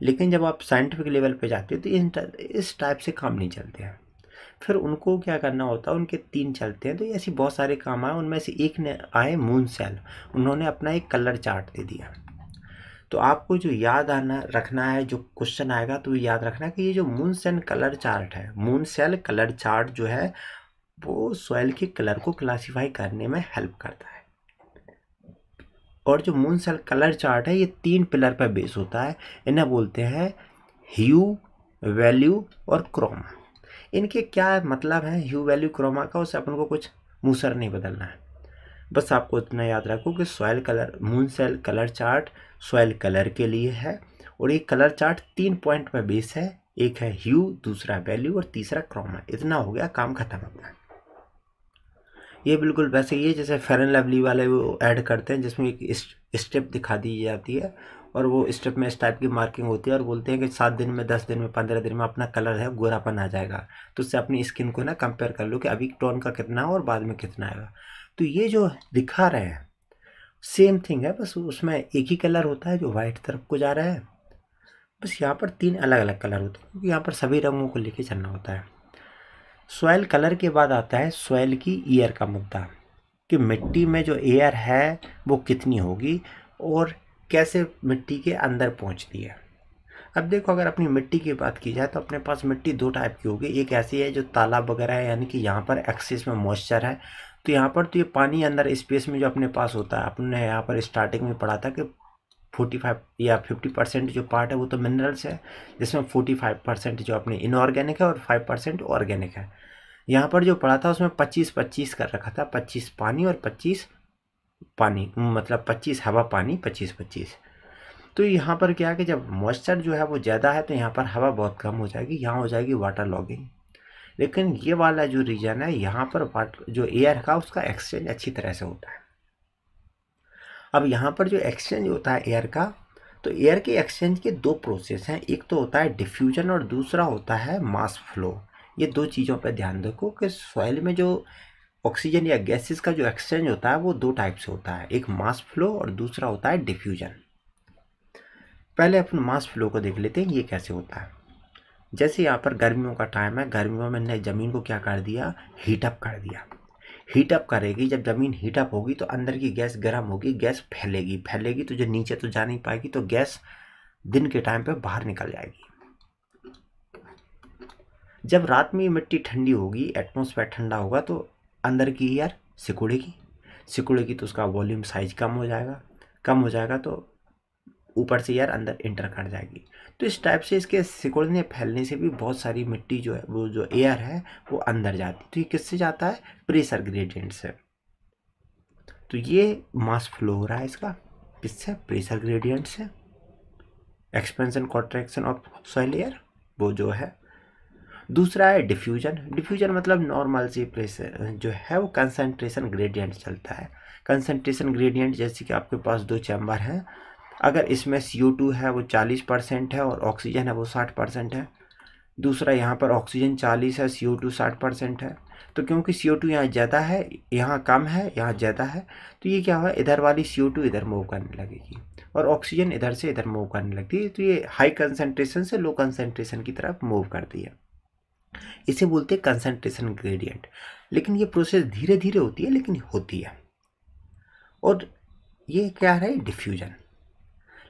लेकिन जब आप साइंटिफिक लेवल पर जाते हो तो इस टाइप से काम नहीं चलते हैं फिर उनको क्या करना होता है उनके तीन चलते हैं तो ये ऐसे बहुत सारे काम आए उनमें से एक ने आए मून सेल उन्होंने अपना एक कलर चार्ट दे दिया तो आपको जो याद आना रखना है जो क्वेश्चन आएगा तो याद रखना है कि ये जो मून सेल कलर चार्ट है मून सेल कलर चार्ट जो है वो सॉइल के कलर को क्लासीफाई करने में हेल्प करता है और जो मून सेल कलर चार्ट है ये तीन पिलर पर बेस होता है इन्हें बोलते हैं ह्यू वैल्यू और क्रोमा इनके क्या मतलब है ह्यू वैल्यू क्रोमा का उससे अपन को कुछ मूसर नहीं बदलना है बस आपको इतना याद रखो कि soil colour Munsell colour chart soil colour के लिए है और ये कलर चार्ट तीन पॉइंट में बेस है एक है ह्यू दूसरा वैल्यू और तीसरा क्रोमा इतना हो गया काम खत्म अपना ये बिल्कुल वैसे ही है जैसे फेरन लवली वाले वो ऐड करते हैं जिसमें एक स्टेप दिखा दी जाती है और वो स्टेप में इस टाइप की मार्किंग होती है और बोलते हैं कि सात दिन में दस दिन में पंद्रह दिन में अपना कलर है गोरापन आ जाएगा तो उससे अपनी स्किन को ना कंपेयर कर लो कि अभी टोन का कितना है और बाद में कितना आएगा तो ये जो दिखा रहे हैं सेम थिंग है बस उसमें एक ही कलर होता है जो वाइट तरफ को जा रहा है बस यहाँ पर तीन अलग अलग कलर होते हैं क्योंकि यहाँ पर सभी रंगों को लेके चलना होता है सॉयल कलर के बाद आता है सॉयल की ईयर का मुद्दा कि मिट्टी में जो एयर है वो कितनी होगी और कैसे मिट्टी के अंदर पहुंचती है अब देखो अगर अपनी मिट्टी की बात की जाए तो अपने पास मिट्टी दो टाइप की होगी एक ऐसी है जो तालाब वगैरह है यानी कि यहाँ पर एक्सेस में मॉइस्चर है तो यहाँ पर तो ये पानी अंदर स्पेस में जो अपने पास होता है अपने यहाँ पर स्टार्टिंग में पढ़ा था कि फोर्टी फाइव या फिफ्टी परसेंट जो पार्ट है वो तो मिनरल्स है जिसमें फोर्टी फाइव परसेंट जो अपने इनऑर्गेनिक है और फाइव परसेंट ऑर्गेनिक है यहाँ पर जो पढ़ा था उसमें पच्चीस पच्चीस कर रखा था पच्चीस पानी और पच्चीस पानी मतलब पच्चीस हवा पानी पच्चीस पच्चीस तो यहाँ पर क्या है कि जब मॉइस्चर जो है वो ज़्यादा है तो यहाँ पर हवा बहुत कम हो जाएगी यहाँ हो जाएगी वाटर लॉगिंग लेकिन ये वाला जो रीजन है यहाँ पर वाटर जो एयर का उसका एक्सचेंज अच्छी तरह से होता है अब यहाँ पर जो एक्सचेंज होता है एयर का तो एयर के एक्सचेंज के दो प्रोसेस हैं एक तो होता है डिफ्यूजन और दूसरा होता है मास फ्लो ये दो चीज़ों पर ध्यान रखो कि सॉइल में जो ऑक्सीजन या गैसेस का जो एक्सचेंज होता है वो दो टाइप से होता है एक मास फ्लो और दूसरा होता है डिफ्यूजन पहले अपन मास फ्लो को देख लेते हैं ये कैसे होता है जैसे यहाँ पर गर्मियों का टाइम है गर्मियों में ज़मीन को क्या कर दिया हीटअप कर दिया हीटअप करेगी जब ज़मीन हीटअप होगी तो अंदर की गैस गर्म होगी गैस फैलेगी फैलेगी तो जो नीचे तो जा नहीं पाएगी तो गैस दिन के टाइम पे बाहर निकल जाएगी जब रात में ये मिट्टी ठंडी होगी एटमोसफेयर ठंडा होगा तो अंदर की ईयर सिकुड़ेगी की की तो उसका वॉल्यूम साइज कम हो जाएगा कम हो जाएगा तो ऊपर से यार अंदर इंटर कर जाएगी तो इस टाइप से इसके सिकुड़ने फैलने से भी बहुत सारी मिट्टी जो है वो जो एयर है वो अंदर जाती है तो ये किससे जाता है प्रेशर ग्रेडियंट से तो ये मास फ्लो हो रहा है इसका किससे प्रेशर ग्रेडियंट से expansion contraction of soil air वो जो है दूसरा है डिफ्यूजन डिफ्यूजन मतलब नॉर्मल सी प्रेशर जो है वो कंसनट्रेशन ग्रेडियंट चलता है कंसनट्रेशन ग्रेडियंट जैसे कि आपके पास दो चैम्बर हैं अगर इसमें सी टू है वो चालीस परसेंट है और ऑक्सीजन है वो साठ परसेंट है दूसरा यहाँ पर ऑक्सीजन चालीस है सी टू साठ परसेंट है तो क्योंकि सी ओ टू यहाँ ज़्यादा है यहाँ कम है यहाँ ज़्यादा है तो ये क्या हुआ इधर वाली सी ओ टू इधर मूव करने लगेगी और ऑक्सीजन इधर से इधर मूव करने लगती है तो ये हाई कंसनट्रेशन से लो कंसनट्रेशन की तरफ मूव करती है इसे बोलते हैं कंसनट्रेशन ग्रेडियंट लेकिन ये प्रोसेस धीरे धीरे होती है लेकिन होती है और ये क्या है डिफ्यूजन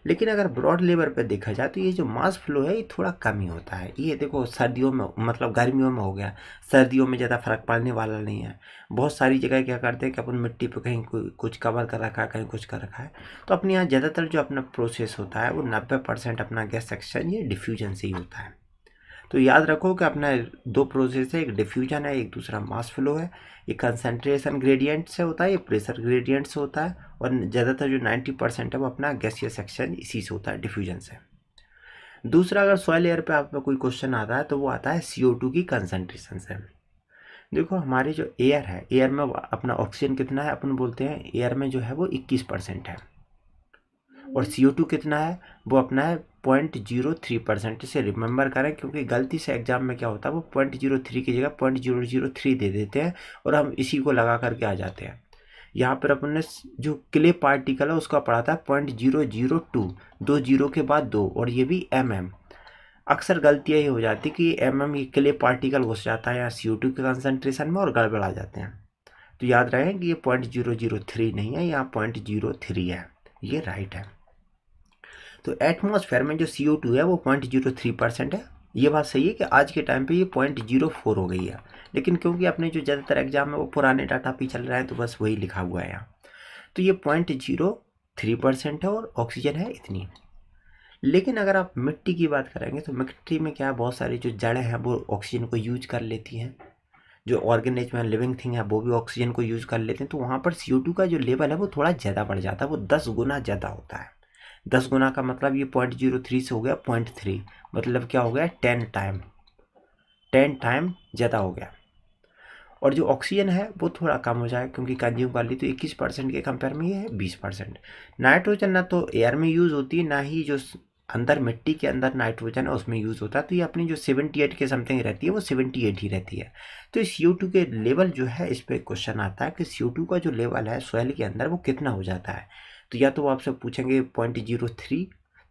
लेकिन अगर ब्रॉड लेवल पर देखा जाए तो ये जो मास फ्लो है ये थोड़ा कम ही होता है ये देखो सर्दियों में मतलब गर्मियों में हो गया सर्दियों में ज़्यादा फर्क पड़ने वाला नहीं है बहुत सारी जगह क्या करते हैं कि अपन मिट्टी पे कहीं कुछ कवर कर रखा है कहीं कुछ कर रखा है तो अपने यहाँ ज़्यादातर जो अपना प्रोसेस होता है वो नब्बे परसेंट अपना गैस सेक्शन ये डिफ्यूजन से ही होता है तो याद रखो कि अपना दो प्रोसेस है एक डिफ्यूजन है एक दूसरा मास फ्लो है ये कंसनट्रेशन ग्रेडियंट से होता है ये प्रेशर ग्रेडियंट से होता है और ज़्यादातर जो नाइन्टी परसेंट है वो अपना गैसीय सेक्शन इसी से होता है डिफ्यूजन से दूसरा अगर सॉयल एयर पर आपका कोई क्वेश्चन आता है तो वो आता है सी की कंसनट्रेशन से देखो हमारे जो एयर है एयर में अपना ऑक्सीजन कितना है अपन बोलते हैं एयर में जो है वो इक्कीस परसेंट है और सी कितना है वो अपना है पॉइंट जीरो थ्री परसेंट इसे रिमेंबर करें क्योंकि गलती से एग्जाम में क्या होता है वो पॉइंट जीरो थ्री की जगह पॉइंट जीरो जीरो थ्री दे देते हैं और हम इसी को लगा करके आ जाते हैं यहाँ पर अपन ने जो क्ले पार्टिकल है उसका पढ़ा था पॉइंट जीरो जीरो टू दो जीरो के बाद दो और ये भी एम एम अक्सर गलतियाँ ये हो जाती कि एम एम ये क्ले पार्टिकल घुस जाता है यहाँ सी टू के कंसनट्रेशन में और गड़बड़ा जाते हैं तो याद रहे कि ये पॉइंट जीरो जीरो थ्री नहीं है यहाँ पॉइंट जीरो थ्री है ये राइट है तो एटमॉस्फेयर में जो सी ओ टू है वो पॉइंट जीरो थ्री परसेंट है ये बात सही है कि आज के टाइम पे ये पॉइंट जीरो फोर हो गई है लेकिन क्योंकि अपने जो ज़्यादातर एग्जाम है वो पुराने डाटा पे चल रहा है तो बस वही लिखा हुआ है यहाँ तो ये पॉइंट जीरो थ्री परसेंट है और ऑक्सीजन है इतनी लेकिन अगर आप मिट्टी की बात करेंगे तो मिट्टी में क्या है बहुत सारी जो जड़ें हैं वो ऑक्सीजन को यूज कर लेती हैं जो ऑर्गेनिज्म है लिविंग थिंग है वो भी ऑक्सीजन को यूज कर लेते हैं तो वहाँ पर सी का जो लेवल है वो थोड़ा ज़्यादा बढ़ जाता है वो दस गुना ज़्यादा होता है दस गुना का मतलब ये पॉइंट जीरो थ्री से हो गया पॉइंट थ्री मतलब क्या हो गया टेन टाइम टेन टाइम ज़्यादा हो गया और जो ऑक्सीजन है वो थोड़ा कम हो जाएगा क्योंकि कंज्यूम वाली तो इक्कीस परसेंट के कंपेयर में ये है बीस परसेंट नाइट्रोजन ना तो एयर में यूज़ होती है ना ही जो अंदर मिट्टी के अंदर नाइट्रोजन है उसमें यूज़ होता है तो ये अपनी जो एट के समथिंग रहती है वो एट ही रहती है तो इस यू के लेवल जो है इस पर क्वेश्चन आता है कि सी का जो लेवल है सोयल के अंदर वो कितना हो जाता है तो या तो वो आपसे पूछेंगे पॉइंट जीरो थ्री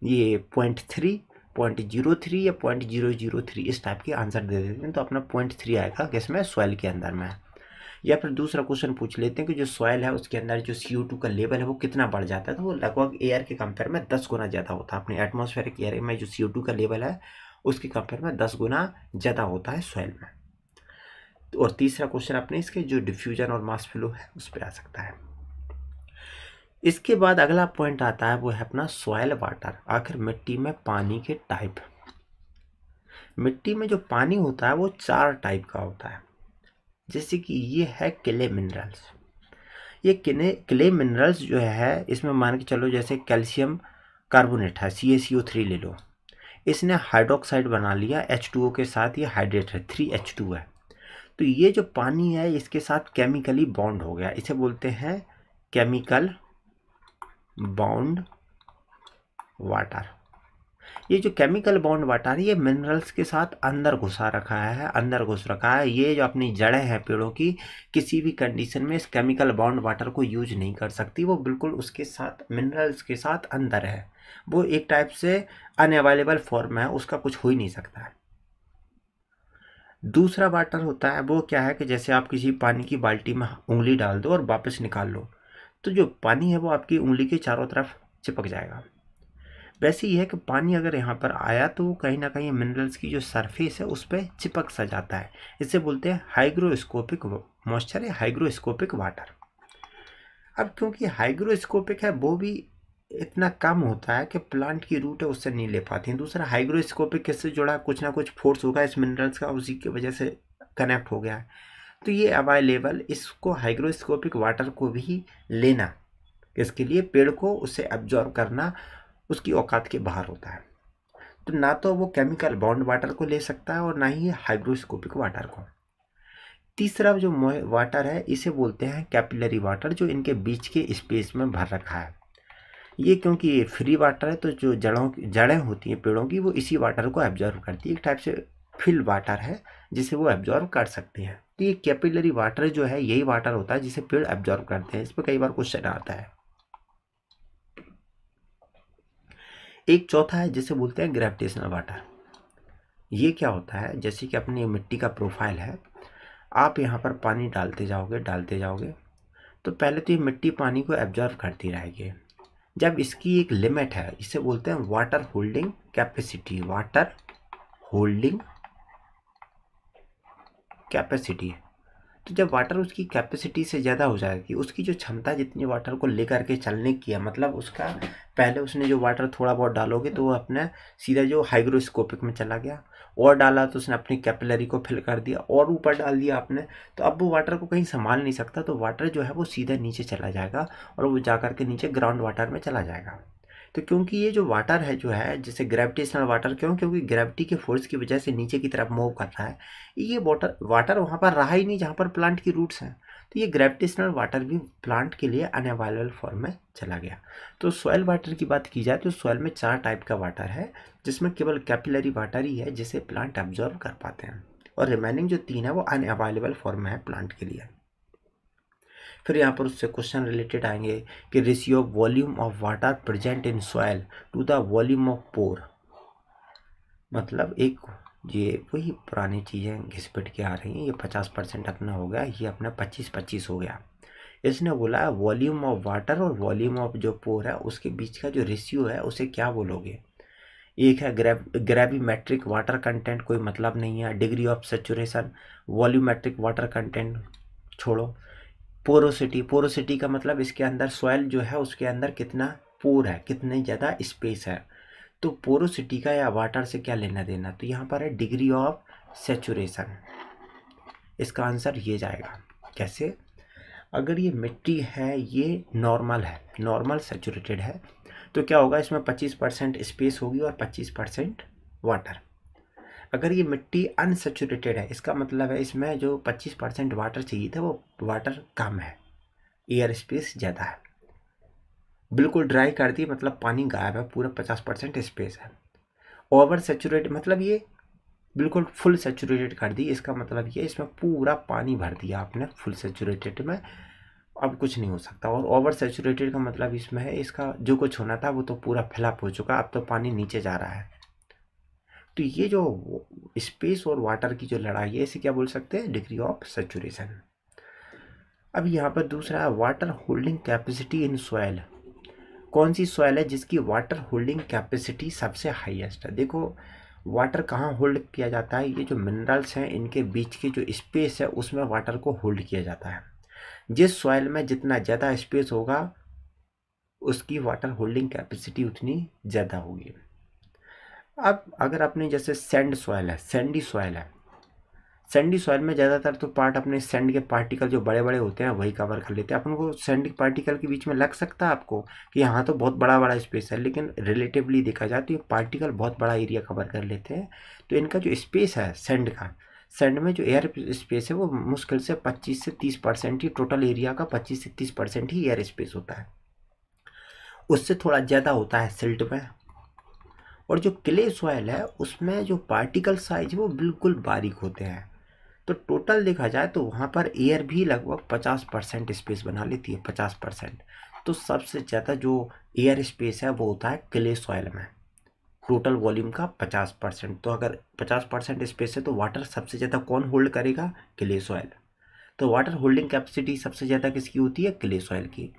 ये point three point zero three या पॉइंट जीरो जीरो थ्री इस टाइप के आंसर दे देते हैं तो अपना पॉइंट थ्री आएगा किस में सॉइल के अंदर में या फिर दूसरा क्वेश्चन पूछ लेते हैं कि जो सॉइल है उसके अंदर जो सी टू का लेवल है वो कितना बढ़ जाता है तो वो लगभग एयर के कंपेयर में दस गुना ज़्यादा होता है अपने के एयर में जो सी टू का लेवल है उसके कंपेयर में दस गुना ज़्यादा होता है सॉइल में और तीसरा क्वेश्चन अपने इसके जो डिफ्यूजन और मास फ्लो है उस पर आ सकता है इसके बाद अगला पॉइंट आता है वो है अपना सॉयल वाटर आखिर मिट्टी में पानी के टाइप मिट्टी में जो पानी होता है वो चार टाइप का होता है जैसे कि ये है किले मिनरल्स ये किले किले मिनरल्स जो है इसमें मान के चलो जैसे कैल्शियम कार्बोनेट है सी ए सी ओ थ्री ले लो इसने हाइड्रोक्साइड बना लिया एच टू ओ के साथ ये हाइड्रेट है थ्री एच टू है तो ये जो पानी है इसके साथ केमिकली बॉन्ड हो गया इसे बोलते हैं केमिकल बाउंड वाटर ये जो केमिकल बॉन्ड वाटर है ये मिनरल्स के साथ अंदर घुसा रखा है अंदर घुस रखा है ये जो अपनी जड़ें हैं पेड़ों की किसी भी कंडीशन में इस केमिकल बॉन्ड वाटर को यूज नहीं कर सकती वो बिल्कुल उसके साथ मिनरल्स के साथ अंदर है वो एक टाइप से अनअवेलेबल फॉर्म है उसका कुछ हो ही नहीं सकता है दूसरा वाटर होता है वो क्या है कि जैसे आप किसी पानी की बाल्टी में उंगली डाल दो और वापस निकाल लो तो जो पानी है वो आपकी उंगली के चारों तरफ चिपक जाएगा वैसे यह है कि पानी अगर यहाँ पर आया तो कहीं ना कहीं मिनरल्स की जो सरफेस है उस पर चिपक सा जाता है इसे बोलते हैं हाइग्रोस्कोपिक मॉइस्चर या हाइग्रोस्कोपिक वाटर अब क्योंकि हाइग्रोस्कोपिक है वो भी इतना कम होता है कि प्लांट की रूट है उससे नहीं ले पाती हैं दूसरा हाइग्रोस्कोपिक किससे जुड़ा कुछ ना कुछ फोर्स होगा इस मिनरल्स का उसी की वजह से कनेक्ट हो गया है तो ये अवेलेबल इसको हाइग्रोस्कोपिक वाटर को भी लेना इसके लिए पेड़ को उसे एब्जॉर्ब करना उसकी औकात के बाहर होता है तो ना तो वो केमिकल बॉन्ड वाटर को ले सकता है और ना ही हाइग्रोस्कोपिक वाटर को तीसरा जो वाटर है इसे बोलते हैं कैपिलरी वाटर जो इनके बीच के स्पेस में भर रखा है ये क्योंकि ये फ्री वाटर है तो जो जड़ों की जड़ें होती हैं पेड़ों की वो इसी वाटर को एब्जॉर्व करती है एक टाइप से फिल वाटर है जिसे वो एब्जॉर्व कर सकते हैं तो ये कैपिलरी वाटर जो है यही वाटर होता है जिसे पेड़ एब्जॉर्व करते हैं इस पर कई बार क्वेश्चन आता है एक चौथा है जिसे बोलते हैं ग्रेविटेशनल वाटर ये क्या होता है जैसे कि अपनी मिट्टी का प्रोफाइल है आप यहाँ पर पानी डालते जाओगे डालते जाओगे तो पहले तो ये मिट्टी पानी को एब्जॉर्व करती रहेगी जब इसकी एक लिमिट है इसे बोलते हैं water holding capacity water holding capacity है तो जब वाटर उसकी कैपेसिटी से ज़्यादा हो जाएगी उसकी जो क्षमता जितनी वाटर को लेकर के चलने की है मतलब उसका पहले उसने जो वाटर थोड़ा बहुत डालोगे तो वो अपने सीधा जो हाइग्रोस्कोपिक में चला गया और डाला तो उसने अपनी कैपिलरी को फिल कर दिया और ऊपर डाल दिया आपने तो अब वो वाटर को कहीं संभाल नहीं सकता तो वाटर जो है वो सीधा नीचे चला जाएगा और वो जा के नीचे ग्राउंड वाटर में चला जाएगा तो क्योंकि ये जो वाटर है जो है जैसे ग्रेविटेशनल वाटर क्यों क्योंकि ग्रेविटी के फोर्स की वजह से नीचे की तरफ मूव कर रहा है ये वाटर वाटर वहाँ पर रहा ही नहीं जहाँ पर प्लांट की रूट्स हैं तो ये ग्रेविटेशनल वाटर भी प्लांट के लिए अनअवेलेबल फॉर्म में चला गया तो सॉयल वाटर की बात की जाए तो सॉयल में चार टाइप का वाटर है जिसमें केवल कैपिलरी वाटर ही है जिसे प्लांट ऑब्जॉर्व कर पाते हैं और रिमेनिंग जो तीन है वो अनअवेलेबल फॉर्म में है प्लांट के लिए फिर यहाँ पर उससे क्वेश्चन रिलेटेड आएंगे कि ratio of volume of water present in soil to the volume of pore मतलब एक ये वही पुरानी चीज़ें घिसपिट के आ रही हैं ये पचास परसेंट अपना हो गया ये अपना पच्चीस पच्चीस हो गया इसने बोला वॉल्यूम ऑफ वाटर और वॉल्यूम ऑफ जो पोर है उसके बीच का जो रेशियो है उसे क्या बोलोगे एक है ग्रेव ग्रेविमेट्रिक वाटर कंटेंट कोई मतलब नहीं है degree of saturation volumetric water content छोड़ो पोरोसिटी पोरोसिटी का मतलब इसके अंदर सॉयल जो है उसके अंदर कितना पोर है कितने ज़्यादा स्पेस है तो पोरोसिटी का या वाटर से क्या लेना देना तो यहाँ पर है डिग्री ऑफ सेचुरेशन इसका आंसर ये जाएगा कैसे अगर ये मिट्टी है ये नॉर्मल है नॉर्मल सेचुरेटेड है तो क्या होगा इसमें 25 परसेंट स्पेस होगी और 25 परसेंट वाटर अगर ये मिट्टी अनसेचुरेटेड है इसका मतलब है इसमें जो 25 परसेंट वाटर चाहिए था वो वाटर कम है एयर स्पेस ज़्यादा है बिल्कुल ड्राई कर दी मतलब पानी गायब है पूरा 50 परसेंट स्पेस है ओवर सेचुरेट मतलब ये बिल्कुल फुल सेचुरेटेड कर दी इसका मतलब ये इसमें पूरा पानी भर दिया आपने फुल सेचुरेटेड में अब कुछ नहीं हो सकता और ओवर सेचुरेटेड का मतलब इसमें है इसका जो कुछ होना था वो तो पूरा फिलअप हो चुका अब तो पानी नीचे जा रहा है तो ये जो स्पेस और वाटर की जो लड़ाई है इसे क्या बोल सकते हैं डिग्री ऑफ सेचुरेशन अब यहाँ पर दूसरा है water holding capacity in soil कौन सी सॉयल है जिसकी वाटर होल्डिंग कैपेसिटी सबसे हाईएस्ट है देखो वाटर कहाँ होल्ड किया जाता है ये जो मिनरल्स हैं इनके बीच की जो स्पेस है उसमें वाटर को होल्ड किया जाता है जिस सॉयल में जितना ज़्यादा स्पेस होगा उसकी वाटर होल्डिंग कैपेसिटी उतनी ज़्यादा होगी अब अगर आपने जैसे सेंड सॉयल है सेंडी सॉयल है सैंडी सॉयल में ज़्यादातर तो पार्ट अपने सेंड के पार्टिकल जो बड़े बड़े होते हैं वही कवर कर लेते हैं अपन को के पार्टिकल के बीच में लग सकता है आपको कि यहाँ तो बहुत बड़ा बड़ा स्पेस है लेकिन रिलेटिवली देखा जाए तो ये पार्टिकल बहुत बड़ा एरिया कवर कर लेते हैं तो इनका जो स्पेस है सेंड का सेंड में जो एयर स्पेस है वो मुश्किल से पच्चीस से तीस परसेंट ही टोटल एरिया का पच्चीस से तीस परसेंट ही एयर स्पेस होता है उससे थोड़ा ज़्यादा होता है सिल्ट में और जो क्ले सॉयल है उसमें जो पार्टिकल साइज वो बिल्कुल बारीक होते हैं तो टोटल देखा जाए तो वहाँ पर एयर भी लगभग पचास परसेंट स्पेस बना लेती है पचास परसेंट तो सबसे ज़्यादा जो एयर स्पेस है वो होता है क्ले सॉयल में टोटल वॉल्यूम का पचास परसेंट तो अगर पचास परसेंट स्पेस है तो वाटर सबसे ज़्यादा कौन होल्ड करेगा क्ले सॉयल तो वाटर होल्डिंग कैपेसिटी सबसे ज़्यादा किसकी होती है क्ले सॉयल की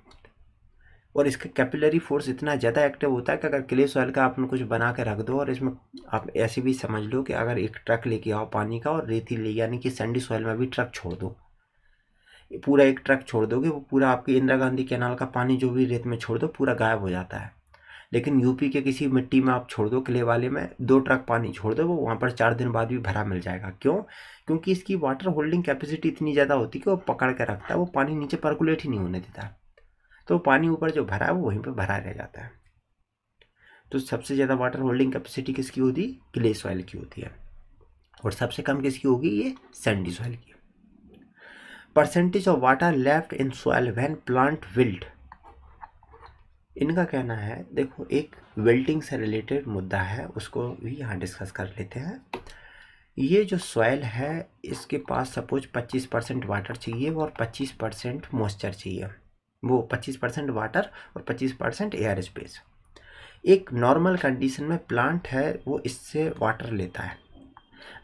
और इसका कैपिलरी फोर्स इतना ज़्यादा एक्टिव होता है कि अगर क्ले सॉइल का आपने कुछ बना के रख दो और इसमें आप ऐसे भी समझ लो कि अगर एक ट्रक लेके आओ पानी का और रेती ले यानी कि सैंडी सॉइल में भी ट्रक छोड़ दो पूरा एक ट्रक छोड़ दोगे वो पूरा आपके इंदिरा गांधी कैनाल का पानी जो भी रेत में छोड़ दो पूरा गायब हो जाता है लेकिन यूपी के किसी मिट्टी में आप छोड़ दो क्ले वाले में दो ट्रक पानी छोड़ दो वो वहाँ पर चार दिन बाद भी भरा मिल जाएगा क्यों क्योंकि इसकी वाटर होल्डिंग कैपेसिटी इतनी ज़्यादा होती है कि वो पकड़ के रखता है वो पानी नीचे परकुलेट ही नहीं होने देता तो पानी ऊपर जो भरा है वो वहीं पर भरा रह जाता है तो सबसे ज़्यादा वाटर होल्डिंग कैपेसिटी किसकी होती है क्ले सॉइल की होती है और सबसे कम किसकी होगी ये सैंडी सॉइल की percentage of water left in soil when plant wilt इनका कहना है देखो एक विल्टिंग से रिलेटेड मुद्दा है उसको भी यहाँ डिस्कस कर लेते हैं ये जो सॉयल है इसके पास सपोज 25 परसेंट वाटर चाहिए और 25 परसेंट मॉइस्चर चाहिए वो 25 परसेंट वाटर और 25 परसेंट एयर स्पेस एक नॉर्मल कंडीशन में प्लांट है वो इससे वाटर लेता है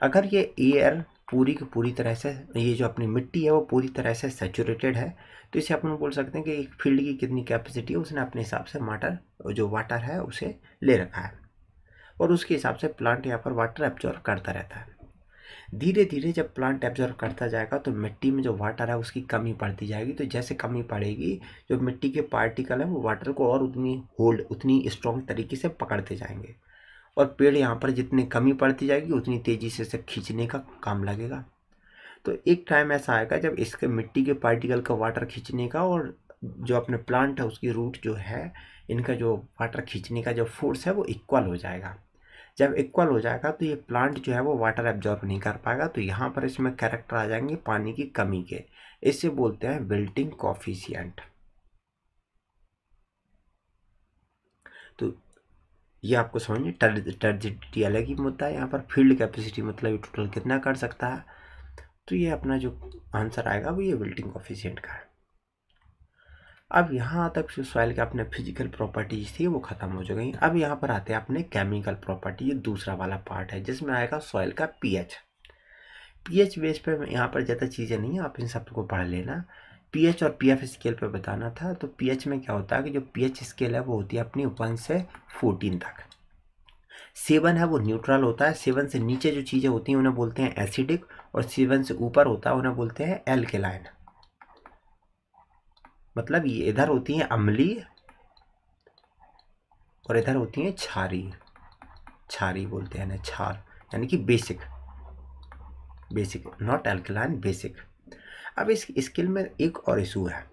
अगर ये एयर पूरी की पूरी तरह से ये जो अपनी मिट्टी है वो पूरी तरह से सेचूरेटेड है तो इसे अपन बोल सकते हैं कि एक फील्ड की कितनी कैपेसिटी है उसने अपने हिसाब से वाटर जो वाटर है उसे ले रखा है और उसके हिसाब से प्लांट यहाँ पर वाटर एब्जॉर्व करता रहता है धीरे धीरे जब प्लांट एब्जॉर्व करता जाएगा तो मिट्टी में जो वाटर है उसकी कमी पड़ती जाएगी तो जैसे कमी पड़ेगी जो मिट्टी के पार्टिकल हैं वो वाटर को और उतनी होल्ड उतनी स्ट्रॉन्ग तरीके से पकड़ते जाएंगे और पेड़ यहाँ पर जितनी कमी पड़ती जाएगी उतनी तेज़ी से इसे खींचने का काम लगेगा तो एक टाइम ऐसा आएगा जब इसके मिट्टी के पार्टिकल का वाटर खींचने का और जो अपने प्लांट है उसकी रूट जो है इनका जो वाटर खींचने का जो फोर्स है वो इक्वल हो जाएगा जब इक्वल हो जाएगा तो ये प्लांट जो है वो वाटर एब्जॉर्ब नहीं कर पाएगा तो यहाँ पर इसमें कैरेक्टर आ जाएंगे पानी की कमी के इसे बोलते हैं विल्टिंग कॉफिशियंट तो ये आपको समझिए टर्जिडिटी अलग ही मुद्दा है यहाँ पर फील्ड कैपेसिटी मतलब टोटल कितना कर सकता है तो ये अपना जो आंसर आएगा वो ये विल्टिंग कॉफिशियंट का है अब यहाँ तक जो सॉइल के अपने फिजिकल प्रॉपर्टीज थी वो ख़त्म हो चुकी अब यहाँ पर आते हैं अपने केमिकल प्रॉपर्टी ये दूसरा वाला पार्ट है जिसमें आएगा सॉइल का पीएच पीएच बेस पे यहाँ पर ज़्यादा चीज़ें नहीं हैं आप इन सब को पढ़ लेना पीएच और पीएफ स्केल पे बताना था तो पीएच में क्या होता है कि जो पीएच स्केल है वो होती है अपनी वन से फोर्टीन तक सेवन है वो न्यूट्रल होता है सेवन से नीचे जो चीज़ें होती हैं उन्हें बोलते हैं एसिडिक और सेवन से ऊपर होता है उन्हें बोलते हैं एल्केलाइन मतलब ये इधर होती हैं अमली और इधर होती हैं छारी छारी बोलते हैं ना छार यानी कि basic basic not alkaline basic अब इस स्केल में एक और इशू है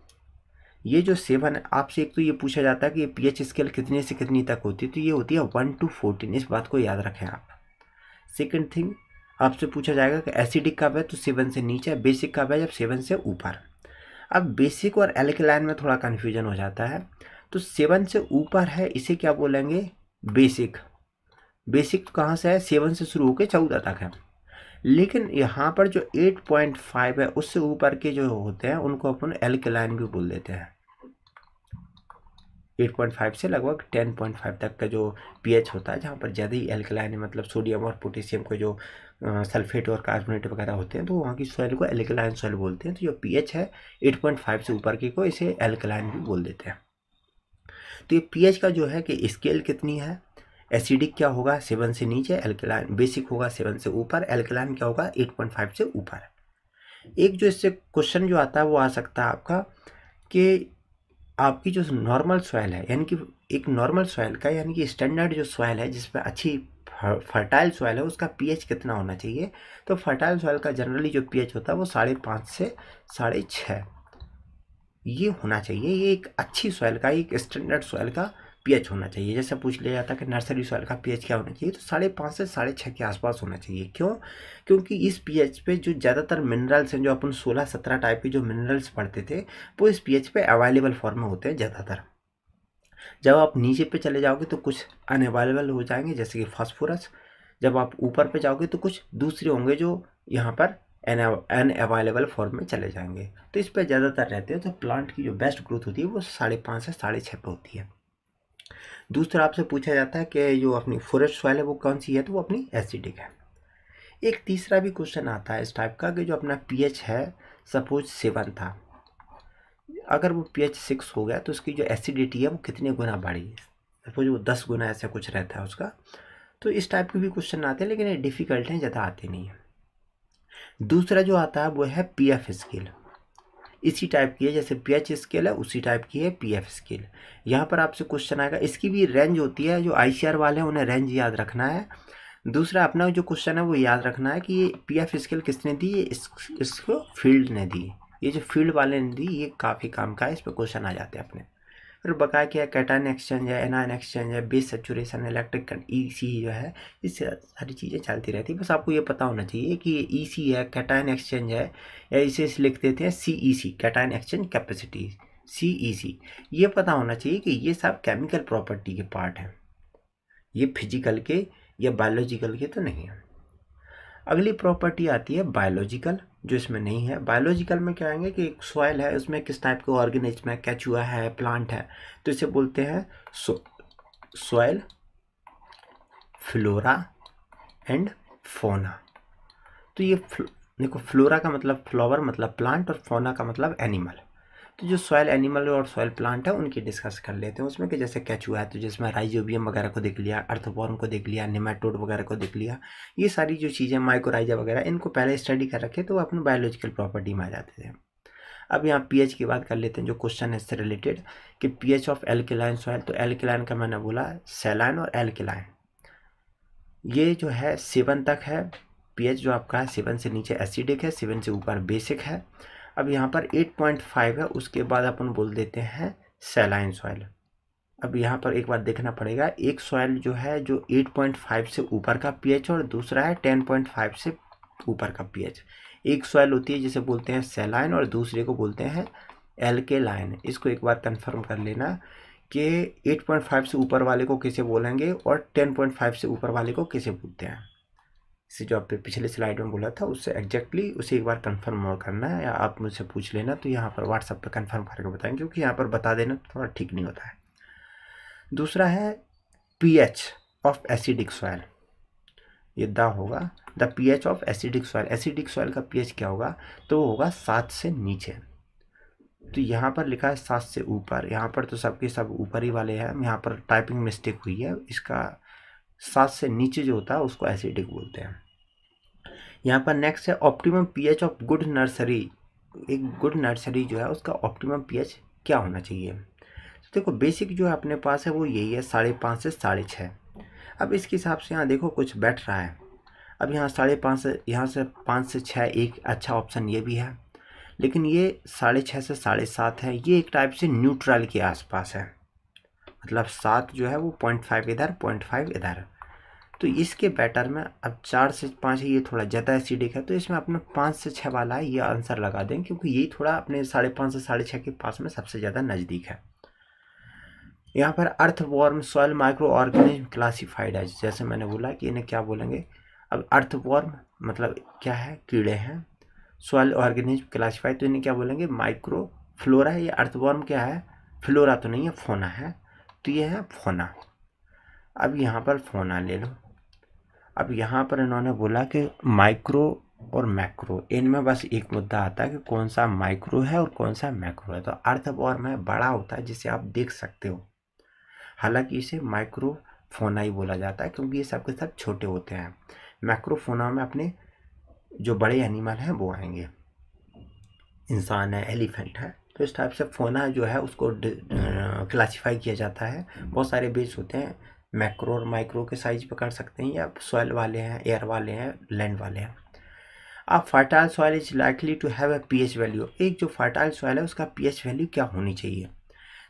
ये जो सेवन है आपसे एक तो ये पूछा जाता है कि ये पीएच स्केल कितने से कितनी तक होती है तो ये होती है वन टू फोर्टीन इस बात को याद रखें आप सेकंड थिंग आपसे पूछा जाएगा कि एसिडिक कब है तो सेवन से नीचे बेसिक कब है जब सेवन से ऊपर अब बेसिक और एल्कलाइन में थोड़ा कन्फ्यूजन हो जाता है तो सेवन से ऊपर है इसे क्या बोलेंगे बेसिक बेसिक तो कहाँ से है सेवन से शुरू होकर चौदह तक है लेकिन यहाँ पर जो एट पॉइंट फाइव है उससे ऊपर के जो होते हैं उनको अपन एल्कलाइन भी बोल देते हैं एट पॉइंट फाइव से लगभग टेन पॉइंट फाइव तक का जो पीएच होता है जहाँ पर ज़्यादा ही एल्कलाइन मतलब सोडियम और पोटेशियम का जो सल्फेट और कार्बोनेट वगैरह होते हैं तो वहाँ की सॉइल को एल्कलाइन सॉइल बोलते हैं तो जो पीएच है 8.5 से ऊपर की को इसे एल्कलाइन भी बोल देते हैं तो ये पीएच का जो है कि स्केल कितनी है एसिडिक क्या होगा सेवन से नीचे एल्कलाइन बेसिक होगा सेवन से ऊपर एल्कलाइन क्या होगा एट पॉइंट फाइव से ऊपर एक जो इससे क्वेश्चन जो आता है वो आ सकता है आपका कि आपकी जो नॉर्मल सॉइल है यानी कि एक नॉर्मल सॉइल का यानी कि स्टैंडर्ड जो सॉइल है जिसमें अच्छी फर्टाइल सॉइल है उसका पीएच कितना होना चाहिए तो फर्टाइल सॉइल का जनरली जो पीएच होता है वो साढ़े पाँच से साढ़े छः ये होना चाहिए ये एक अच्छी सॉइल का एक स्टैंडर्ड सॉइल का पीएच होना चाहिए जैसे पूछ लिया जाता है कि नर्सरी सॉइल का पीएच क्या होना चाहिए तो साढ़े पाँच से साढ़े छः के आसपास होना चाहिए क्यों क्योंकि इस पीएच पे जो ज़्यादातर मिनरल्स हैं जो अपन सोलह सत्रह टाइप के जो मिनरल्स पढ़ते थे वो इस पीएच पे अवेलेबल फॉर्म में होते हैं ज़्यादातर जब आप नीचे पे चले जाओगे तो कुछ अनअवेलेबल हो जाएंगे जैसे कि फास्फोरस जब आप ऊपर पे जाओगे तो कुछ दूसरे होंगे जो यहाँ पर अन अवेलेबल फॉर्म में चले जाएंगे तो इस पर ज़्यादातर रहते हैं तो प्लांट की जो बेस्ट ग्रोथ होती है वो साढ़े पाँच से साढ़े छः पे होती है दूसरा आपसे पूछा जाता है कि जो अपनी फॉरेस्ट सॉइल है वो कौन सी है तो वो अपनी एसिडिक है एक तीसरा भी क्वेश्चन आता है इस टाइप का कि जो अपना पीएच है सपोज सेवन था अगर वो पी एच सिक्स हो गया तो उसकी जो एसिडिटी है वो कितने गुना बढ़ी है सपोज वो दस गुना ऐसा कुछ रहता है उसका तो इस टाइप के भी क्वेश्चन आते हैं लेकिन ये डिफ़िकल्ट हैं ज़्यादा आते नहीं हैं दूसरा जो आता है वो है पी एफ स्केल इसी टाइप की है जैसे पी एच स्केल है उसी टाइप की है पी एफ स्केल यहाँ पर आपसे क्वेश्चन आएगा इसकी भी रेंज होती है जो आई सी आर वाले हैं उन्हें रेंज याद रखना है दूसरा अपना जो क्वेश्चन है वो याद रखना है कि ये पी एफ स्केल किसने दी ये इस, इसको फील्ड ने दी ये जो फील्ड वाले ने दी ये काफ़ी काम का है इस पर क्वेश्चन आ जाते हैं अपने फिर बकाया क्या कैटाइन एक्सचेंज है एनआन एक्सचेंज है base saturation electric E C e जो है इस सारी चीज़ें चलती रहती है बस आपको ये पता होना चाहिए कि ये ई e सी है कैटाइन एक्सचेंज है या इसे लिखते थे C E e C cation exchange capacity C E C ये पता होना चाहिए कि ये सब केमिकल प्रॉपर्टी के पार्ट हैं ये फिजिकल के या बायोलॉजिकल के तो नहीं है अगली प्रॉपर्टी आती है बायोलॉजिकल जो इसमें नहीं है बायोलॉजिकल में क्या आएंगे कि एक सॉयल है उसमें किस टाइप के ऑर्गेनिज्म है कैचुआ है प्लांट है तो इसे बोलते हैं सॉयल फ्लोरा एंड फोना तो ये देखो फ्लोरा का मतलब फ्लावर मतलब प्लांट और फोना का मतलब एनिमल है तो जो सॉयल एनिमल और सॉयल प्लांट है उनकी डिस्कस कर लेते हैं उसमें कि जैसे कैचुआ है तो जिसमें राइजोबियम वगैरह को देख लिया अर्थफॉर्म को देख लिया निमेटोड वगैरह को देख लिया ये सारी जो चीज़ें माइकोराइजा वगैरह इनको पहले स्टडी कर रखे तो अपनी बायोलॉजिकल प्रॉपर्टी में आ जाते थे अब यहाँ पीएच की बात कर लेते हैं जो क्वेश्चन है इससे रिलेटेड कि पीएच ऑफ एल्किलाइन सॉयल तो एल्किलाइन का मैंने बोला सेलाइन और एल्किलाइन ये जो है सेवन तक है पीएच जो आपका है सेवन से नीचे एसिडिक है सेवन से ऊपर बेसिक है अब यहाँ पर 8.5 है उसके बाद अपन बोल देते हैं सेलाइन सॉइल अब यहाँ पर एक बार देखना पड़ेगा एक सॉइल जो है जो 8.5 से ऊपर का पीएच और दूसरा है 10.5 से ऊपर का पीएच एक सॉइल होती है जिसे बोलते हैं सेलाइन और दूसरे को बोलते हैं के लाइन इसको एक बार कन्फर्म कर लेना कि 8.5 से ऊपर वाले को किसे बोलेंगे और 10.5 से ऊपर वाले को किसे बोलते हैं इसे जो आपने पिछले स्लाइड में बोला था उससे एग्जैक्टली उसे एक बार कंफर्म और करना है या आप मुझसे पूछ लेना तो यहाँ पर व्हाट्सअप पर कंफर्म करके बताएंगे क्योंकि यहाँ पर बता देना तो थोड़ा ठीक नहीं होता है दूसरा है पीएच ऑफ एसिडिक सॉयल ये द होगा the pH of acidic soil acidic soil का पीएच क्या होगा तो वो होगा सात से नीचे तो यहाँ पर लिखा है सात से ऊपर यहाँ पर तो सबके सब ऊपर ही वाले हैं यहाँ पर टाइपिंग मिस्टेक हुई है इसका सात से नीचे जो होता है उसको एसिडिक बोलते हैं यहाँ पर नेक्स्ट है optimum pH of good nursery एक गुड नर्सरी जो है उसका ऑप्टिमम पीएच क्या होना चाहिए तो देखो बेसिक जो है अपने पास है वो यही है साढ़े पाँच से साढ़े छः अब इसके हिसाब से यहाँ देखो कुछ बैठ रहा है अब यहाँ साढ़े पाँच से यहाँ से पाँच से छः एक अच्छा ऑप्शन ये भी है लेकिन ये साढ़े छः से साढ़े सात है ये एक टाइप से न्यूट्रल के आसपास है मतलब सात जो है वो पॉइंट फाइव इधर पॉइंट फाइव इधर तो इसके बैटर में अब चार से पाँच है ये थोड़ा ज़्यादा एसिडिक है तो इसमें अपने पाँच से छः वाला है ये आंसर लगा दें क्योंकि यही थोड़ा अपने साढ़े पाँच से साढ़े छः के पास में सबसे ज़्यादा नज़दीक है यहाँ पर earthworm soil microorganism classified है जैसे मैंने बोला कि इन्हें क्या बोलेंगे अब अर्थ वॉर्म मतलब क्या है कीड़े हैं सॉयल ऑर्गेनिज्म क्लासीफाइड तो इन्हें क्या बोलेंगे माइक्रो फ्लोरा है ये अर्थवॉर्म क्या है फ्लोरा तो नहीं है फोना है तो ये है फोना अब यहाँ पर फोना ले लो अब यहाँ पर इन्होंने बोला कि माइक्रो और मैक्रो इनमें बस एक मुद्दा आता है कि कौन सा माइक्रो है और कौन सा मैक्रो है तो अर्थ और में बड़ा होता है जिसे आप देख सकते हो हालांकि इसे माइक्रो फोना ही बोला जाता है क्योंकि ये सबके सब छोटे होते हैं माइक्रोफोना में अपने जो बड़े एनिमल हैं वो आएंगे इंसान है एलिफेंट है तो इस टाइप से फोना जो है उसको क्लासीफाई किया जाता है बहुत सारे बेस होते हैं मैक्रो और माइक्रो के साइज पकड़ सकते हैं या सॉयल वाले हैं एयर वाले हैं लैंड वाले हैं अब fertile soil is likely to have a pH value एक जो फर्टाइल सॉइल है उसका पीएच वैल्यू क्या होनी चाहिए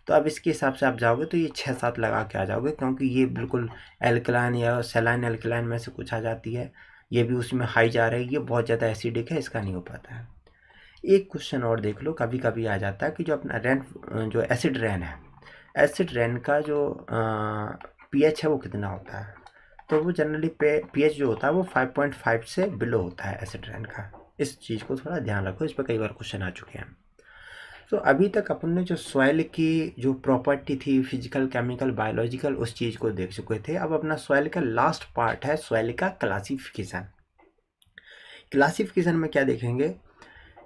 तो अब इसके हिसाब से आप जाओगे तो ये छः सात लगा के आ जाओगे क्योंकि ये बिल्कुल एल्कलाइन या सेलाइन एल्कलाइन में से कुछ आ जाती है ये भी उसमें हाई जा रही है ये बहुत ज़्यादा एसिडिक है इसका नहीं हो पाता है एक क्वेश्चन और देख लो कभी कभी आ जाता है कि जो अपना रेन जो एसिड रेन है एसिड रेन का जो पीएच है वो कितना होता है तो वो जनरली पे पीएच जो होता है वो 5.5 से बिलो होता है एसिड का इस चीज़ को थोड़ा ध्यान रखो इस पर कई बार क्वेश्चन आ चुके हैं तो अभी तक अपन ने जो सॉइल की जो प्रॉपर्टी थी फिजिकल केमिकल बायोलॉजिकल उस चीज़ को देख चुके थे अब अपना सॉइल का लास्ट पार्ट है सॉइल का क्लासिफिकेशन क्लासिफिकेशन में क्या देखेंगे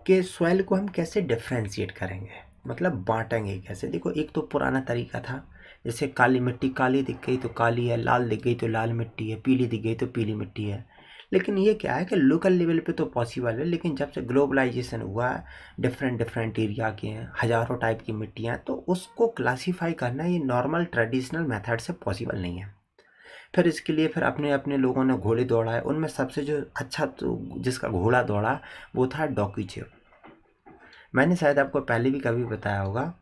कि सॉइल को हम कैसे डिफ्रेंशिएट करेंगे मतलब बांटेंगे कैसे देखो एक तो पुराना तरीका था जैसे काली मिट्टी काली दिख गई तो काली है लाल दिख गई तो लाल मिट्टी है पीली दिख गई तो पीली मिट्टी है लेकिन ये क्या है कि लोकल लेवल पे तो पॉसिबल है लेकिन जब से ग्लोबलाइजेशन हुआ है डिफरेंट डिफरेंट एरिया के हैं हज़ारों टाइप की मिट्टियाँ तो उसको क्लासीफाई करना ये नॉर्मल ट्रेडिशनल मेथड से पॉसिबल नहीं है फिर इसके लिए फिर अपने अपने लोगों ने घोड़े दौड़ाए उनमें सबसे जो अच्छा तो जिसका घोड़ा दौड़ा वो था डॉकी चिप मैंने शायद आपको पहले भी कभी बताया होगा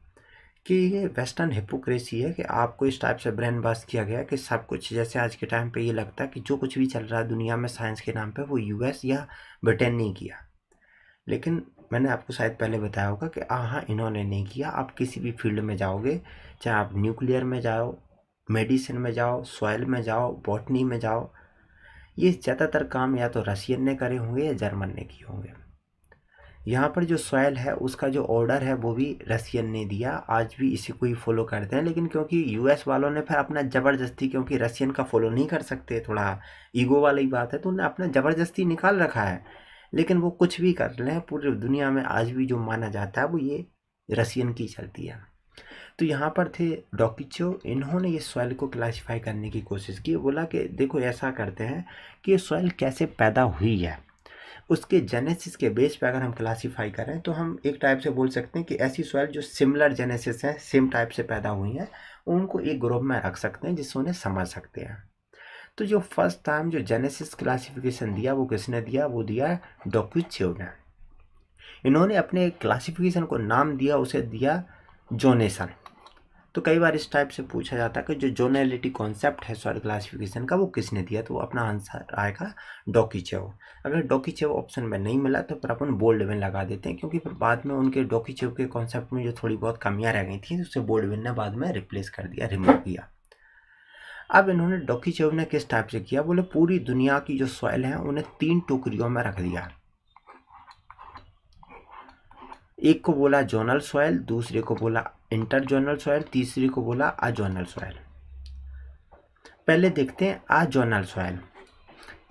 कि ये वेस्टर्न हिपोक्रेसी है कि आपको इस टाइप से ब्रेन बास किया गया कि सब कुछ जैसे आज के टाइम पे ये लगता है कि जो कुछ भी चल रहा है दुनिया में साइंस के नाम पे वो यूएस या ब्रिटेन ने किया लेकिन मैंने आपको शायद पहले बताया होगा कि हाँ, हाँ इन्होंने नहीं किया आप किसी भी फील्ड में जाओगे चाहे आप न्यूक्लियर में जाओ मेडिसिन में जाओ सॉयल में जाओ बॉटनी में जाओ ये ज़्यादातर काम या तो रशियन ने करे होंगे या जर्मन ने किए होंगे यहाँ पर जो सॉयल है उसका जो ऑर्डर है वो भी रसियन ने दिया आज भी इसी को ही फॉलो करते हैं लेकिन क्योंकि यूएस वालों ने फिर अपना ज़बरदस्ती क्योंकि रसियन का फॉलो नहीं कर सकते थोड़ा ईगो वाली बात है तो उन्हें अपना ज़बरदस्ती निकाल रखा है लेकिन वो कुछ भी कर रहे हैं पूरी दुनिया में आज भी जो माना जाता है वो ये रसियन की चलती है तो यहाँ पर थे डॉकिचो इन्होंने ये सॉइल को क्लासीफाई करने की कोशिश की बोला कि देखो ऐसा करते हैं कि ये सॉइल कैसे पैदा हुई है उसके जेनेसिस के बेस पे अगर हम क्लासीफाई करें तो हम एक टाइप से बोल सकते हैं कि ऐसी सॉइल जो सिमिलर जेनेसिस हैं सेम टाइप से पैदा हुई हैं उनको एक ग्रुप में रख सकते हैं जिससे उन्हें समझ सकते हैं तो जो फर्स्ट टाइम जो जेनेसिस क्लासिफिकेशन दिया वो किसने दिया वो दिया डॉक्यूच्यू ने इन्होंने अपने क्लासीफिकेशन को नाम दिया उसे दिया जोनेसन तो कई बार इस टाइप से पूछा जाता है कि जो जोनैलिटी कॉन्सेप्ट है सॉइल क्लासिफिकेशन का वो किसने दिया तो अपना आंसर आएगा डॉकीचेव अगर डॉकीचेव ऑप्शन में नहीं मिला तो फिर अपन बोल्ड लगा देते हैं क्योंकि फिर बाद में उनके डॉकीचेव के कॉन्सेप्ट में जो थोड़ी बहुत कमियाँ रह गई थी उसे बोल्ड ने बाद में रिप्लेस कर दिया रिमूव किया अब इन्होंने डॉकीचेव ने किस टाइप से किया बोले पूरी दुनिया की जो सॉइल है उन्हें तीन टोकरियों में रख दिया एक को बोला जोनल सॉइल दूसरे को बोला इंटर जोनल सॉयल तीसरी को बोला आजोनल सॉयल पहले देखते हैं आजोनल सॉयल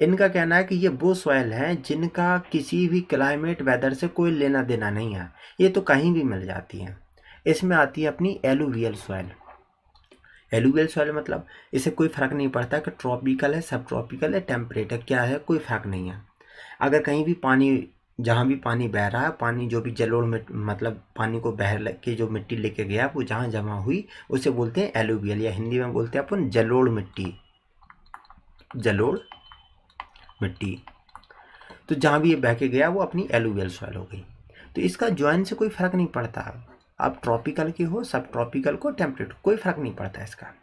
इनका कहना है कि ये वो सॉयल हैं जिनका किसी भी क्लाइमेट वेदर से कोई लेना देना नहीं है ये तो कहीं भी मिल जाती है इसमें आती है अपनी एलुवियल सॉयल एलुवियल सॉयल मतलब इसे कोई फ़र्क नहीं पड़ता कि ट्रॉपिकल है सब ट्रॉपिकल है टेम्परेटर क्या है कोई फ़र्क नहीं है अगर कहीं भी पानी जहाँ भी पानी बह रहा है पानी जो भी जलोड़ में मतलब पानी को बह के जो मिट्टी लेके गया वो जहाँ जमा हुई उसे बोलते हैं एलोवियल या हिंदी में बोलते हैं अपन जलोड़ मिट्टी जलोड़ मिट्टी तो जहाँ भी ये बह के गया वो अपनी एलोवियल सॉइल हो गई तो इसका ज्वाइन से कोई फ़र्क नहीं पड़ता आप ट्रॉपिकल के हो सब ट्रॉपिकल को टेम्परेट कोई फ़र्क नहीं पड़ता इसका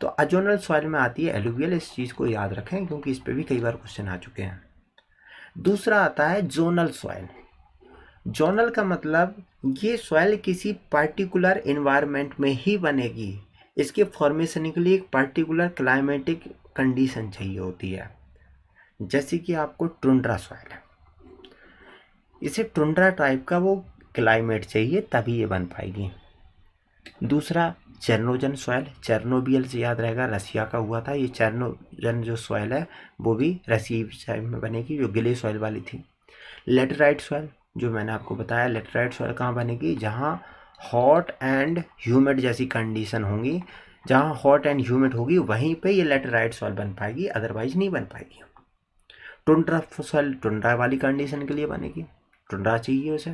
तो अजोनल सॉइल में आती है एलोवियल इस चीज़ को याद रखें क्योंकि इस पर भी कई बार क्वेश्चन आ चुके हैं दूसरा आता है जोनल सॉयल जोनल का मतलब ये सॉयल किसी पर्टिकुलर इन्वायरमेंट में ही बनेगी इसके फॉर्मेशन के लिए एक पर्टिकुलर क्लाइमेटिक कंडीशन चाहिए होती है जैसे कि आपको टुंड्रा सॉयल है इसे टुंड्रा टाइप का वो क्लाइमेट चाहिए तभी ये बन पाएगी दूसरा चेरनोजन सॉयल चेरनोबियल से याद रहेगा रसिया का हुआ था ये चेरनोजन जो सॉयल है वो भी साइड में बनेगी जो गिले सॉयल वाली थी लेटराइट सॉयल जो मैंने आपको बताया लेटराइट सॉयल कहाँ बनेगी जहाँ हॉट एंड ह्यूमिड जैसी कंडीशन होंगी जहाँ हॉट एंड ह्यूमिड होगी वहीं पे ये लेटराइट सॉयल बन पाएगी अदरवाइज नहीं बन पाएगी टुंड्रा सॉइल टुंड्रा वाली कंडीशन के लिए बनेगी टुंड्रा चाहिए उसे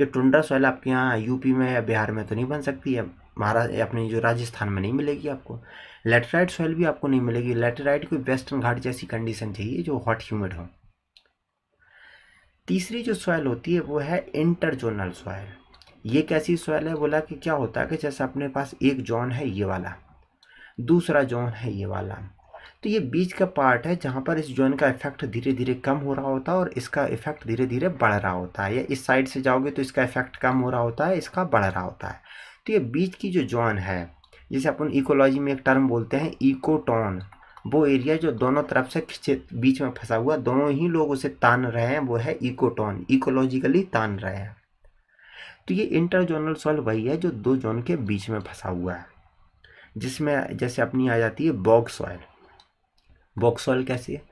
ये टुंड्रा सॉयल आपके यहाँ यूपी में या बिहार में तो नहीं बन सकती है महाराष्ट्र अपने जो राजस्थान में नहीं मिलेगी आपको लेटराइट सॉइल भी आपको नहीं मिलेगी लेटेराइट कोई वेस्टर्न घाट जैसी कंडीशन चाहिए जो हॉट ह्यूमिड हो तीसरी जो सॉइल होती है वो है इंटरजोनल सॉइल ये कैसी सॉइल है बोला कि क्या होता है कि जैसे अपने पास एक जोन है ये वाला दूसरा जोन है ये वाला तो ये बीच का पार्ट है जहाँ पर इस जोन का इफेक्ट धीरे धीरे कम हो रहा होता है और इसका इफेक्ट धीरे धीरे बढ़ रहा होता है या इस साइड से जाओगे तो इसका इफेक्ट कम हो रहा होता है इसका बढ़ रहा होता है तो ये बीच की जो जॉन है जिसे अपन इकोलॉजी में एक टर्म बोलते हैं इकोटोन वो एरिया जो दोनों तरफ से बीच में फंसा हुआ दोनों ही लोग उसे तान रहे हैं वो है इकोटोन इकोलॉजिकली तान रहे हैं तो ये इंटर जोनल सॉइल वही है जो दो जोन के बीच में फंसा हुआ है जिसमें जैसे अपनी आ जाती है बॉक सॉयल बॉग सॉइल कैसी है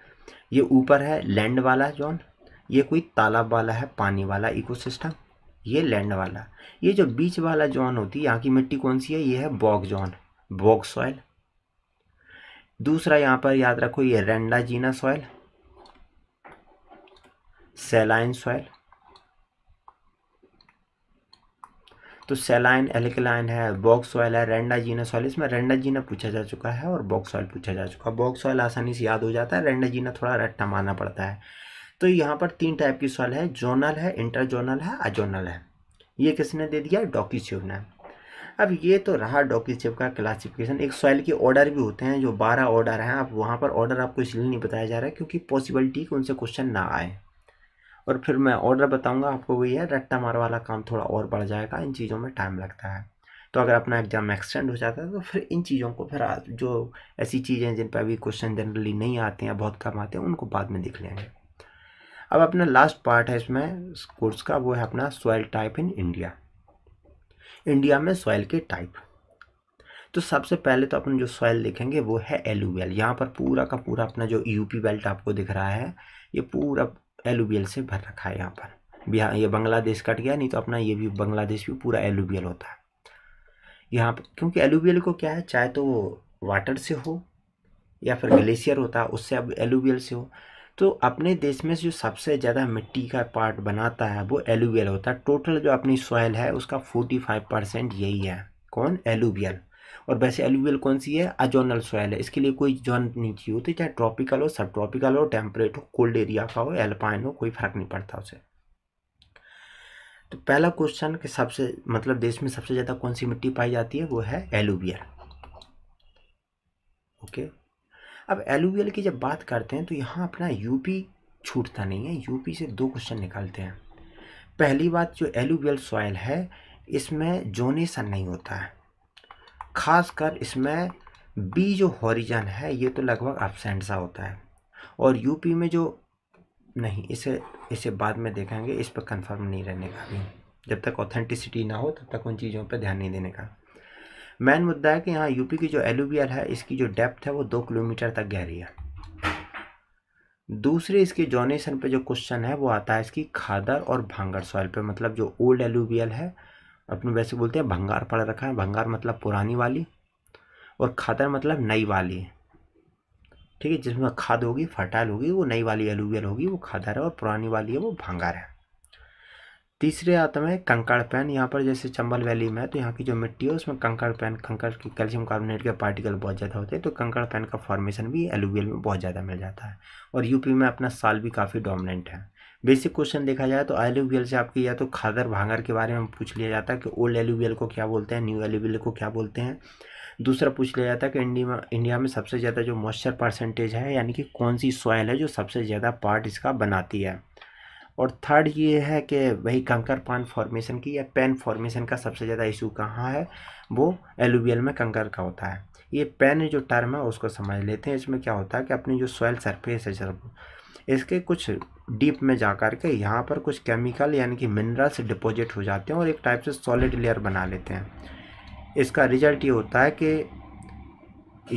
ये ऊपर है लैंड वाला जोन ये कोई तालाब वाला है पानी वाला इकोसिस्टम ये लैंड वाला ये जो बीच वाला जॉन होती है यहाँ की मिट्टी कौन सी है ये है बॉग जोन बॉग सॉयल दूसरा यहाँ पर याद रखो ये रेंडा जीना सॉयल सेलाइन सॉयल तो सेलाइन एलिकलाइन है बॉक्स सॉइल है रेंडा जीना सॉइल इसमें रेंडा जीना पूछा जा चुका है और बॉक्स ऑयल पूछा जा चुका है बॉक्स सॉइल आसानी से याद हो जाता है रेंडा जीना थोड़ा रट्टा मारना पड़ता है तो यहाँ पर तीन टाइप की सॉइल है जोनल है इंटर जोनल है अजोनल है ये किसने दे दिया डॉकीशिव ने अब ये तो रहा डॉकीशिव का क्लासिफिकेशन एक सॉइल के ऑर्डर भी होते हैं जो बारह ऑर्डर हैं अब वहाँ पर ऑर्डर आपको इसलिए नहीं बताया जा रहा है क्योंकि पॉसिबिलिटी कि उनसे क्वेश्चन ना आए और फिर मैं ऑर्डर बताऊँगा आपको वही है रट्टा मार वाला काम थोड़ा और बढ़ जाएगा इन चीज़ों में टाइम लगता है तो अगर अपना एग्ज़ाम एक्सटेंड हो जाता है तो फिर इन चीज़ों को फिर जो ऐसी चीज़ें जिन पर अभी क्वेश्चन जनरली नहीं आते हैं बहुत कम आते हैं उनको बाद में दिख लेंगे अब अपना लास्ट पार्ट है इसमें इस कोर्स का वो है अपना soil type in India India में सॉयल के टाइप तो सबसे पहले तो अपन जो सॉयल देखेंगे वो है एलुवियल यहाँ पर पूरा का पूरा अपना जो यूपी बेल्ट आपको दिख रहा है ये पूरा एलुवियल से भर रखा है यहाँ पर बिहार ये बांग्लादेश कट गया नहीं तो अपना ये भी बांग्लादेश भी पूरा एलुवियल होता है यहाँ पर क्योंकि एलुवियल को क्या है चाहे तो वाटर से हो या फिर ग्लेशियर होता है उससे अब एलुवियल से हो तो अपने देश में जो सबसे ज़्यादा मिट्टी का पार्ट बनाता है वो एलुवियल होता है टोटल जो अपनी सॉयल है उसका फोर्टी फाइव परसेंट यही है कौन एलुवियल और वैसे एलुवियल कौन सी है अजोनल सॉयल है इसके लिए कोई जोन नहीं चाहिए होती चाहे ट्रॉपिकल हो सब ट्रॉपिकल हो टेम्परेट हो कोल्ड एरिया का हो एल्पाइन हो कोई फ़र्क नहीं पड़ता उसे तो पहला क्वेश्चन कि सबसे मतलब देश में सबसे ज़्यादा कौन सी मिट्टी पाई जाती है वो है एलुवियल ओके okay. अब एलुवियल की जब बात करते हैं तो यहाँ अपना यूपी छूटता नहीं है यूपी से दो क्वेश्चन निकालते हैं पहली बात जो एलुवियल सॉइल है इसमें जोनेसन नहीं होता है खासकर इसमें बी जो हॉरिजन है ये तो लगभग एबसेंट सा होता है और यूपी में जो नहीं इसे इसे बाद में देखेंगे इस पर कंफर्म नहीं रहने का भी जब तक ऑथेंटिसिटी ना हो तब तक उन चीज़ों पर ध्यान नहीं देने का मेन मुद्दा है कि यहाँ यूपी की जो एलुवियल है इसकी जो डेप्थ है वो दो किलोमीटर तक गहरी है दूसरे इसके जोनेशन पे जो क्वेश्चन है वो आता है इसकी खादर और भांगर सॉइल पे मतलब जो ओल्ड एलुवियल है अपने वैसे बोलते हैं भंगार पड़ रखा है भंगार मतलब पुरानी वाली और खादर मतलब नई वाली ठीक है जिसमें खाद होगी फर्टाइल होगी वो नई वाली एलुवियल होगी वो खादर है और पुरानी वाली है वो भांगार है तीसरे आता है कंकड़ पैन यहाँ पर जैसे चंबल वैली में है तो यहाँ की जो मिट्टी है उसमें कंकड़ पैन कंकड़ की कैल्शियम कार्बोनेट के पार्टिकल बहुत ज़्यादा होते हैं तो कंकड़ पैन का फॉर्मेशन भी एलुवियल में बहुत ज़्यादा मिल जाता है और यूपी में अपना साल भी काफ़ी डोमिनेंट है बेसिक क्वेश्चन देखा जाए तो एलुवियल से आपके या तो खादर भांगर के बारे में पूछ लिया जाता है कि ओल्ड एलुवियल को क्या बोलते हैं न्यू एलुवियल को क्या बोलते हैं दूसरा पूछ लिया जाता है कि इंडिया इंडिया में सबसे ज़्यादा जो मॉइस्चर परसेंटेज है यानी कि कौन सी सॉयल है जो सबसे ज़्यादा पार्ट इसका बनाती है और थर्ड ये है कि वही कंकर पान फॉर्मेशन की या पेन फॉर्मेशन का सबसे ज़्यादा इशू कहाँ है वो एलुवियल में कंकर का होता है ये पेन जो टर्म है उसको समझ लेते हैं इसमें क्या होता है कि अपनी जो सॉयल सरफेस है सर इसके कुछ डीप में जा कर के यहाँ पर कुछ केमिकल यानी कि मिनरल्स डिपोजिट हो जाते हैं और एक टाइप से सॉलिड लेयर बना लेते हैं इसका रिजल्ट ये होता है कि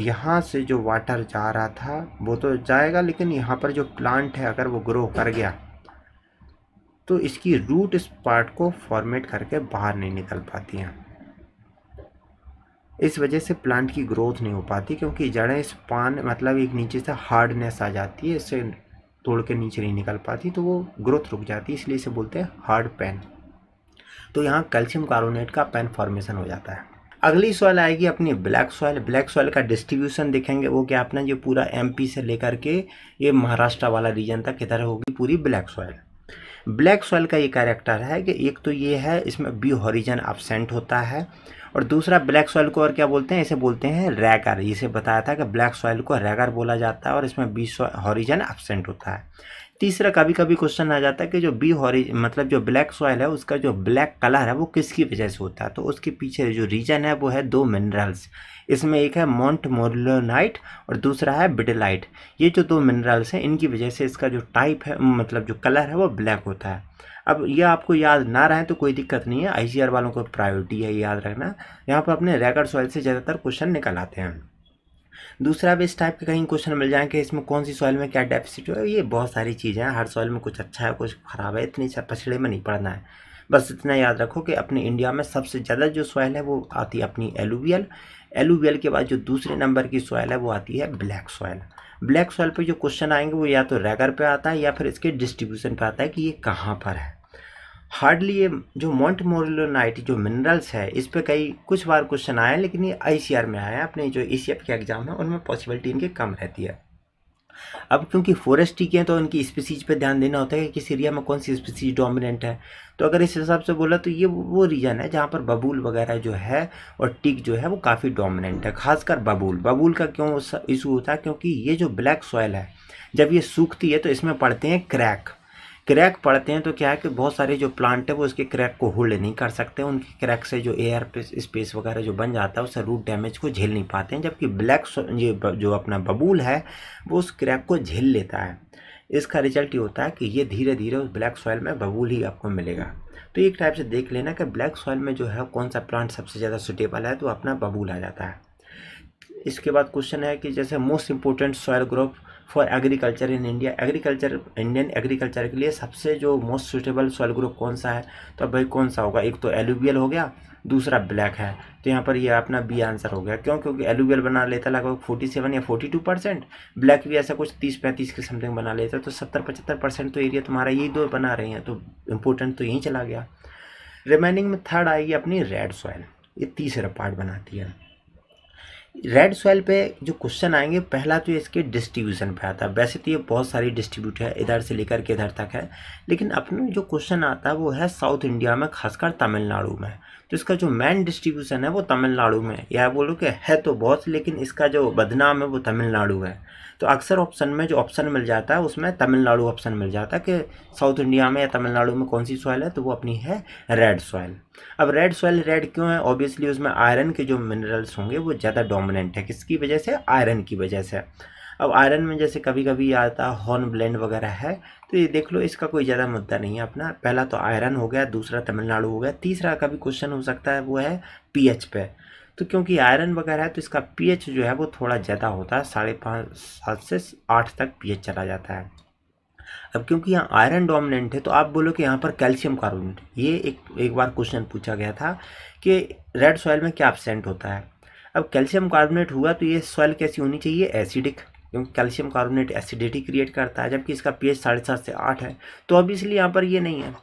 यहाँ से जो वाटर जा रहा था वो तो जाएगा लेकिन यहाँ पर जो प्लांट है अगर वो ग्रो कर गया तो इसकी रूट इस पार्ट को फॉर्मेट करके बाहर नहीं निकल पाती हैं इस वजह से प्लांट की ग्रोथ नहीं हो पाती क्योंकि जड़ें इस पान मतलब एक नीचे से हार्डनेस आ जाती है इससे तोड़ के नीचे नहीं निकल पाती तो वो ग्रोथ रुक जाती है इसलिए इसे बोलते हैं हार्ड पेन तो यहाँ कैल्शियम कार्बोनेट का पेन फॉर्मेशन हो जाता है अगली सॉइल आएगी अपनी ब्लैक सॉइल ब्लैक सॉइल का डिस्ट्रीब्यूशन देखेंगे वो क्या अपना जो पूरा एमपी से लेकर के ये महाराष्ट्र वाला रीजन तक किधर होगी पूरी ब्लैक सॉइल ब्लैक सॉइल का ये कैरेक्टर है कि एक तो ये है इसमें बी हॉरिजन एबसेंट होता है और दूसरा ब्लैक सॉइल को और क्या बोलते हैं इसे बोलते हैं रैगर इसे बताया था कि ब्लैक सॉइल को रैगर बोला जाता है और इसमें बी हॉरिजन एबसेंट होता है तीसरा कभी कभी क्वेश्चन आ जाता है कि जो बी हॉरिज मतलब जो ब्लैक सॉइल है उसका जो ब्लैक कलर है वो किसकी वजह से होता है तो उसके पीछे जो रीजन है वो है दो मिनरल्स इसमें एक है मॉन्ट मोरलोनाइट और दूसरा है बिडलाइट ये जो दो मिनरल्स हैं इनकी वजह से इसका जो टाइप है मतलब जो कलर है वो ब्लैक होता है अब ये आपको याद ना रहे तो कोई दिक्कत नहीं है आई वालों को प्रायोरिटी है याद रखना यहाँ पर अपने रेगर सॉइल से ज़्यादातर क्वेश्चन निकल आते हैं दूसरा भी इस टाइप के कहीं क्वेश्चन मिल जाएंगे इसमें कौन सी सॉइल में क्या डेफिसिट है ये बहुत सारी चीज़ें हैं हर सॉइल में कुछ अच्छा है कुछ ख़राब है इतनी पछड़े में नहीं पड़ना है बस इतना याद रखो कि अपने इंडिया में सबसे ज़्यादा जो सॉइल है वो आती है अपनी एलुवियल एलुवियल के बाद जो दूसरे नंबर की सॉयल है वो आती है ब्लैक सॉयल ब्लैक सॉयल पर जो क्वेश्चन आएंगे वो या तो रेगर पे आता है या फिर इसके डिस्ट्रीब्यूशन पे आता है कि ये कहाँ पर है हार्डली ये जो मॉन्ट मोरलोनाइट जो मिनरल्स है इस पर कई कुछ बार क्वेश्चन आए लेकिन ये आई में आया अपने जो ई e के एग्ज़ाम है उनमें पॉसिबिलिटी इनकी कम रहती है अब क्योंकि फॉरेस्ट ठीक हैं तो उनकी स्पीसीज पे ध्यान देना होता है कि किस एरिया में कौन सी स्पीसीज डोमिनेंट है तो अगर इस हिसाब से बोला तो ये वो रीजन है जहाँ पर बबूल वगैरह जो है और टिक जो है वो काफ़ी डोमिनेंट है खासकर बबूल बबूल का क्यों इशू होता है क्योंकि ये जो ब्लैक सॉयल है जब ये सूखती है तो इसमें पड़ते हैं क्रैक क्रैक पड़ते हैं तो क्या है कि बहुत सारे जो प्लांट है वो उसके क्रैक को होल्ड नहीं कर सकते उनके क्रैक से जो एयर स्पेस वगैरह जो बन जाता है उससे रूट डैमेज को झेल नहीं पाते हैं जबकि ब्लैक ये जो अपना बबूल है वो उस क्रैक को झेल लेता है इसका रिजल्ट ये होता है कि ये धीरे धीरे उस ब्लैक सॉयल में बबूल ही आपको मिलेगा तो एक टाइप से देख लेना कि ब्लैक सॉयल में जो है कौन सा प्लांट सबसे ज़्यादा सुटेबल है तो अपना बबूल आ जाता है इसके बाद क्वेश्चन है कि जैसे most important soil growth for agriculture in India agriculture Indian agriculture के लिए सबसे जो मोस्ट सुटेबल सॉइल ग्रुप कौन सा है तो भाई कौन सा होगा एक तो एलुबियल हो गया दूसरा ब्लैक है तो यहाँ पर ये यह अपना बी आंसर हो गया क्यों क्योंकि एलुबियल बना लेता लगभग फोर्टी सेवन या फोर्टी टू परसेंट ब्लैक भी ऐसा कुछ तीस पैंतीस के समथिंग बना लेता तो सत्तर पचहत्तर परसेंट तो एरिया तुम्हारा यही दो बना रहे हैं तो इम्पोर्टेंट तो यहीं चला गया रिमेनिंग में थर्ड आएगी अपनी रेड सॉइल ये तीसरा पार्ट बनाती है रेड सॉइल पे जो क्वेश्चन आएंगे पहला तो इसके डिस्ट्रीब्यूशन पे आता है वैसे तो ये बहुत सारी डिस्ट्रीब्यूट है इधर से लेकर के इधर तक है लेकिन अपने जो क्वेश्चन आता है वो है साउथ इंडिया में खासकर तमिलनाडु में तो इसका जो मेन डिस्ट्रीब्यूशन है वो तमिलनाडु में या बोलो कि है तो बहुत लेकिन इसका जो बदनाम है वो तमिलनाडु है तो अक्सर ऑप्शन में जो ऑप्शन मिल जाता है उसमें तमिलनाडु ऑप्शन मिल जाता है कि साउथ इंडिया में या तमिलनाडु में कौन सी सॉइल है तो वो अपनी है रेड सॉइल अब रेड सॉइल रेड क्यों है ऑब्वियसली उसमें आयरन के जो मिनरल्स होंगे वो ज़्यादा डोमिनेंट है किसकी वजह से आयरन की वजह से अब आयरन में जैसे कभी कभी आता हॉर्न ब्लैंड वगैरह है तो ये देख लो इसका कोई ज़्यादा मुद्दा नहीं है अपना पहला तो आयरन हो गया दूसरा तमिलनाडु हो गया तीसरा का भी क्वेश्चन हो सकता है वो है पीएच पे तो क्योंकि आयरन वगैरह है तो इसका पीएच जो है वो थोड़ा ज़्यादा होता है साढ़े पाँच सात से आठ तक पीएच चला जाता है अब क्योंकि यहाँ आयरन डोमिनेंट है तो आप बोलो कि यहाँ पर कैल्शियम कार्बोनेट ये एक एक बार क्वेश्चन पूछा गया था कि रेड सॉइल में क्या एबसेंट होता है अब कैल्शियम कार्बोनेट हुआ तो ये सॉइल कैसी होनी चाहिए एसिडिक क्योंकि कैल्शियम कार्बोनेट एसिडिटी क्रिएट करता है जबकि इसका पीएच साढ़े सात से आठ है तो अब इसलिए यहाँ पर ये नहीं है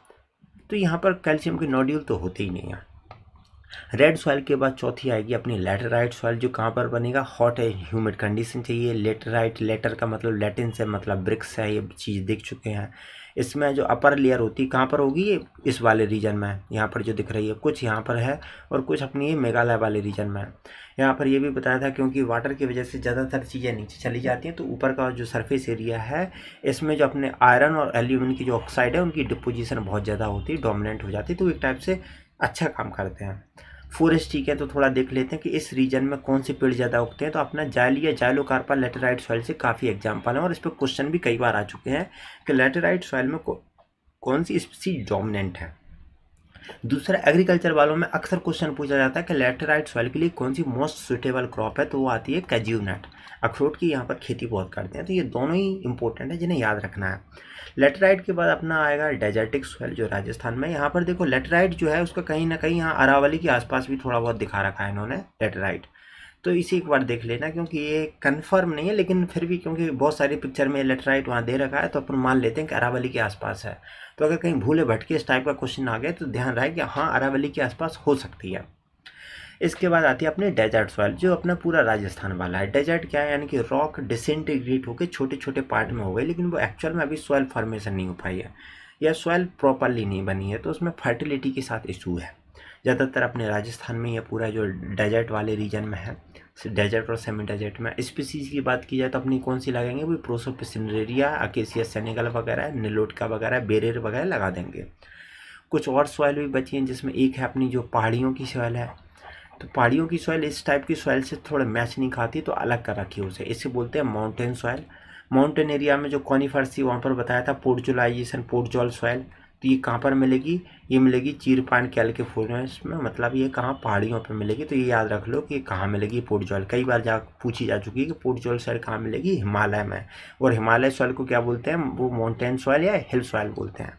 तो यहाँ पर कैल्शियम के नॉड्यूल तो होते ही नहीं हैं रेड सॉइल के बाद चौथी आएगी अपनी लेटराइट सॉइल जो कहाँ पर बनेगा हॉट एंड ह्यूमिड कंडीशन चाहिए लेटराइट लेटर का मतलब लेटिन से मतलब ब्रिक्स है ये चीज़ देख चुके हैं इसमें जो अपर लेयर होती है कहाँ पर होगी ये इस वाले रीजन में यहाँ पर जो दिख रही है कुछ यहाँ पर है और कुछ अपनी ये मेघालय वाले रीजन में है यहाँ पर ये भी बताया था क्योंकि वाटर की वजह से ज़्यादातर चीज़ें नीचे चली जाती हैं तो ऊपर का जो सरफेस एरिया है इसमें जो अपने आयरन और एल्यूमिन की जो ऑक्साइड है उनकी डिपोजिशन बहुत ज़्यादा होती है डोमिनेंट हो जाती है तो एक टाइप से अच्छा काम करते हैं फॉरेस्ट ठीक है तो थोड़ा देख लेते हैं कि इस रीजन में कौन से पेड़ ज़्यादा उगते हैं तो अपना जाली या कार्पा लेटेराइट सॉइल से काफ़ी एग्जाम्पल हैं और इस पर क्वेश्चन भी कई बार आ चुके हैं कि लेटेराइट सॉइल में कौन सी स्पीसी डोमिनेंट है दूसरा एग्रीकल्चर वालों में अक्सर क्वेश्चन पूछा जाता है कि लेटेराइट सॉइल के लिए कौन सी मोस्ट सुटेबल क्रॉप है तो वो आती है कैज्यू नट अखरोट की यहाँ पर खेती बहुत करते हैं तो ये दोनों ही इंपॉर्टेंट है जिन्हें याद रखना है लेटेराइट के बाद अपना आएगा डेजर्टिक सॉइल जो राजस्थान में यहाँ पर देखो लेटेराइट जो है उसका कहीं ना कहीं यहाँ अरावली के आसपास भी थोड़ा बहुत दिखा रखा है इन्होंने लेटेराइट तो इसी एक बार देख लेना क्योंकि ये कन्फर्म नहीं है लेकिन फिर भी क्योंकि बहुत सारी पिक्चर में लेटेराइट वहाँ दे रखा है तो अपन मान लेते हैं कि अरावली के आसपास है तो अगर कहीं भूले भटके इस टाइप का क्वेश्चन आ गया तो ध्यान रहे कि हाँ अरावली के आसपास हो सकती है इसके बाद आती है अपने डेजर्ट सॉइल जो अपना पूरा राजस्थान वाला है डेजर्ट क्या है यानी कि रॉक डिसइंटीग्रेट होकर छोटे छोटे पार्ट में हो गए लेकिन वो एक्चुअल में अभी सॉइल फॉर्मेशन नहीं हो पाई है या सॉइल प्रॉपरली नहीं बनी है तो उसमें फर्टिलिटी के साथ इशू है ज़्यादातर अपने राजस्थान में या पूरा जो डेजर्ट वाले रीजन में है डेजर्ट और सेमी डेजर्ट में स्पीसीज की बात की जाए तो अपनी कौन सी लगाएंगे वो प्रोसोपिसनरेरिया अकेसिया सेनेगल वगैरह निलोटका वगैरह बेरेर वगैरह लगा देंगे कुछ और सॉयल भी बची हैं जिसमें एक है अपनी जो पहाड़ियों की सॉयल है तो पहाड़ियों की सॉयल इस टाइप की सॉइल से थोड़ा मैच नहीं खाती तो अलग कर रखी है उसे इसे बोलते हैं माउंटेन सॉइल माउंटेन एरिया में जो कॉनीफर्स थी वहाँ पर बताया था पोर्चुलाइजेशन पोर्टजॉल सॉइल तो ये कहाँ पर मिलेगी ये मिलेगी चीरपान कैल के फॉरेस्ट में मतलब ये कहाँ पहाड़ियों पर मिलेगी तो ये याद रख लो कि कहाँ मिलेगी पोर्ट जॉल कई बार जा पूछी जा चुकी है कि पोर्ट जॉल सॉइल कहाँ मिलेगी हिमालय में और हिमालय सॉइल को क्या बोलते हैं वो माउंटेन सॉइल या हिल सॉइल बोलते हैं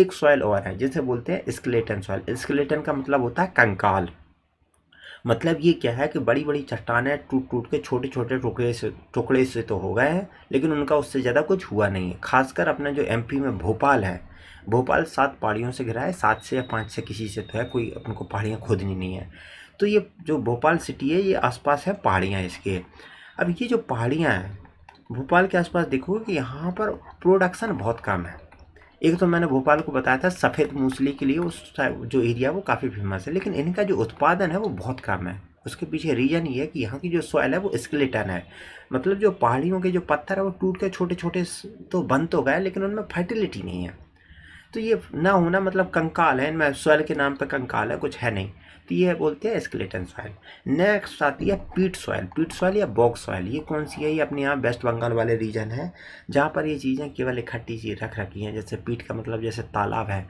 एक सॉइल और है जिसे बोलते हैं स्केलेटन सॉइल स्केलेटन का मतलब होता है कंकाल मतलब ये क्या है कि बड़ी बड़ी चट्टानें टूट टूट के छोटे छोटे टुकड़े से टुकड़े से तो हो गए हैं लेकिन उनका उससे ज़्यादा कुछ हुआ नहीं है खासकर अपना जो एमपी में भोपाल है भोपाल सात पहाड़ियों से घिरा है सात से या पाँच से किसी से तो है कोई अपन को पहाड़ियाँ खोदनी नहीं है तो ये जो भोपाल सिटी है ये आसपास है पहाड़ियाँ इसके अब ये जो पहाड़ियाँ हैं भोपाल के आसपास देखो कि यहाँ पर प्रोडक्शन बहुत कम है एक तो मैंने भोपाल को बताया था सफ़ेद मूसली के लिए उस जो एरिया वो काफ़ी फेमस है लेकिन इनका जो उत्पादन है वो बहुत कम है उसके पीछे रीज़न ये है कि यहाँ की जो सॉइल है वो स्केलेटन है मतलब जो पहाड़ियों के जो पत्थर है वो टूट के छोटे छोटे तो बंद तो गए लेकिन उनमें फर्टिलिटी नहीं है तो ये ना होना मतलब कंकाल है इनमें सॉयल के नाम पर कंकाल है कुछ है नहीं तो ये बोलते हैं स्केलेटन सॉयल नेक्स्ट आती है पीट सॉयल पीट सॉयल या बॉक्स सॉयल ये कौन सी है ये अपने यहाँ वेस्ट बंगाल वाले रीजन है जहाँ पर ये चीज़ें केवल इकट्ठी चीज़ रख रखी हैं जैसे पीट का मतलब जैसे तालाब है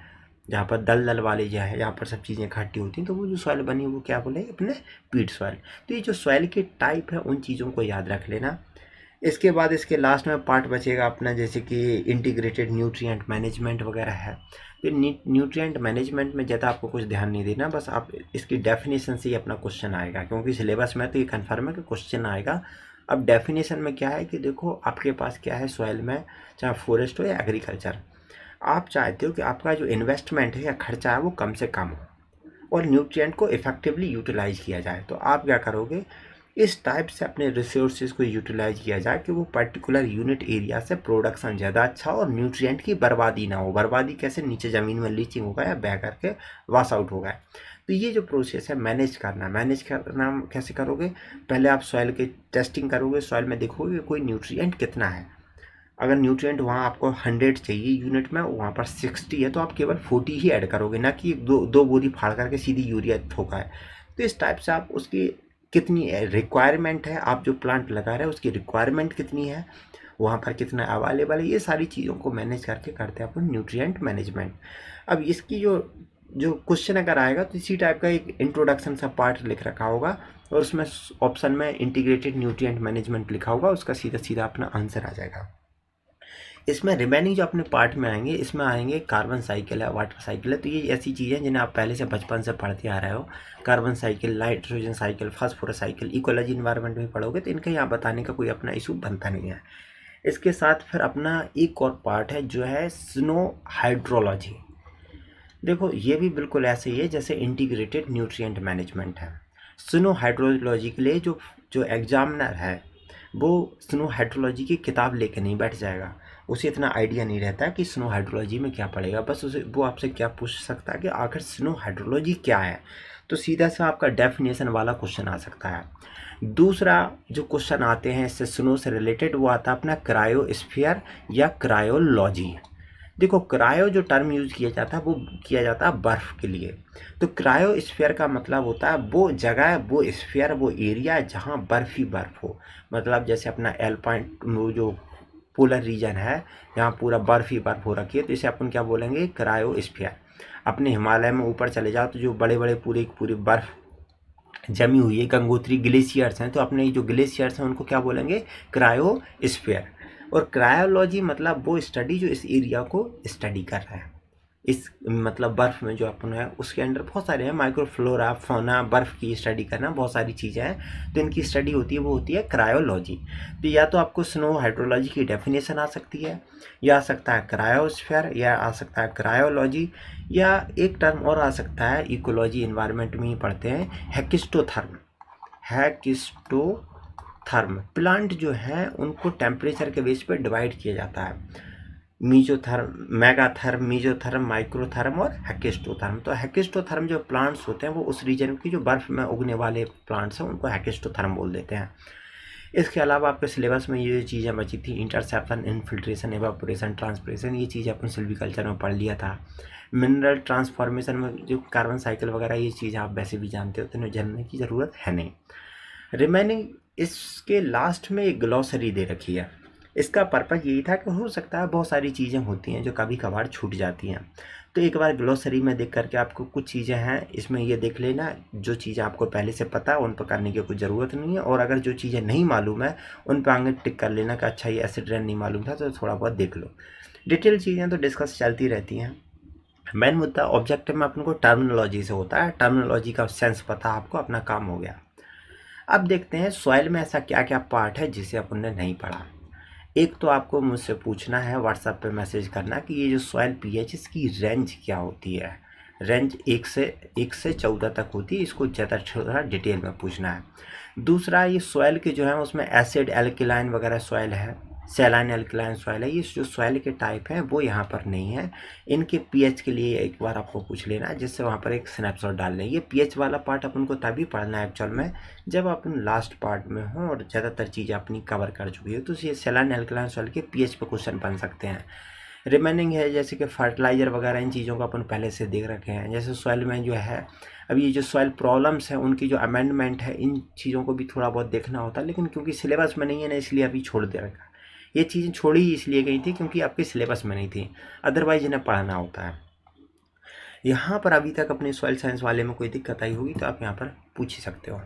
जहाँ पर दल दल वाले जो है जहाँ पर सब चीज़ें इकट्ठी होती हैं तो वो जो सॉइल बनी वो क्या बोले अपने पीट सॉइल तो ये जो सॉइल के टाइप है उन चीज़ों को याद रख लेना इसके बाद इसके लास्ट में पार्ट बचेगा अपना जैसे कि इंटीग्रेटेड न्यूट्रिएंट मैनेजमेंट वगैरह है फिर न्यूट्रिएंट मैनेजमेंट में ज़्यादा आपको कुछ ध्यान नहीं देना बस आप इसकी डेफिनेशन से ही अपना क्वेश्चन आएगा क्योंकि सिलेबस में तो ये कन्फर्म है कि क्वेश्चन आएगा अब डेफिनेशन में क्या है कि देखो आपके पास क्या है सॉइल में चाहे फॉरेस्ट हो या एग्रीकल्चर आप चाहते हो कि आपका जो इन्वेस्टमेंट है या खर्चा है वो कम से कम हो और न्यूट्रिएंट को इफ़ेक्टिवली यूटिलाइज किया जाए तो आप क्या करोगे इस टाइप से अपने रिसोर्सेज को यूटिलाइज किया जाए कि वो पर्टिकुलर यूनिट एरिया से प्रोडक्शन ज़्यादा अच्छा और न्यूट्रिएंट की बर्बादी ना हो बर्बादी कैसे नीचे ज़मीन में लीचिंग होगा या बह करके वाश आउट होगा तो ये जो प्रोसेस है मैनेज करना मैनेज करना कैसे करोगे पहले आप सॉइल की टेस्टिंग करोगे सॉइल में देखोगे कोई न्यूट्रिएंट कितना है अगर न्यूट्रिएंट वहाँ आपको हंड्रेड चाहिए यूनिट में वहाँ पर सिक्सटी है तो आप केवल फोर्टी ही ऐड करोगे ना कि दो दो बोरी फाड़ करके सीधी यूरिया ठोका है तो इस टाइप से आप उसकी कितनी रिक्वायरमेंट है आप जो प्लांट लगा रहे हैं उसकी रिक्वायरमेंट कितनी है वहाँ पर कितना अवेलेबल है ये सारी चीज़ों को मैनेज करके करते हैं अपन न्यूट्रिएंट मैनेजमेंट अब इसकी जो जो क्वेश्चन अगर आएगा तो इसी टाइप का एक इंट्रोडक्शन सा पार्ट लिख रखा होगा और उसमें ऑप्शन में इंटीग्रेटेड न्यूट्रिएंट मैनेजमेंट लिखा होगा उसका सीधा सीधा अपना आंसर आ जाएगा इसमें रिमेनिंग जो अपने पार्ट में आएंगे इसमें आएंगे कार्बन साइकिल है वाटर साइकिल है तो ये ऐसी चीज़ें हैं जिन्हें आप पहले से बचपन से पढ़ते आ रहे हो carbon cycle nitrogen cycle phosphorus cycle ecology environment में पढ़ोगे तो इनका यहाँ बताने का कोई अपना इशू बनता नहीं है इसके साथ फिर अपना एक और पार्ट है जो है स्नो हाइड्रोलॉजी देखो ये भी बिल्कुल ऐसे ही है जैसे इंटीग्रेटेड न्यूट्रिएंट मैनेजमेंट है स्नो हाइड्रोलॉजी के लिए जो जो एग्जामिनर है वो स्नो हाइड्रोलॉजी की किताब लेके नहीं बैठ जाएगा उसे इतना आइडिया नहीं रहता कि स्नो हाइड्रोलॉजी में क्या पड़ेगा बस उसे वो आपसे क्या पूछ सकता है कि आखिर स्नो हाइड्रोलॉजी क्या है तो सीधा सा आपका डेफिनेशन वाला क्वेश्चन आ सकता है दूसरा जो क्वेश्चन आते हैं इससे स्नो से रिलेटेड वो आता है अपना क्रायो स्फीयर या क्रायोलॉजी देखो क्रायो जो टर्म यूज़ किया जाता है वो किया जाता है बर्फ़ के लिए तो क्रायो स्फेयर का मतलब होता है वो जगह वो स्फेयर वो एरिया जहाँ बर्फ़ ही बर्फ़ हो मतलब जैसे अपना एल वो जो पोलर रीजन है यहाँ पूरा बर्फ ही बर्फ हो रखी है तो इसे अपन क्या बोलेंगे क्रायो स्फीयर अपने हिमालय में ऊपर चले जाओ तो जो बड़े बड़े पूरे पूरी बर्फ जमी हुई है गंगोत्री ग्लेशियर्स हैं तो अपने जो ग्लेशियर्स हैं उनको क्या बोलेंगे क्रायो स्फीयर और क्रायोलॉजी मतलब वो स्टडी जो इस एरिया को स्टडी कर रहा है इस मतलब बर्फ़ में जो अपन है उसके अंडर बहुत सारे हैं माइक्रोफ्लोरा फोना बर्फ़ की स्टडी करना बहुत सारी चीज़ें हैं तो इनकी स्टडी होती है वो होती है क्रायोलॉजी तो या तो आपको स्नो हाइड्रोलॉजी की डेफिनेशन आ सकती है या आ सकता है क्रायोस्फेयर या आ सकता है क्रायोलॉजी या एक टर्म और आ सकता है इकोलॉजी इन्वायरमेंट में ही पढ़ते हैं हैकिस्टोथर्म हैकिस्टोथर्म प्लांट जो हैं उनको टेम्परेचर के बेस पर डिवाइड किया जाता है मीजोथर्म मेगाथर्म मीजोथर्म माइक्रोथर्म और हैकेस्टोथर्म तो हैकेस्टोथर्म जो प्लांट्स होते हैं वो उस रीजन की जो बर्फ़ में उगने वाले प्लांट्स हैं उनको हैकेस्टोथर्म बोल देते हैं इसके अलावा आपके सिलेबस में ये चीज़ें बची थी इंटरसेप्शन इन्फिल्ट्रेशन एवापोरेशन ट्रांसपोरेशन ये चीज़ आपने सिल्वीकल्चर में पढ़ लिया था मिनरल ट्रांसफॉर्मेशन में जो कार्बन साइकिल वगैरह ये चीज़ आप वैसे भी जानते हो तो जानने की ज़रूरत है नहीं रिमेनिंग इसके लास्ट में एक ग्लॉसरी दे रखी है इसका पर्पज़ यही था कि हो सकता है बहुत सारी चीज़ें होती हैं जो कभी कभार छूट जाती हैं तो एक बार ग्लोसरी में देख करके आपको कुछ चीज़ें हैं इसमें ये देख लेना जो चीज़ें आपको पहले से पता है उन पर करने की कोई ज़रूरत नहीं है और अगर जो चीज़ें नहीं मालूम है उन पर आगे टिक कर लेना कि अच्छा ये ऐसे ट्रेंड नहीं मालूम था तो थोड़ा बहुत देख लो डिटेल चीज़ें तो डिस्कस चलती रहती हैं मेन मुद्दा ऑब्जेक्टिव में अपन को टर्मिनोलॉजी से होता है टर्मिनोलॉजी का सेंस पता आपको अपना काम हो गया अब देखते हैं सॉइल में ऐसा क्या क्या पार्ट है जिसे अपन ने नहीं पढ़ा एक तो आपको मुझसे पूछना है व्हाट्सएप पे मैसेज करना कि ये जो सॉयल एच इसकी रेंज क्या होती है रेंज एक से एक से चौदह तक होती है इसको ज़्यादा थोड़ा डिटेल में पूछना है दूसरा ये सॉयल के जो है उसमें एसिड एल्किलाइन वगैरह सॉयल है सेलाइन अल्कलाइन सॉइल है ये जो सॉइल के टाइप है वो यहाँ पर नहीं है इनके पीएच के लिए एक बार आपको पूछ लेना है जिससे वहाँ पर एक स्नैपशॉट डाल लें ये पीएच वाला पार्ट अपन को तभी पढ़ना है एक्चुअल में जब अपन लास्ट पार्ट में हों और ज़्यादातर चीज़ें अपनी कवर कर चुकी हो तो ये सेलाइन एल्कलाइन सॉइल के पी पर क्वेश्चन बन सकते हैं रिमेनिंग है जैसे कि फर्टिलाइज़र वगैरह इन चीज़ों को अपन पहले से देख रखे हैं जैसे सॉइल में जो है अब ये जो सॉइल प्रॉब्लम्स हैं उनकी जो अमेंडमेंट है इन चीज़ों को भी थोड़ा बहुत देखना होता है लेकिन क्योंकि सिलेबस में नहीं है ना इसलिए अभी छोड़ दे रखा ये चीज़ें छोड़ी इसलिए गई थी क्योंकि आपके सिलेबस में नहीं थी अदरवाइज इन्हें पढ़ना होता है यहाँ पर अभी तक अपने सॉइल साइंस वाले में कोई दिक्कत आई होगी तो आप यहाँ पर पूछ ही सकते हो